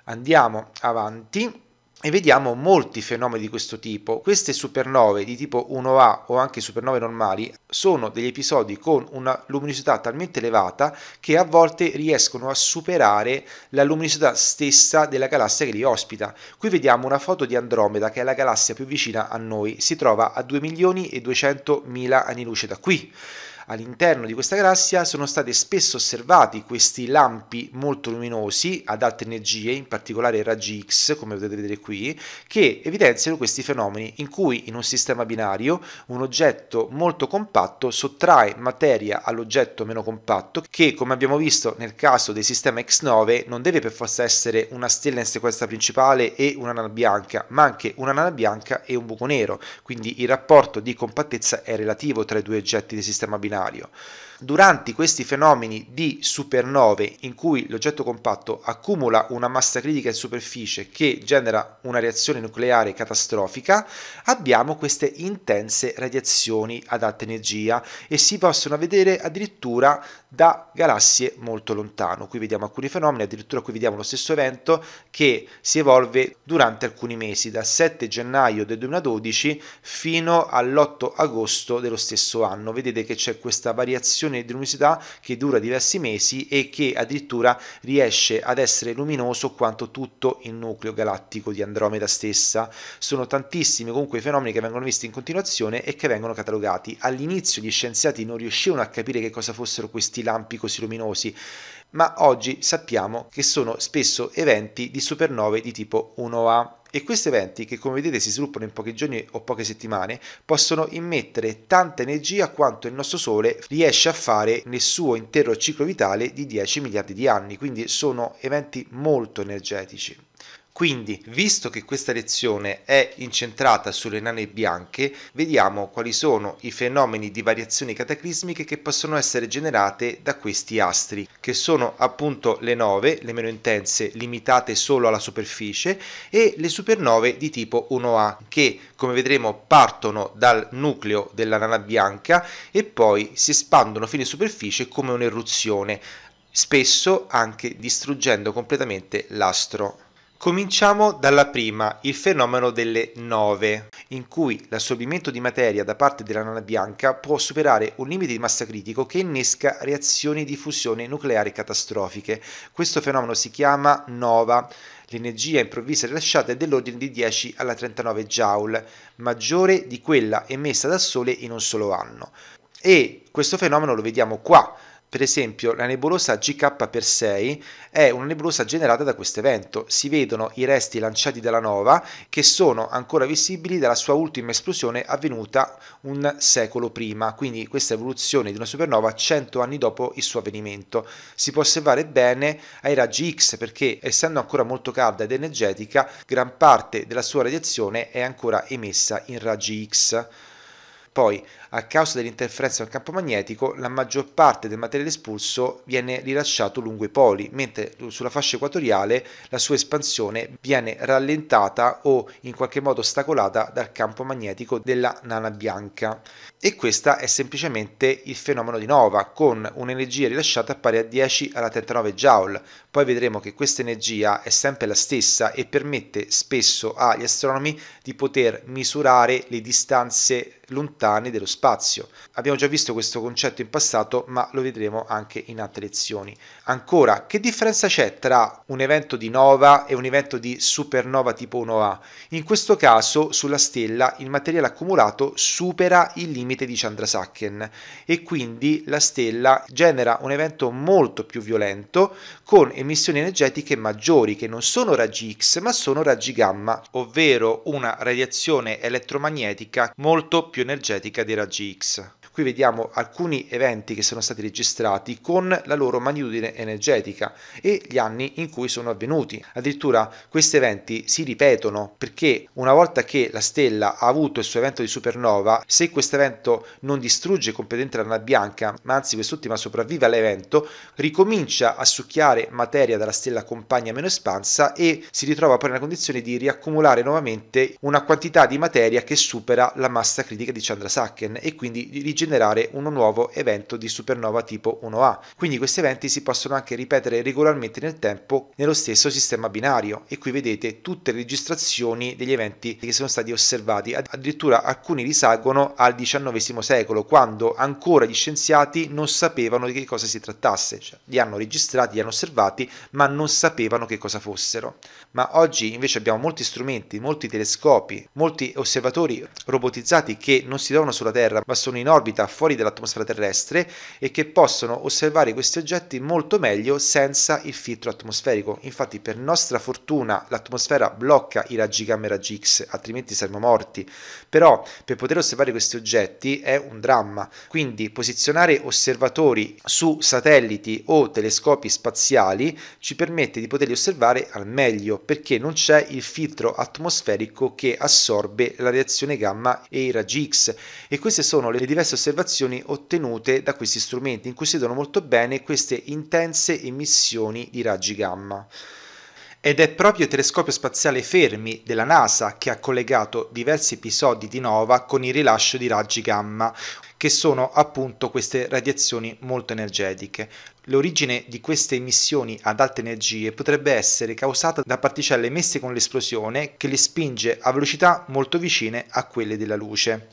Andiamo avanti e vediamo molti fenomeni di questo tipo. Queste supernove di tipo 1A o anche supernove normali sono degli episodi con una luminosità talmente elevata che a volte riescono a superare la luminosità stessa della galassia che li ospita. Qui vediamo una foto di Andromeda che è la galassia più vicina a noi, si trova a 2 milioni e 200 mila anni luce da qui. All'interno di questa galassia sono stati spesso osservati questi lampi molto luminosi ad alte energie, in particolare raggi X, come potete vedere qui, che evidenziano questi fenomeni in cui in un sistema binario un oggetto molto compatto sottrae materia all'oggetto meno compatto che, come abbiamo visto nel caso del sistema X9, non deve per forza essere una stella in sequenza principale e una nana bianca, ma anche una nana bianca e un buco nero, quindi il rapporto di compattezza è relativo tra i due oggetti del sistema binario scenario. Durante questi fenomeni di supernove in cui l'oggetto compatto accumula una massa critica in superficie che genera una reazione nucleare catastrofica, abbiamo queste intense radiazioni ad alta energia e si possono vedere addirittura da galassie molto lontano. Qui vediamo alcuni fenomeni, addirittura qui vediamo lo stesso evento che si evolve durante alcuni mesi, dal 7 gennaio del 2012 fino all'8 agosto dello stesso anno. Vedete che c'è questa variazione sessione di luminosità che dura diversi mesi e che addirittura riesce ad essere luminoso quanto tutto il nucleo galattico di Andromeda stessa. Sono tantissimi comunque i fenomeni che vengono visti in continuazione e che vengono catalogati. All'inizio gli scienziati non riuscivano a capire che cosa fossero questi lampi così luminosi, ma oggi sappiamo che sono spesso eventi di supernove di tipo 1A. E questi eventi, che come vedete si sviluppano in pochi giorni o poche settimane, possono immettere tanta energia quanto il nostro Sole riesce a fare nel suo intero ciclo vitale di 10 miliardi di anni, quindi sono eventi molto energetici. Quindi, visto che questa lezione è incentrata sulle nane bianche, vediamo quali sono i fenomeni di variazioni cataclismiche che possono essere generate da questi astri, che sono appunto le nove, le meno intense, limitate solo alla superficie, e le supernove di tipo 1A, che come vedremo partono dal nucleo della nana bianca e poi si espandono fino in superficie come un'eruzione, spesso anche distruggendo completamente l'astro. Cominciamo dalla prima, il fenomeno delle nove, in cui l'assorbimento di materia da parte della nana bianca può superare un limite di massa critico che innesca reazioni di fusione nucleare catastrofiche. Questo fenomeno si chiama nova. L'energia improvvisa rilasciata è dell'ordine di 10 alla 39 joule, maggiore di quella emessa dal Sole in un solo anno. E questo fenomeno lo vediamo qua, per esempio, la nebulosa GK per 6 è una nebulosa generata da questo evento. Si vedono i resti lanciati dalla nova che sono ancora visibili dalla sua ultima esplosione avvenuta un secolo prima, quindi questa evoluzione di una supernova 100 anni dopo il suo avvenimento. Si può osservare bene ai raggi X perché essendo ancora molto calda ed energetica, gran parte della sua radiazione è ancora emessa in raggi X. Poi a causa dell'interferenza del campo magnetico, la maggior parte del materiale espulso viene rilasciato lungo i poli, mentre sulla fascia equatoriale la sua espansione viene rallentata o in qualche modo ostacolata dal campo magnetico della nana bianca. E questo è semplicemente il fenomeno di Nova, con un'energia rilasciata pari a 10 alla 39 Joule. Poi vedremo che questa energia è sempre la stessa e permette spesso agli astronomi di poter misurare le distanze lontane dello spazio spazio. Abbiamo già visto questo concetto in passato, ma lo vedremo anche in altre lezioni. Ancora, che differenza c'è tra un evento di nova e un evento di supernova tipo 1A? In questo caso, sulla stella, il materiale accumulato supera il limite di Chandrasekhar e quindi la stella genera un evento molto più violento con emissioni energetiche maggiori che non sono raggi X ma sono raggi gamma, ovvero una radiazione elettromagnetica molto più energetica dei raggi GX Qui vediamo alcuni eventi che sono stati registrati con la loro magnitudine energetica e gli anni in cui sono avvenuti. Addirittura questi eventi si ripetono perché una volta che la stella ha avuto il suo evento di supernova, se questo evento non distrugge completamente la nana bianca, ma anzi quest'ultima sopravvive all'evento, ricomincia a succhiare materia dalla stella compagna meno espansa e si ritrova poi nella condizione di riaccumulare nuovamente una quantità di materia che supera la massa critica di Chandrasekhar e quindi rigenerare generare uno nuovo evento di supernova tipo 1A. Quindi questi eventi si possono anche ripetere regolarmente nel tempo nello stesso sistema binario e qui vedete tutte le registrazioni degli eventi che sono stati osservati, addirittura alcuni risalgono al XIX secolo quando ancora gli scienziati non sapevano di che cosa si trattasse, cioè, li hanno registrati, li hanno osservati ma non sapevano che cosa fossero. Ma oggi invece abbiamo molti strumenti, molti telescopi, molti osservatori robotizzati che non si trovano sulla Terra ma sono in orbita pianeta fuori dall'atmosfera terrestre e che possono osservare questi oggetti molto meglio senza il filtro atmosferico. Infatti per nostra fortuna l'atmosfera blocca i raggi gamma e raggi X, altrimenti saremmo morti però per poter osservare questi oggetti è un dramma, quindi posizionare osservatori su satelliti o telescopi spaziali ci permette di poterli osservare al meglio perché non c'è il filtro atmosferico che assorbe la reazione gamma e i raggi X e queste sono le diverse osservazioni ottenute da questi strumenti in cui si vedono molto bene queste intense emissioni di raggi gamma ed è proprio il telescopio spaziale Fermi della NASA che ha collegato diversi episodi di Nova con il rilascio di raggi gamma, che sono appunto queste radiazioni molto energetiche. L'origine di queste emissioni ad alte energie potrebbe essere causata da particelle emesse con l'esplosione che le spinge a velocità molto vicine a quelle della luce.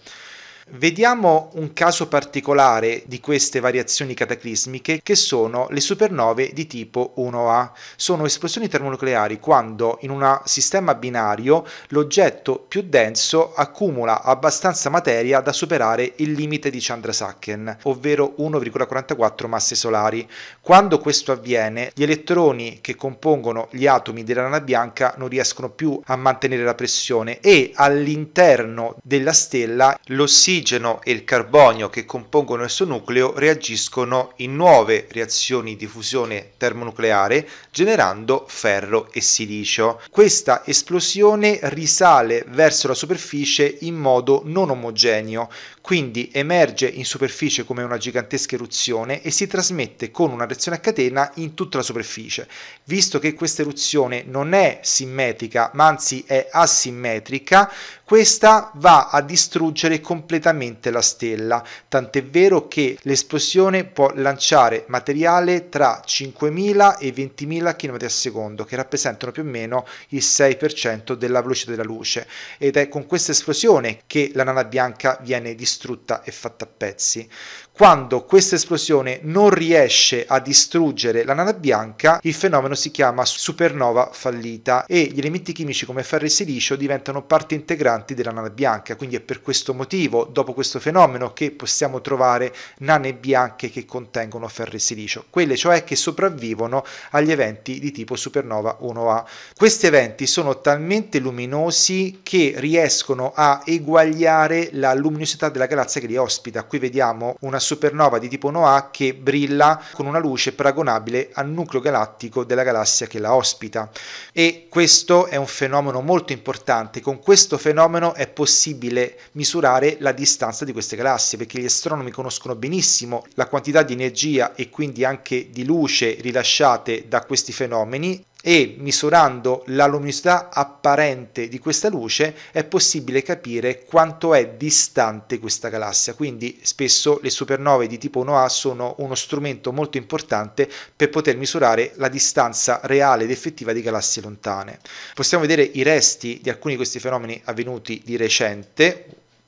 Vediamo un caso particolare di queste variazioni cataclismiche che sono le supernove di tipo 1A. Sono esplosioni termonucleari quando in un sistema binario l'oggetto più denso accumula abbastanza materia da superare il limite di Chandrasekhon, ovvero 1,44 masse solari. Quando questo avviene, gli elettroni che compongono gli atomi della rana bianca non riescono più a mantenere la pressione e all'interno della stella l'ossigeno l'ossigeno e il carbonio che compongono il suo nucleo reagiscono in nuove reazioni di fusione termonucleare generando ferro e silicio. Questa esplosione risale verso la superficie in modo non omogeneo, quindi emerge in superficie come una gigantesca eruzione e si trasmette con una reazione a catena in tutta la superficie. Visto che questa eruzione non è simmetrica, ma anzi è asimmetrica, questa va a distruggere completamente la stella, tant'è vero che l'esplosione può lanciare materiale tra 5.000 e 20.000 km al secondo, che rappresentano più o meno il 6% della velocità della luce ed è con questa esplosione che la nana bianca viene distrutta distrutta e fatta a pezzi. Quando questa esplosione non riesce a distruggere la nana bianca, il fenomeno si chiama supernova fallita e gli elementi chimici come ferro e silicio diventano parte integranti della nana bianca, quindi è per questo motivo, dopo questo fenomeno, che possiamo trovare nane bianche che contengono ferro e silicio, quelle cioè che sopravvivono agli eventi di tipo supernova 1A. Questi eventi sono talmente luminosi che riescono a eguagliare la luminosità della della galassia che li ospita. Qui vediamo una supernova di tipo 1A che brilla con una luce paragonabile al nucleo galattico della galassia che la ospita. E questo è un fenomeno molto importante. Con questo fenomeno è possibile misurare la distanza di queste galassie, perché gli astronomi conoscono benissimo la quantità di energia e quindi anche di luce rilasciate da questi fenomeni e misurando la luminosità apparente di questa luce è possibile capire quanto è distante questa galassia, quindi spesso le supernove di tipo 1A sono uno strumento molto importante per poter misurare la distanza reale ed effettiva di galassie lontane. Possiamo vedere i resti di alcuni di questi fenomeni avvenuti di recente,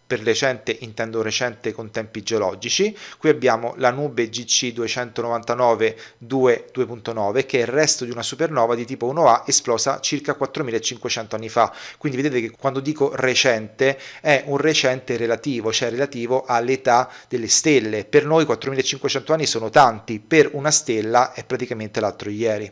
per recente intendo recente con tempi geologici, qui abbiamo la nube GC 299-2.9 che è il resto di una supernova di tipo 1A esplosa circa 4500 anni fa, quindi vedete che quando dico recente è un recente relativo, cioè relativo all'età delle stelle, per noi 4500 anni sono tanti, per una stella è praticamente l'altro ieri.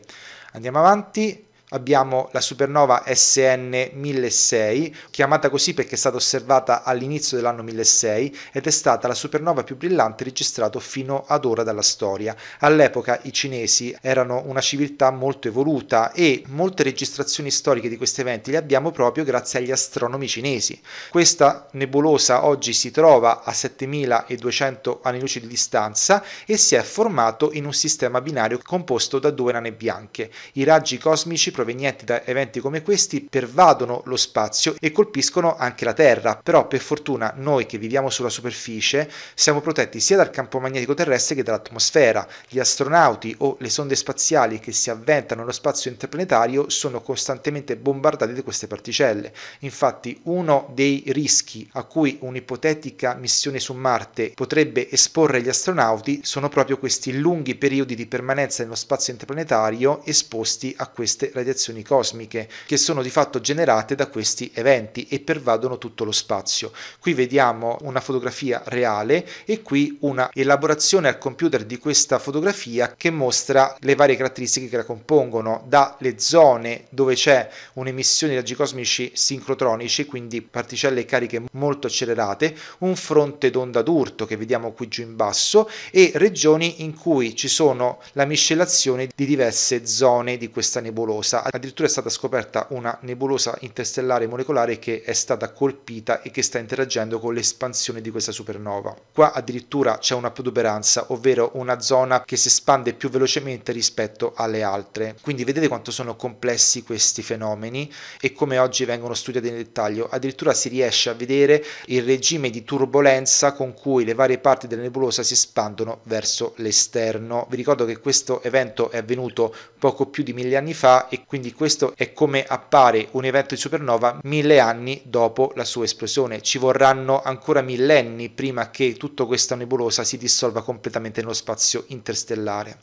Andiamo avanti, abbiamo la supernova SN 1006, chiamata così perché è stata osservata all'inizio dell'anno 1006 ed è stata la supernova più brillante registrata fino ad ora dalla storia. All'epoca i cinesi erano una civiltà molto evoluta e molte registrazioni storiche di questi eventi le abbiamo proprio grazie agli astronomi cinesi. Questa nebulosa oggi si trova a 7200 anni luce di distanza e si è formato in un sistema binario composto da due nane bianche. I raggi cosmici provenienti da eventi come questi pervadono lo spazio e colpiscono anche la Terra, però per fortuna noi che viviamo sulla superficie siamo protetti sia dal campo magnetico terrestre che dall'atmosfera. Gli astronauti o le sonde spaziali che si avventano nello spazio interplanetario sono costantemente bombardati da queste particelle. Infatti uno dei rischi a cui un'ipotetica missione su Marte potrebbe esporre gli astronauti sono proprio questi lunghi periodi di permanenza nello spazio interplanetario esposti a queste radiazioni radiazioni cosmiche, che sono di fatto generate da questi eventi e pervadono tutto lo spazio. Qui vediamo una fotografia reale e qui una elaborazione al computer di questa fotografia che mostra le varie caratteristiche che la compongono, dalle zone dove c'è un'emissione di raggi cosmici sincrotronici, quindi particelle cariche molto accelerate, un fronte d'onda d'urto che vediamo qui giù in basso e regioni in cui ci sono la miscelazione di diverse zone di questa nebulosa nebulosa, addirittura è stata scoperta una nebulosa interstellare molecolare che è stata colpita e che sta interagendo con l'espansione di questa supernova. Qua addirittura c'è una protuberanza, ovvero una zona che si espande più velocemente rispetto alle altre. Quindi vedete quanto sono complessi questi fenomeni e come oggi vengono studiati in dettaglio. Addirittura si riesce a vedere il regime di turbolenza con cui le varie parti della nebulosa si espandono verso l'esterno. Vi ricordo che questo evento è avvenuto poco più di mille anni fa e quindi questo è come appare un evento di supernova mille anni dopo la sua esplosione. Ci vorranno ancora millenni prima che tutta questa nebulosa si dissolva completamente nello spazio interstellare.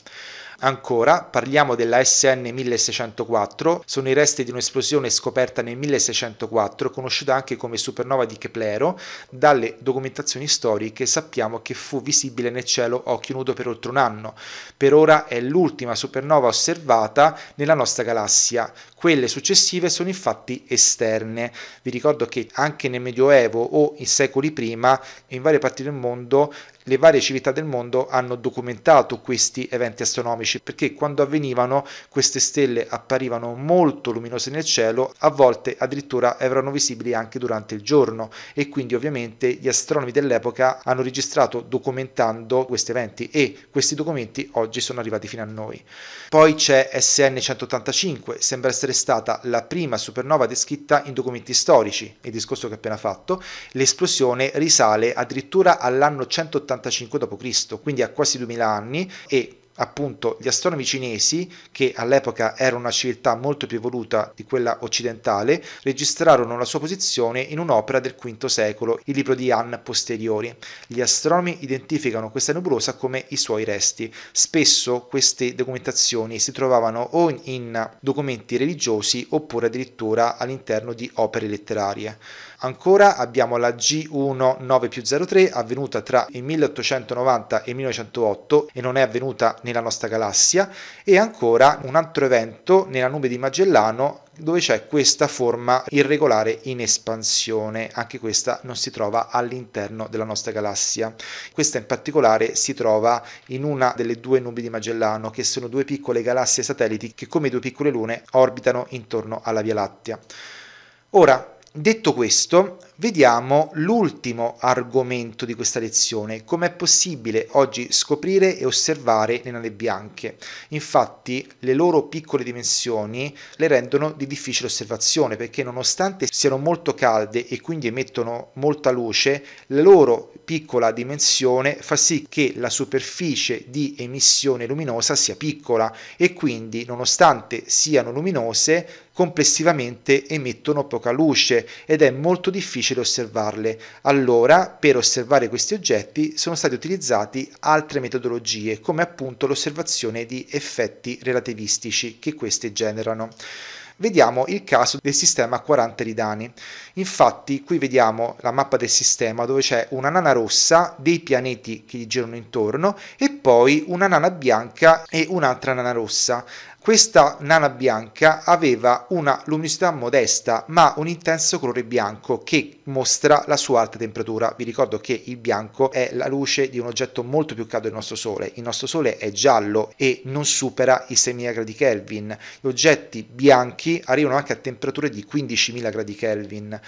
Ancora, parliamo della SN 1604, sono i resti di un'esplosione scoperta nel 1604, conosciuta anche come supernova di Keplero, dalle documentazioni storiche sappiamo che fu visibile nel cielo occhio nudo per oltre un anno. Per ora è l'ultima supernova osservata nella nostra galassia, quelle successive sono infatti esterne. Vi ricordo che anche nel Medioevo o in secoli prima, in varie parti del mondo, le varie civiltà del mondo hanno documentato questi eventi astronomici perché quando avvenivano queste stelle apparivano molto luminose nel cielo, a volte addirittura erano visibili anche durante il giorno e quindi ovviamente gli astronomi dell'epoca hanno registrato documentando questi eventi e questi documenti oggi sono arrivati fino a noi. Poi c'è SN 185, sembra essere stata la prima supernova descritta in documenti storici, il discorso che ho appena fatto, l'esplosione risale addirittura all'anno 185 d.C., quindi a quasi 2000 anni e appunto gli astronomi cinesi, che all'epoca era una civiltà molto più evoluta di quella occidentale, registrarono la sua posizione in un'opera del V secolo, il libro di Han posteriori. Gli astronomi identificano questa nebulosa come i suoi resti. Spesso queste documentazioni si trovavano o in documenti religiosi oppure addirittura all'interno di opere letterarie. Ancora abbiamo la g 1903 avvenuta tra il 1890 e il 1908 e non è avvenuta nella nostra galassia e ancora un altro evento nella nube di Magellano dove c'è questa forma irregolare in espansione, anche questa non si trova all'interno della nostra galassia. Questa in particolare si trova in una delle due nubi di Magellano, che sono due piccole galassie satelliti che come due piccole lune orbitano intorno alla Via Lattea. Ora, Detto questo, vediamo l'ultimo argomento di questa lezione, come è possibile oggi scoprire e osservare le nane bianche. Infatti le loro piccole dimensioni le rendono di difficile osservazione perché nonostante siano molto calde e quindi emettono molta luce, la loro piccola dimensione fa sì che la superficie di emissione luminosa sia piccola e quindi nonostante siano luminose complessivamente emettono poca luce ed è molto difficile difficile osservarle. Allora, per osservare questi oggetti sono state utilizzate altre metodologie, come appunto l'osservazione di effetti relativistici che queste generano. Vediamo il caso del sistema a 40 Ridani. Infatti qui vediamo la mappa del sistema dove c'è una nana rossa, dei pianeti che gli girano intorno e poi una nana bianca e un'altra nana rossa. Questa nana bianca aveva una luminosità modesta ma un intenso colore bianco che mostra la sua alta temperatura. Vi ricordo che il bianco è la luce di un oggetto molto più caldo del nostro Sole. Il nostro Sole è giallo e non supera i 6.000 gradi Kelvin. Gli oggetti bianchi arrivano anche a temperature di 15.000 gradi Kelvin.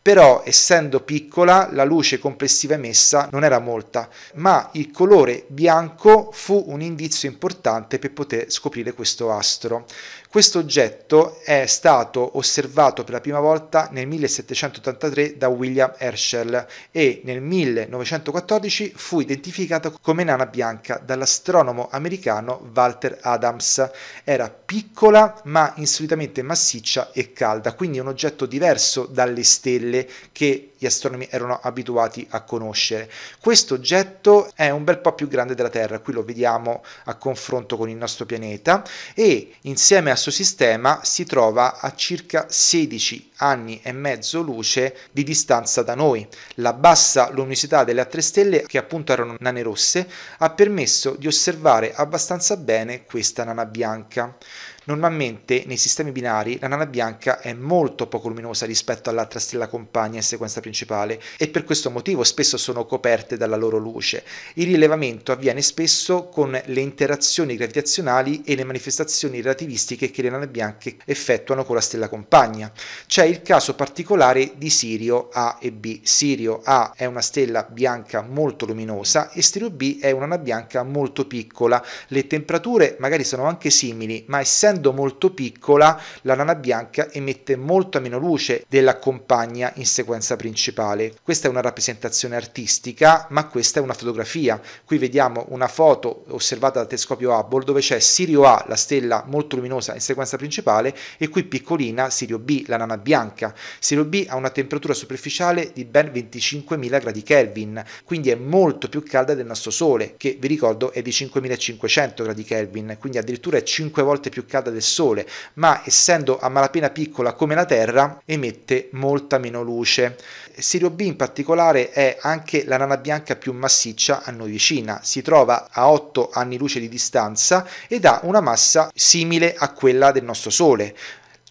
Però essendo piccola la luce complessiva emessa non era molta, ma il colore bianco fu un indizio importante per poter scoprire questo acido disastro questo oggetto è stato osservato per la prima volta nel 1783 da William Herschel e nel 1914 fu identificato come nana bianca dall'astronomo americano Walter Adams. Era piccola ma insolitamente massiccia e calda, quindi un oggetto diverso dalle stelle che gli astronomi erano abituati a conoscere. Questo oggetto è un bel po' più grande della Terra, qui lo vediamo a confronto con il nostro pianeta e insieme a diverso sistema si trova a circa 16 anni e mezzo luce di distanza da noi. La bassa luminosità delle altre stelle, che appunto erano nane rosse, ha permesso di osservare abbastanza bene questa nana bianca. Normalmente nei sistemi binari la nana bianca è molto poco luminosa rispetto all'altra stella compagna in sequenza principale e per questo motivo spesso sono coperte dalla loro luce. Il rilevamento avviene spesso con le interazioni gravitazionali e le manifestazioni relativistiche che le nane bianche effettuano con la stella compagna. C'è il caso particolare di Sirio A e B. Sirio A è una stella bianca molto luminosa e Sirio B è una nana bianca molto piccola. Le temperature magari sono anche simili, ma essendo essendo molto piccola la rana bianca emette molta meno luce della compagna in sequenza principale. Questa è una rappresentazione artistica, ma questa è una fotografia. Qui vediamo una foto osservata dal telescopio Hubble dove c'è Sirio A, la stella molto luminosa in sequenza principale, e qui piccolina Sirio B, la nana bianca. Sirio B ha una temperatura superficiale di ben 25.000 gradi Kelvin, quindi è molto più calda del nostro Sole, che vi ricordo è di 5.500 gradi Kelvin, quindi addirittura è 5 volte più calda caricata del Sole, ma essendo a malapena piccola come la Terra, emette molta meno luce. Sirio B in particolare è anche la nana bianca più massiccia a noi vicina, si trova a 8 anni luce di distanza ed ha una massa simile a quella del nostro Sole.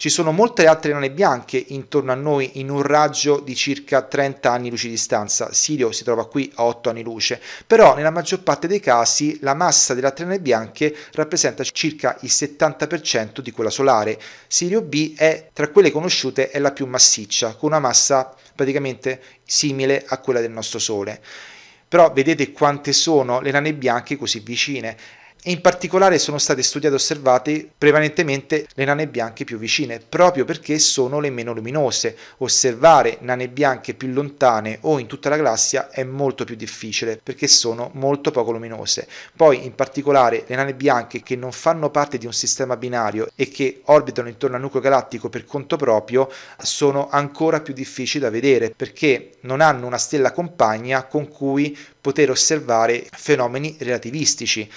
Ci sono molte altre nane bianche intorno a noi in un raggio di circa 30 anni luce di distanza. Sirio si trova qui a 8 anni luce, però nella maggior parte dei casi la massa delle altre nane bianche rappresenta circa il 70% di quella solare. Sirio B è tra quelle conosciute è la più massiccia, con una massa praticamente simile a quella del nostro Sole. Però vedete quante sono le nane bianche così vicine e in particolare sono state studiate e osservate prevalentemente le nane bianche più vicine, proprio perché sono le meno luminose. Osservare nane bianche più lontane o in tutta la galassia è molto più difficile perché sono molto poco luminose. Poi in particolare le nane bianche che non fanno parte di un sistema binario e che orbitano intorno al nucleo galattico per conto proprio sono ancora più difficili da vedere perché non hanno una stella compagna con cui poter osservare fenomeni relativistici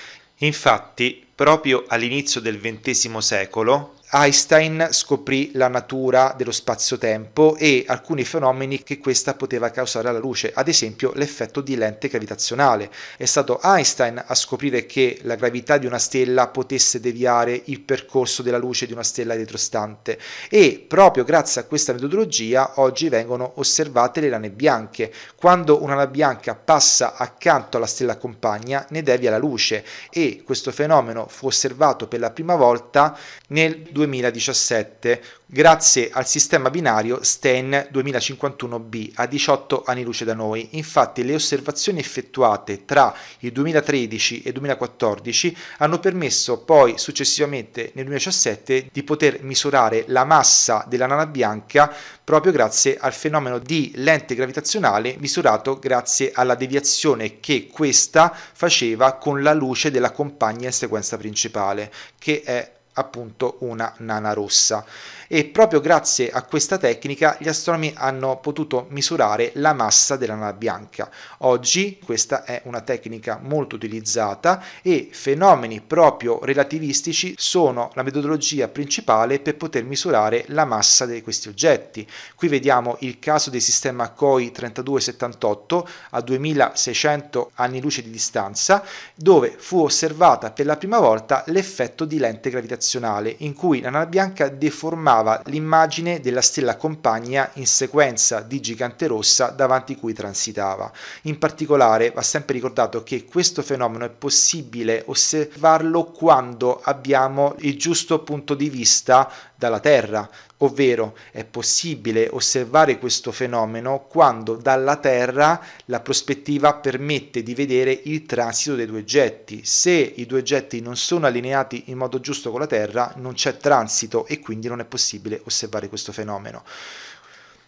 Infatti, proprio all'inizio del XX secolo Einstein scoprì la natura dello spazio-tempo e alcuni fenomeni che questa poteva causare alla luce, ad esempio l'effetto di lente gravitazionale. È stato Einstein a scoprire che la gravità di una stella potesse deviare il percorso della luce di una stella retrostante e proprio grazie a questa metodologia oggi vengono osservate le lane bianche. Quando una lana bianca passa accanto alla stella compagna ne devia la luce e questo fenomeno fu osservato per la prima volta nel 2000 2017 grazie al sistema binario Stein 2051b a 18 anni luce da noi. Infatti le osservazioni effettuate tra il 2013 e il 2014 hanno permesso poi successivamente nel 2017 di poter misurare la massa della nana bianca proprio grazie al fenomeno di lente gravitazionale misurato grazie alla deviazione che questa faceva con la luce della compagna in sequenza principale che è appunto una nana rossa e proprio grazie a questa tecnica gli astronomi hanno potuto misurare la massa della nana bianca. Oggi questa è una tecnica molto utilizzata e fenomeni proprio relativistici sono la metodologia principale per poter misurare la massa di questi oggetti. Qui vediamo il caso del sistema COI 3278 a 2600 anni luce di distanza, dove fu osservata per la prima volta l'effetto di lente gravitazionale, in cui la nana bianca deformava riportava l'immagine della stella compagna in sequenza di gigante rossa davanti cui transitava. In particolare va sempre ricordato che questo fenomeno è possibile osservarlo quando abbiamo il giusto punto di vista dalla Terra, ovvero è possibile osservare questo fenomeno quando dalla Terra la prospettiva permette di vedere il transito dei due getti. Se i due getti non sono allineati in modo giusto con la Terra, non c'è transito e quindi non è possibile osservare questo fenomeno.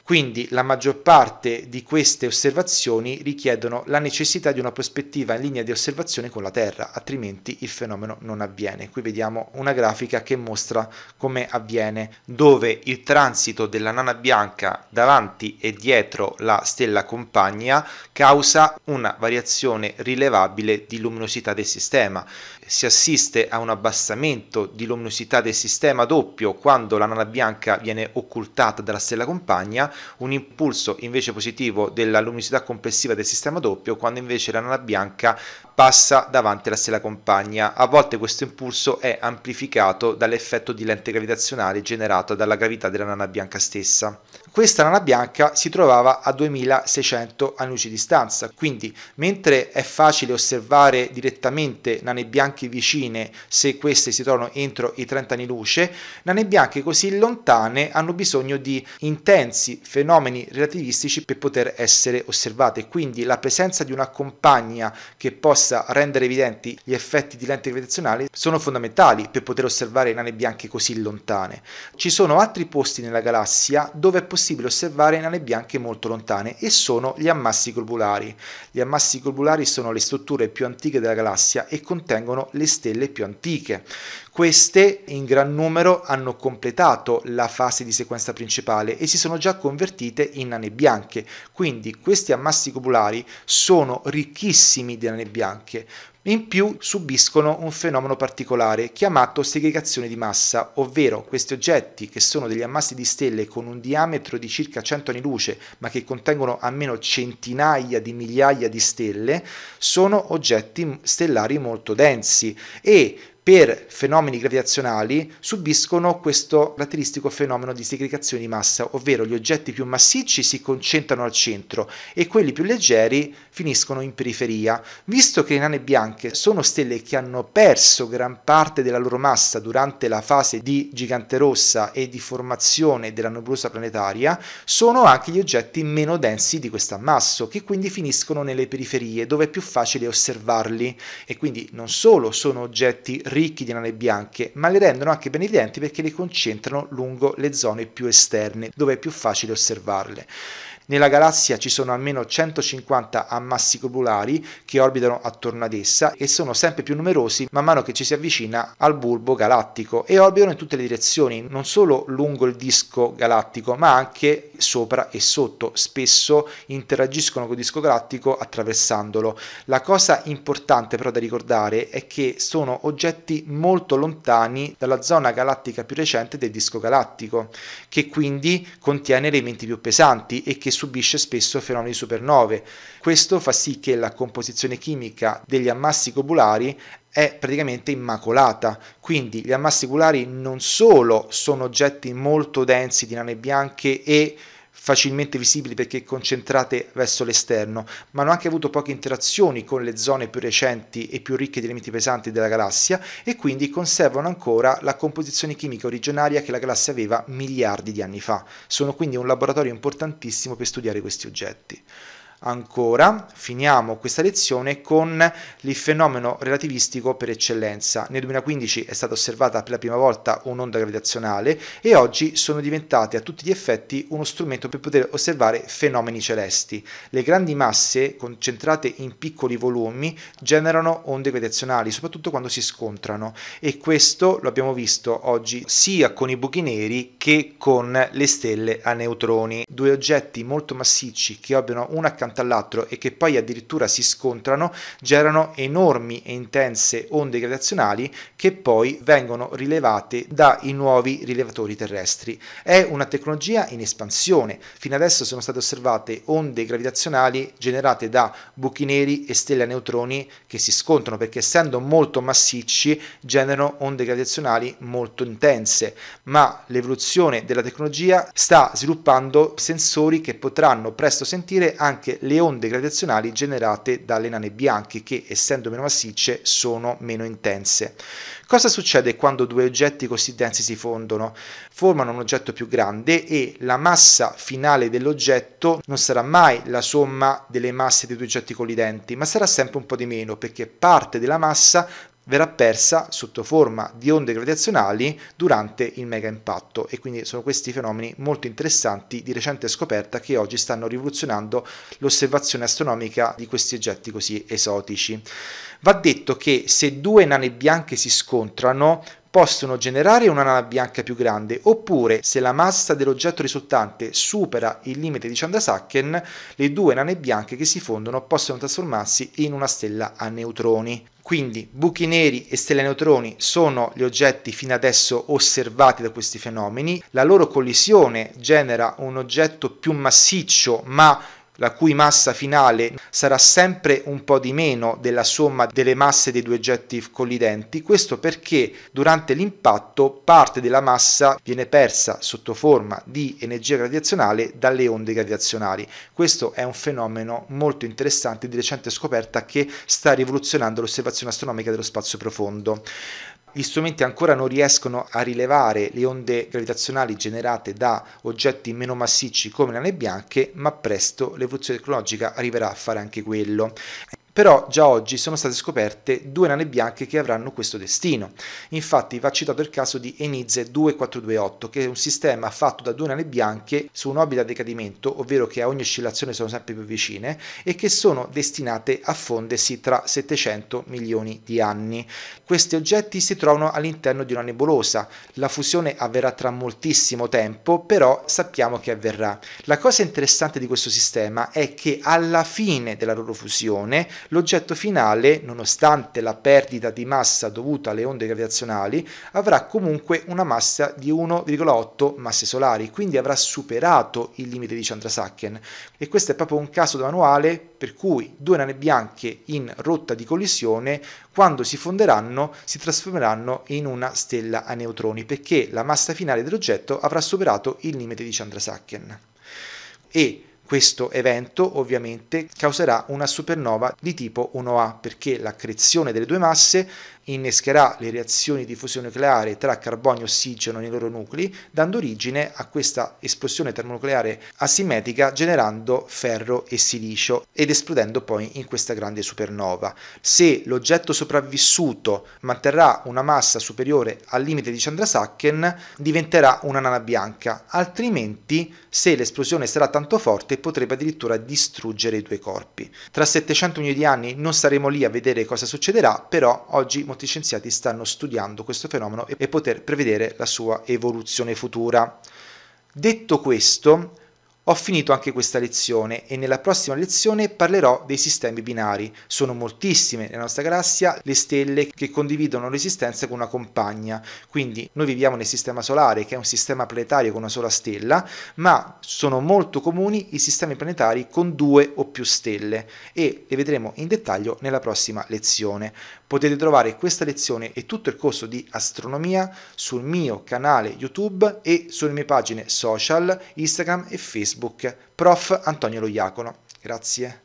Quindi la maggior parte di queste osservazioni richiedono la necessità di una prospettiva in linea di osservazione con la Terra, altrimenti il fenomeno non avviene. Qui vediamo una grafica che mostra come avviene, dove il transito della nana bianca davanti e dietro la stella compagna causa una variazione rilevabile di luminosità del sistema si assiste a un abbassamento di luminosità del sistema doppio quando la nana bianca viene occultata dalla stella compagna, un impulso invece positivo della luminosità complessiva del sistema doppio quando invece la nana bianca passa davanti alla stella compagna. A volte questo impulso è amplificato dall'effetto di lente gravitazionale generato dalla gravità della nana bianca stessa. Questa nana bianca si trovava a 2600 anni luce di distanza, quindi mentre è facile osservare direttamente nane bianche vicine se queste si trovano entro i 30 anni luce, nane bianche così lontane hanno bisogno di intensi fenomeni relativistici per poter essere osservate, quindi la presenza di una compagna che possa rendere evidenti gli effetti di lente gravitazionali sono fondamentali per poter osservare nane bianche così lontane. Ci sono altri posti nella galassia dove è possibile possibile osservare in ale bianche molto lontane e sono gli ammassi globulari. Gli ammassi globulari sono le strutture più antiche della galassia e contengono le stelle più antiche. Queste in gran numero hanno completato la fase di sequenza principale e si sono già convertite in nane bianche, quindi questi ammassi globulari sono ricchissimi di nane bianche. In più subiscono un fenomeno particolare chiamato segregazione di massa, ovvero questi oggetti che sono degli ammassi di stelle con un diametro di circa 100 anni luce, ma che contengono almeno centinaia di migliaia di stelle, sono oggetti stellari molto densi e per fenomeni gravitazionali subiscono questo caratteristico fenomeno di segregazione di massa, ovvero gli oggetti più massicci si concentrano al centro e quelli più leggeri finiscono in periferia. Visto che le nane bianche sono stelle che hanno perso gran parte della loro massa durante la fase di gigante rossa e di formazione della nebulosa planetaria, sono anche gli oggetti meno densi di questo ammasso, che quindi finiscono nelle periferie dove è più facile osservarli e quindi non solo sono oggetti ricchi di nane bianche, ma le rendono anche ben evidenti perché le concentrano lungo le zone più esterne, dove è più facile osservarle. Nella galassia ci sono almeno 150 ammassi globulari che orbitano attorno ad essa e sono sempre più numerosi man mano che ci si avvicina al bulbo galattico e orbitano in tutte le direzioni, non solo lungo il disco galattico, ma anche sopra e sotto, spesso interagiscono col disco galattico attraversandolo. La cosa importante però da ricordare è che sono oggetti molto lontani dalla zona galattica più recente del disco galattico, che quindi contiene elementi più pesanti e che subisce spesso fenomeni di supernove. Questo fa sì che la composizione chimica degli ammassi globulari è praticamente immacolata, quindi gli ammassi globulari non solo sono oggetti molto densi di nane bianche e facilmente visibili perché concentrate verso l'esterno, ma hanno anche avuto poche interazioni con le zone più recenti e più ricche di elementi pesanti della galassia e quindi conservano ancora la composizione chimica originaria che la galassia aveva miliardi di anni fa. Sono quindi un laboratorio importantissimo per studiare questi oggetti. Ancora, finiamo questa lezione con il fenomeno relativistico per eccellenza. Nel 2015 è stata osservata per la prima volta un'onda gravitazionale e oggi sono diventate a tutti gli effetti uno strumento per poter osservare fenomeni celesti. Le grandi masse concentrate in piccoli volumi generano onde gravitazionali, soprattutto quando si scontrano e questo lo abbiamo visto oggi sia con i buchi neri che con le stelle a neutroni, due oggetti molto massicci che abbiano una accanto all'altro e che poi addirittura si scontrano, generano enormi e intense onde gravitazionali che poi vengono rilevate dai nuovi rilevatori terrestri. È una tecnologia in espansione. Fino adesso sono state osservate onde gravitazionali generate da buchi neri e stelle a neutroni che si scontrano perché essendo molto massicci generano onde gravitazionali molto intense, ma l'evoluzione della tecnologia sta sviluppando sensori che potranno presto sentire anche le onde gravitazionali generate dalle nane bianche che, essendo meno massicce, sono meno intense. Cosa succede quando due oggetti così densi si fondono? Formano un oggetto più grande e la massa finale dell'oggetto non sarà mai la somma delle masse dei due oggetti collidenti, ma sarà sempre un po' di meno perché parte della massa verrà persa sotto forma di onde gravitazionali durante il mega impatto e quindi sono questi fenomeni molto interessanti di recente scoperta che oggi stanno rivoluzionando l'osservazione astronomica di questi oggetti così esotici. Va detto che se due nane bianche si scontrano possono generare una nana bianca più grande, oppure se la massa dell'oggetto risultante supera il limite di Chandrasakken, le due nane bianche che si fondono possono trasformarsi in una stella a neutroni. Quindi buchi neri e stelle neutroni sono gli oggetti fino adesso osservati da questi fenomeni, la loro collisione genera un oggetto più massiccio ma la cui massa finale sarà sempre un po' di meno della somma delle masse dei due oggetti collidenti, questo perché durante l'impatto parte della massa viene persa sotto forma di energia gravitazionale dalle onde gravitazionali. Questo è un fenomeno molto interessante di recente scoperta che sta rivoluzionando l'osservazione astronomica dello spazio profondo gli strumenti ancora non riescono a rilevare le onde gravitazionali generate da oggetti meno massicci come le nane bianche, ma presto l'evoluzione tecnologica arriverà a fare anche quello però già oggi sono state scoperte due nane bianche che avranno questo destino. Infatti va citato il caso di Enize 2428, che è un sistema fatto da due nane bianche su un'orbita a decadimento, ovvero che a ogni oscillazione sono sempre più vicine, e che sono destinate a fondersi tra 700 milioni di anni. Questi oggetti si trovano all'interno di una nebulosa, la fusione avverrà tra moltissimo tempo, però sappiamo che avverrà. La cosa interessante di questo sistema è che alla fine della loro fusione l'oggetto finale, nonostante la perdita di massa dovuta alle onde gravitazionali, avrà comunque una massa di 1,8 masse solari, quindi avrà superato il limite di Chandrasekhar. E questo è proprio un caso manuale per cui due nane bianche in rotta di collisione, quando si fonderanno, si trasformeranno in una stella a neutroni, perché la massa finale dell'oggetto avrà superato il limite di Chandrasekhar. E questo evento ovviamente causerà una supernova di tipo 1A perché l'accrezione delle due masse innescherà le reazioni di fusione nucleare tra carbonio e ossigeno nei loro nuclei, dando origine a questa esplosione termonucleare asimmetrica generando ferro e silicio ed esplodendo poi in questa grande supernova. Se l'oggetto sopravvissuto manterrà una massa superiore al limite di Chandrasakken, diventerà una nana bianca, altrimenti se l'esplosione sarà tanto forte potrebbe addirittura distruggere i due corpi. Tra 700 milioni di anni non saremo lì a vedere cosa succederà, però oggi molti scienziati stanno studiando questo fenomeno e, e poter prevedere la sua evoluzione futura. Detto questo, ho finito anche questa lezione e nella prossima lezione parlerò dei sistemi binari. Sono moltissime nella nostra galassia le stelle che condividono l'esistenza con una compagna. Quindi noi viviamo nel sistema solare che è un sistema planetario con una sola stella, ma sono molto comuni i sistemi planetari con due o più stelle e le vedremo in dettaglio nella prossima lezione. Potete trovare questa lezione e tutto il corso di astronomia sul mio canale YouTube e sulle mie pagine social Instagram e Facebook Facebook, prof. Antonio Lo Iacono. Grazie.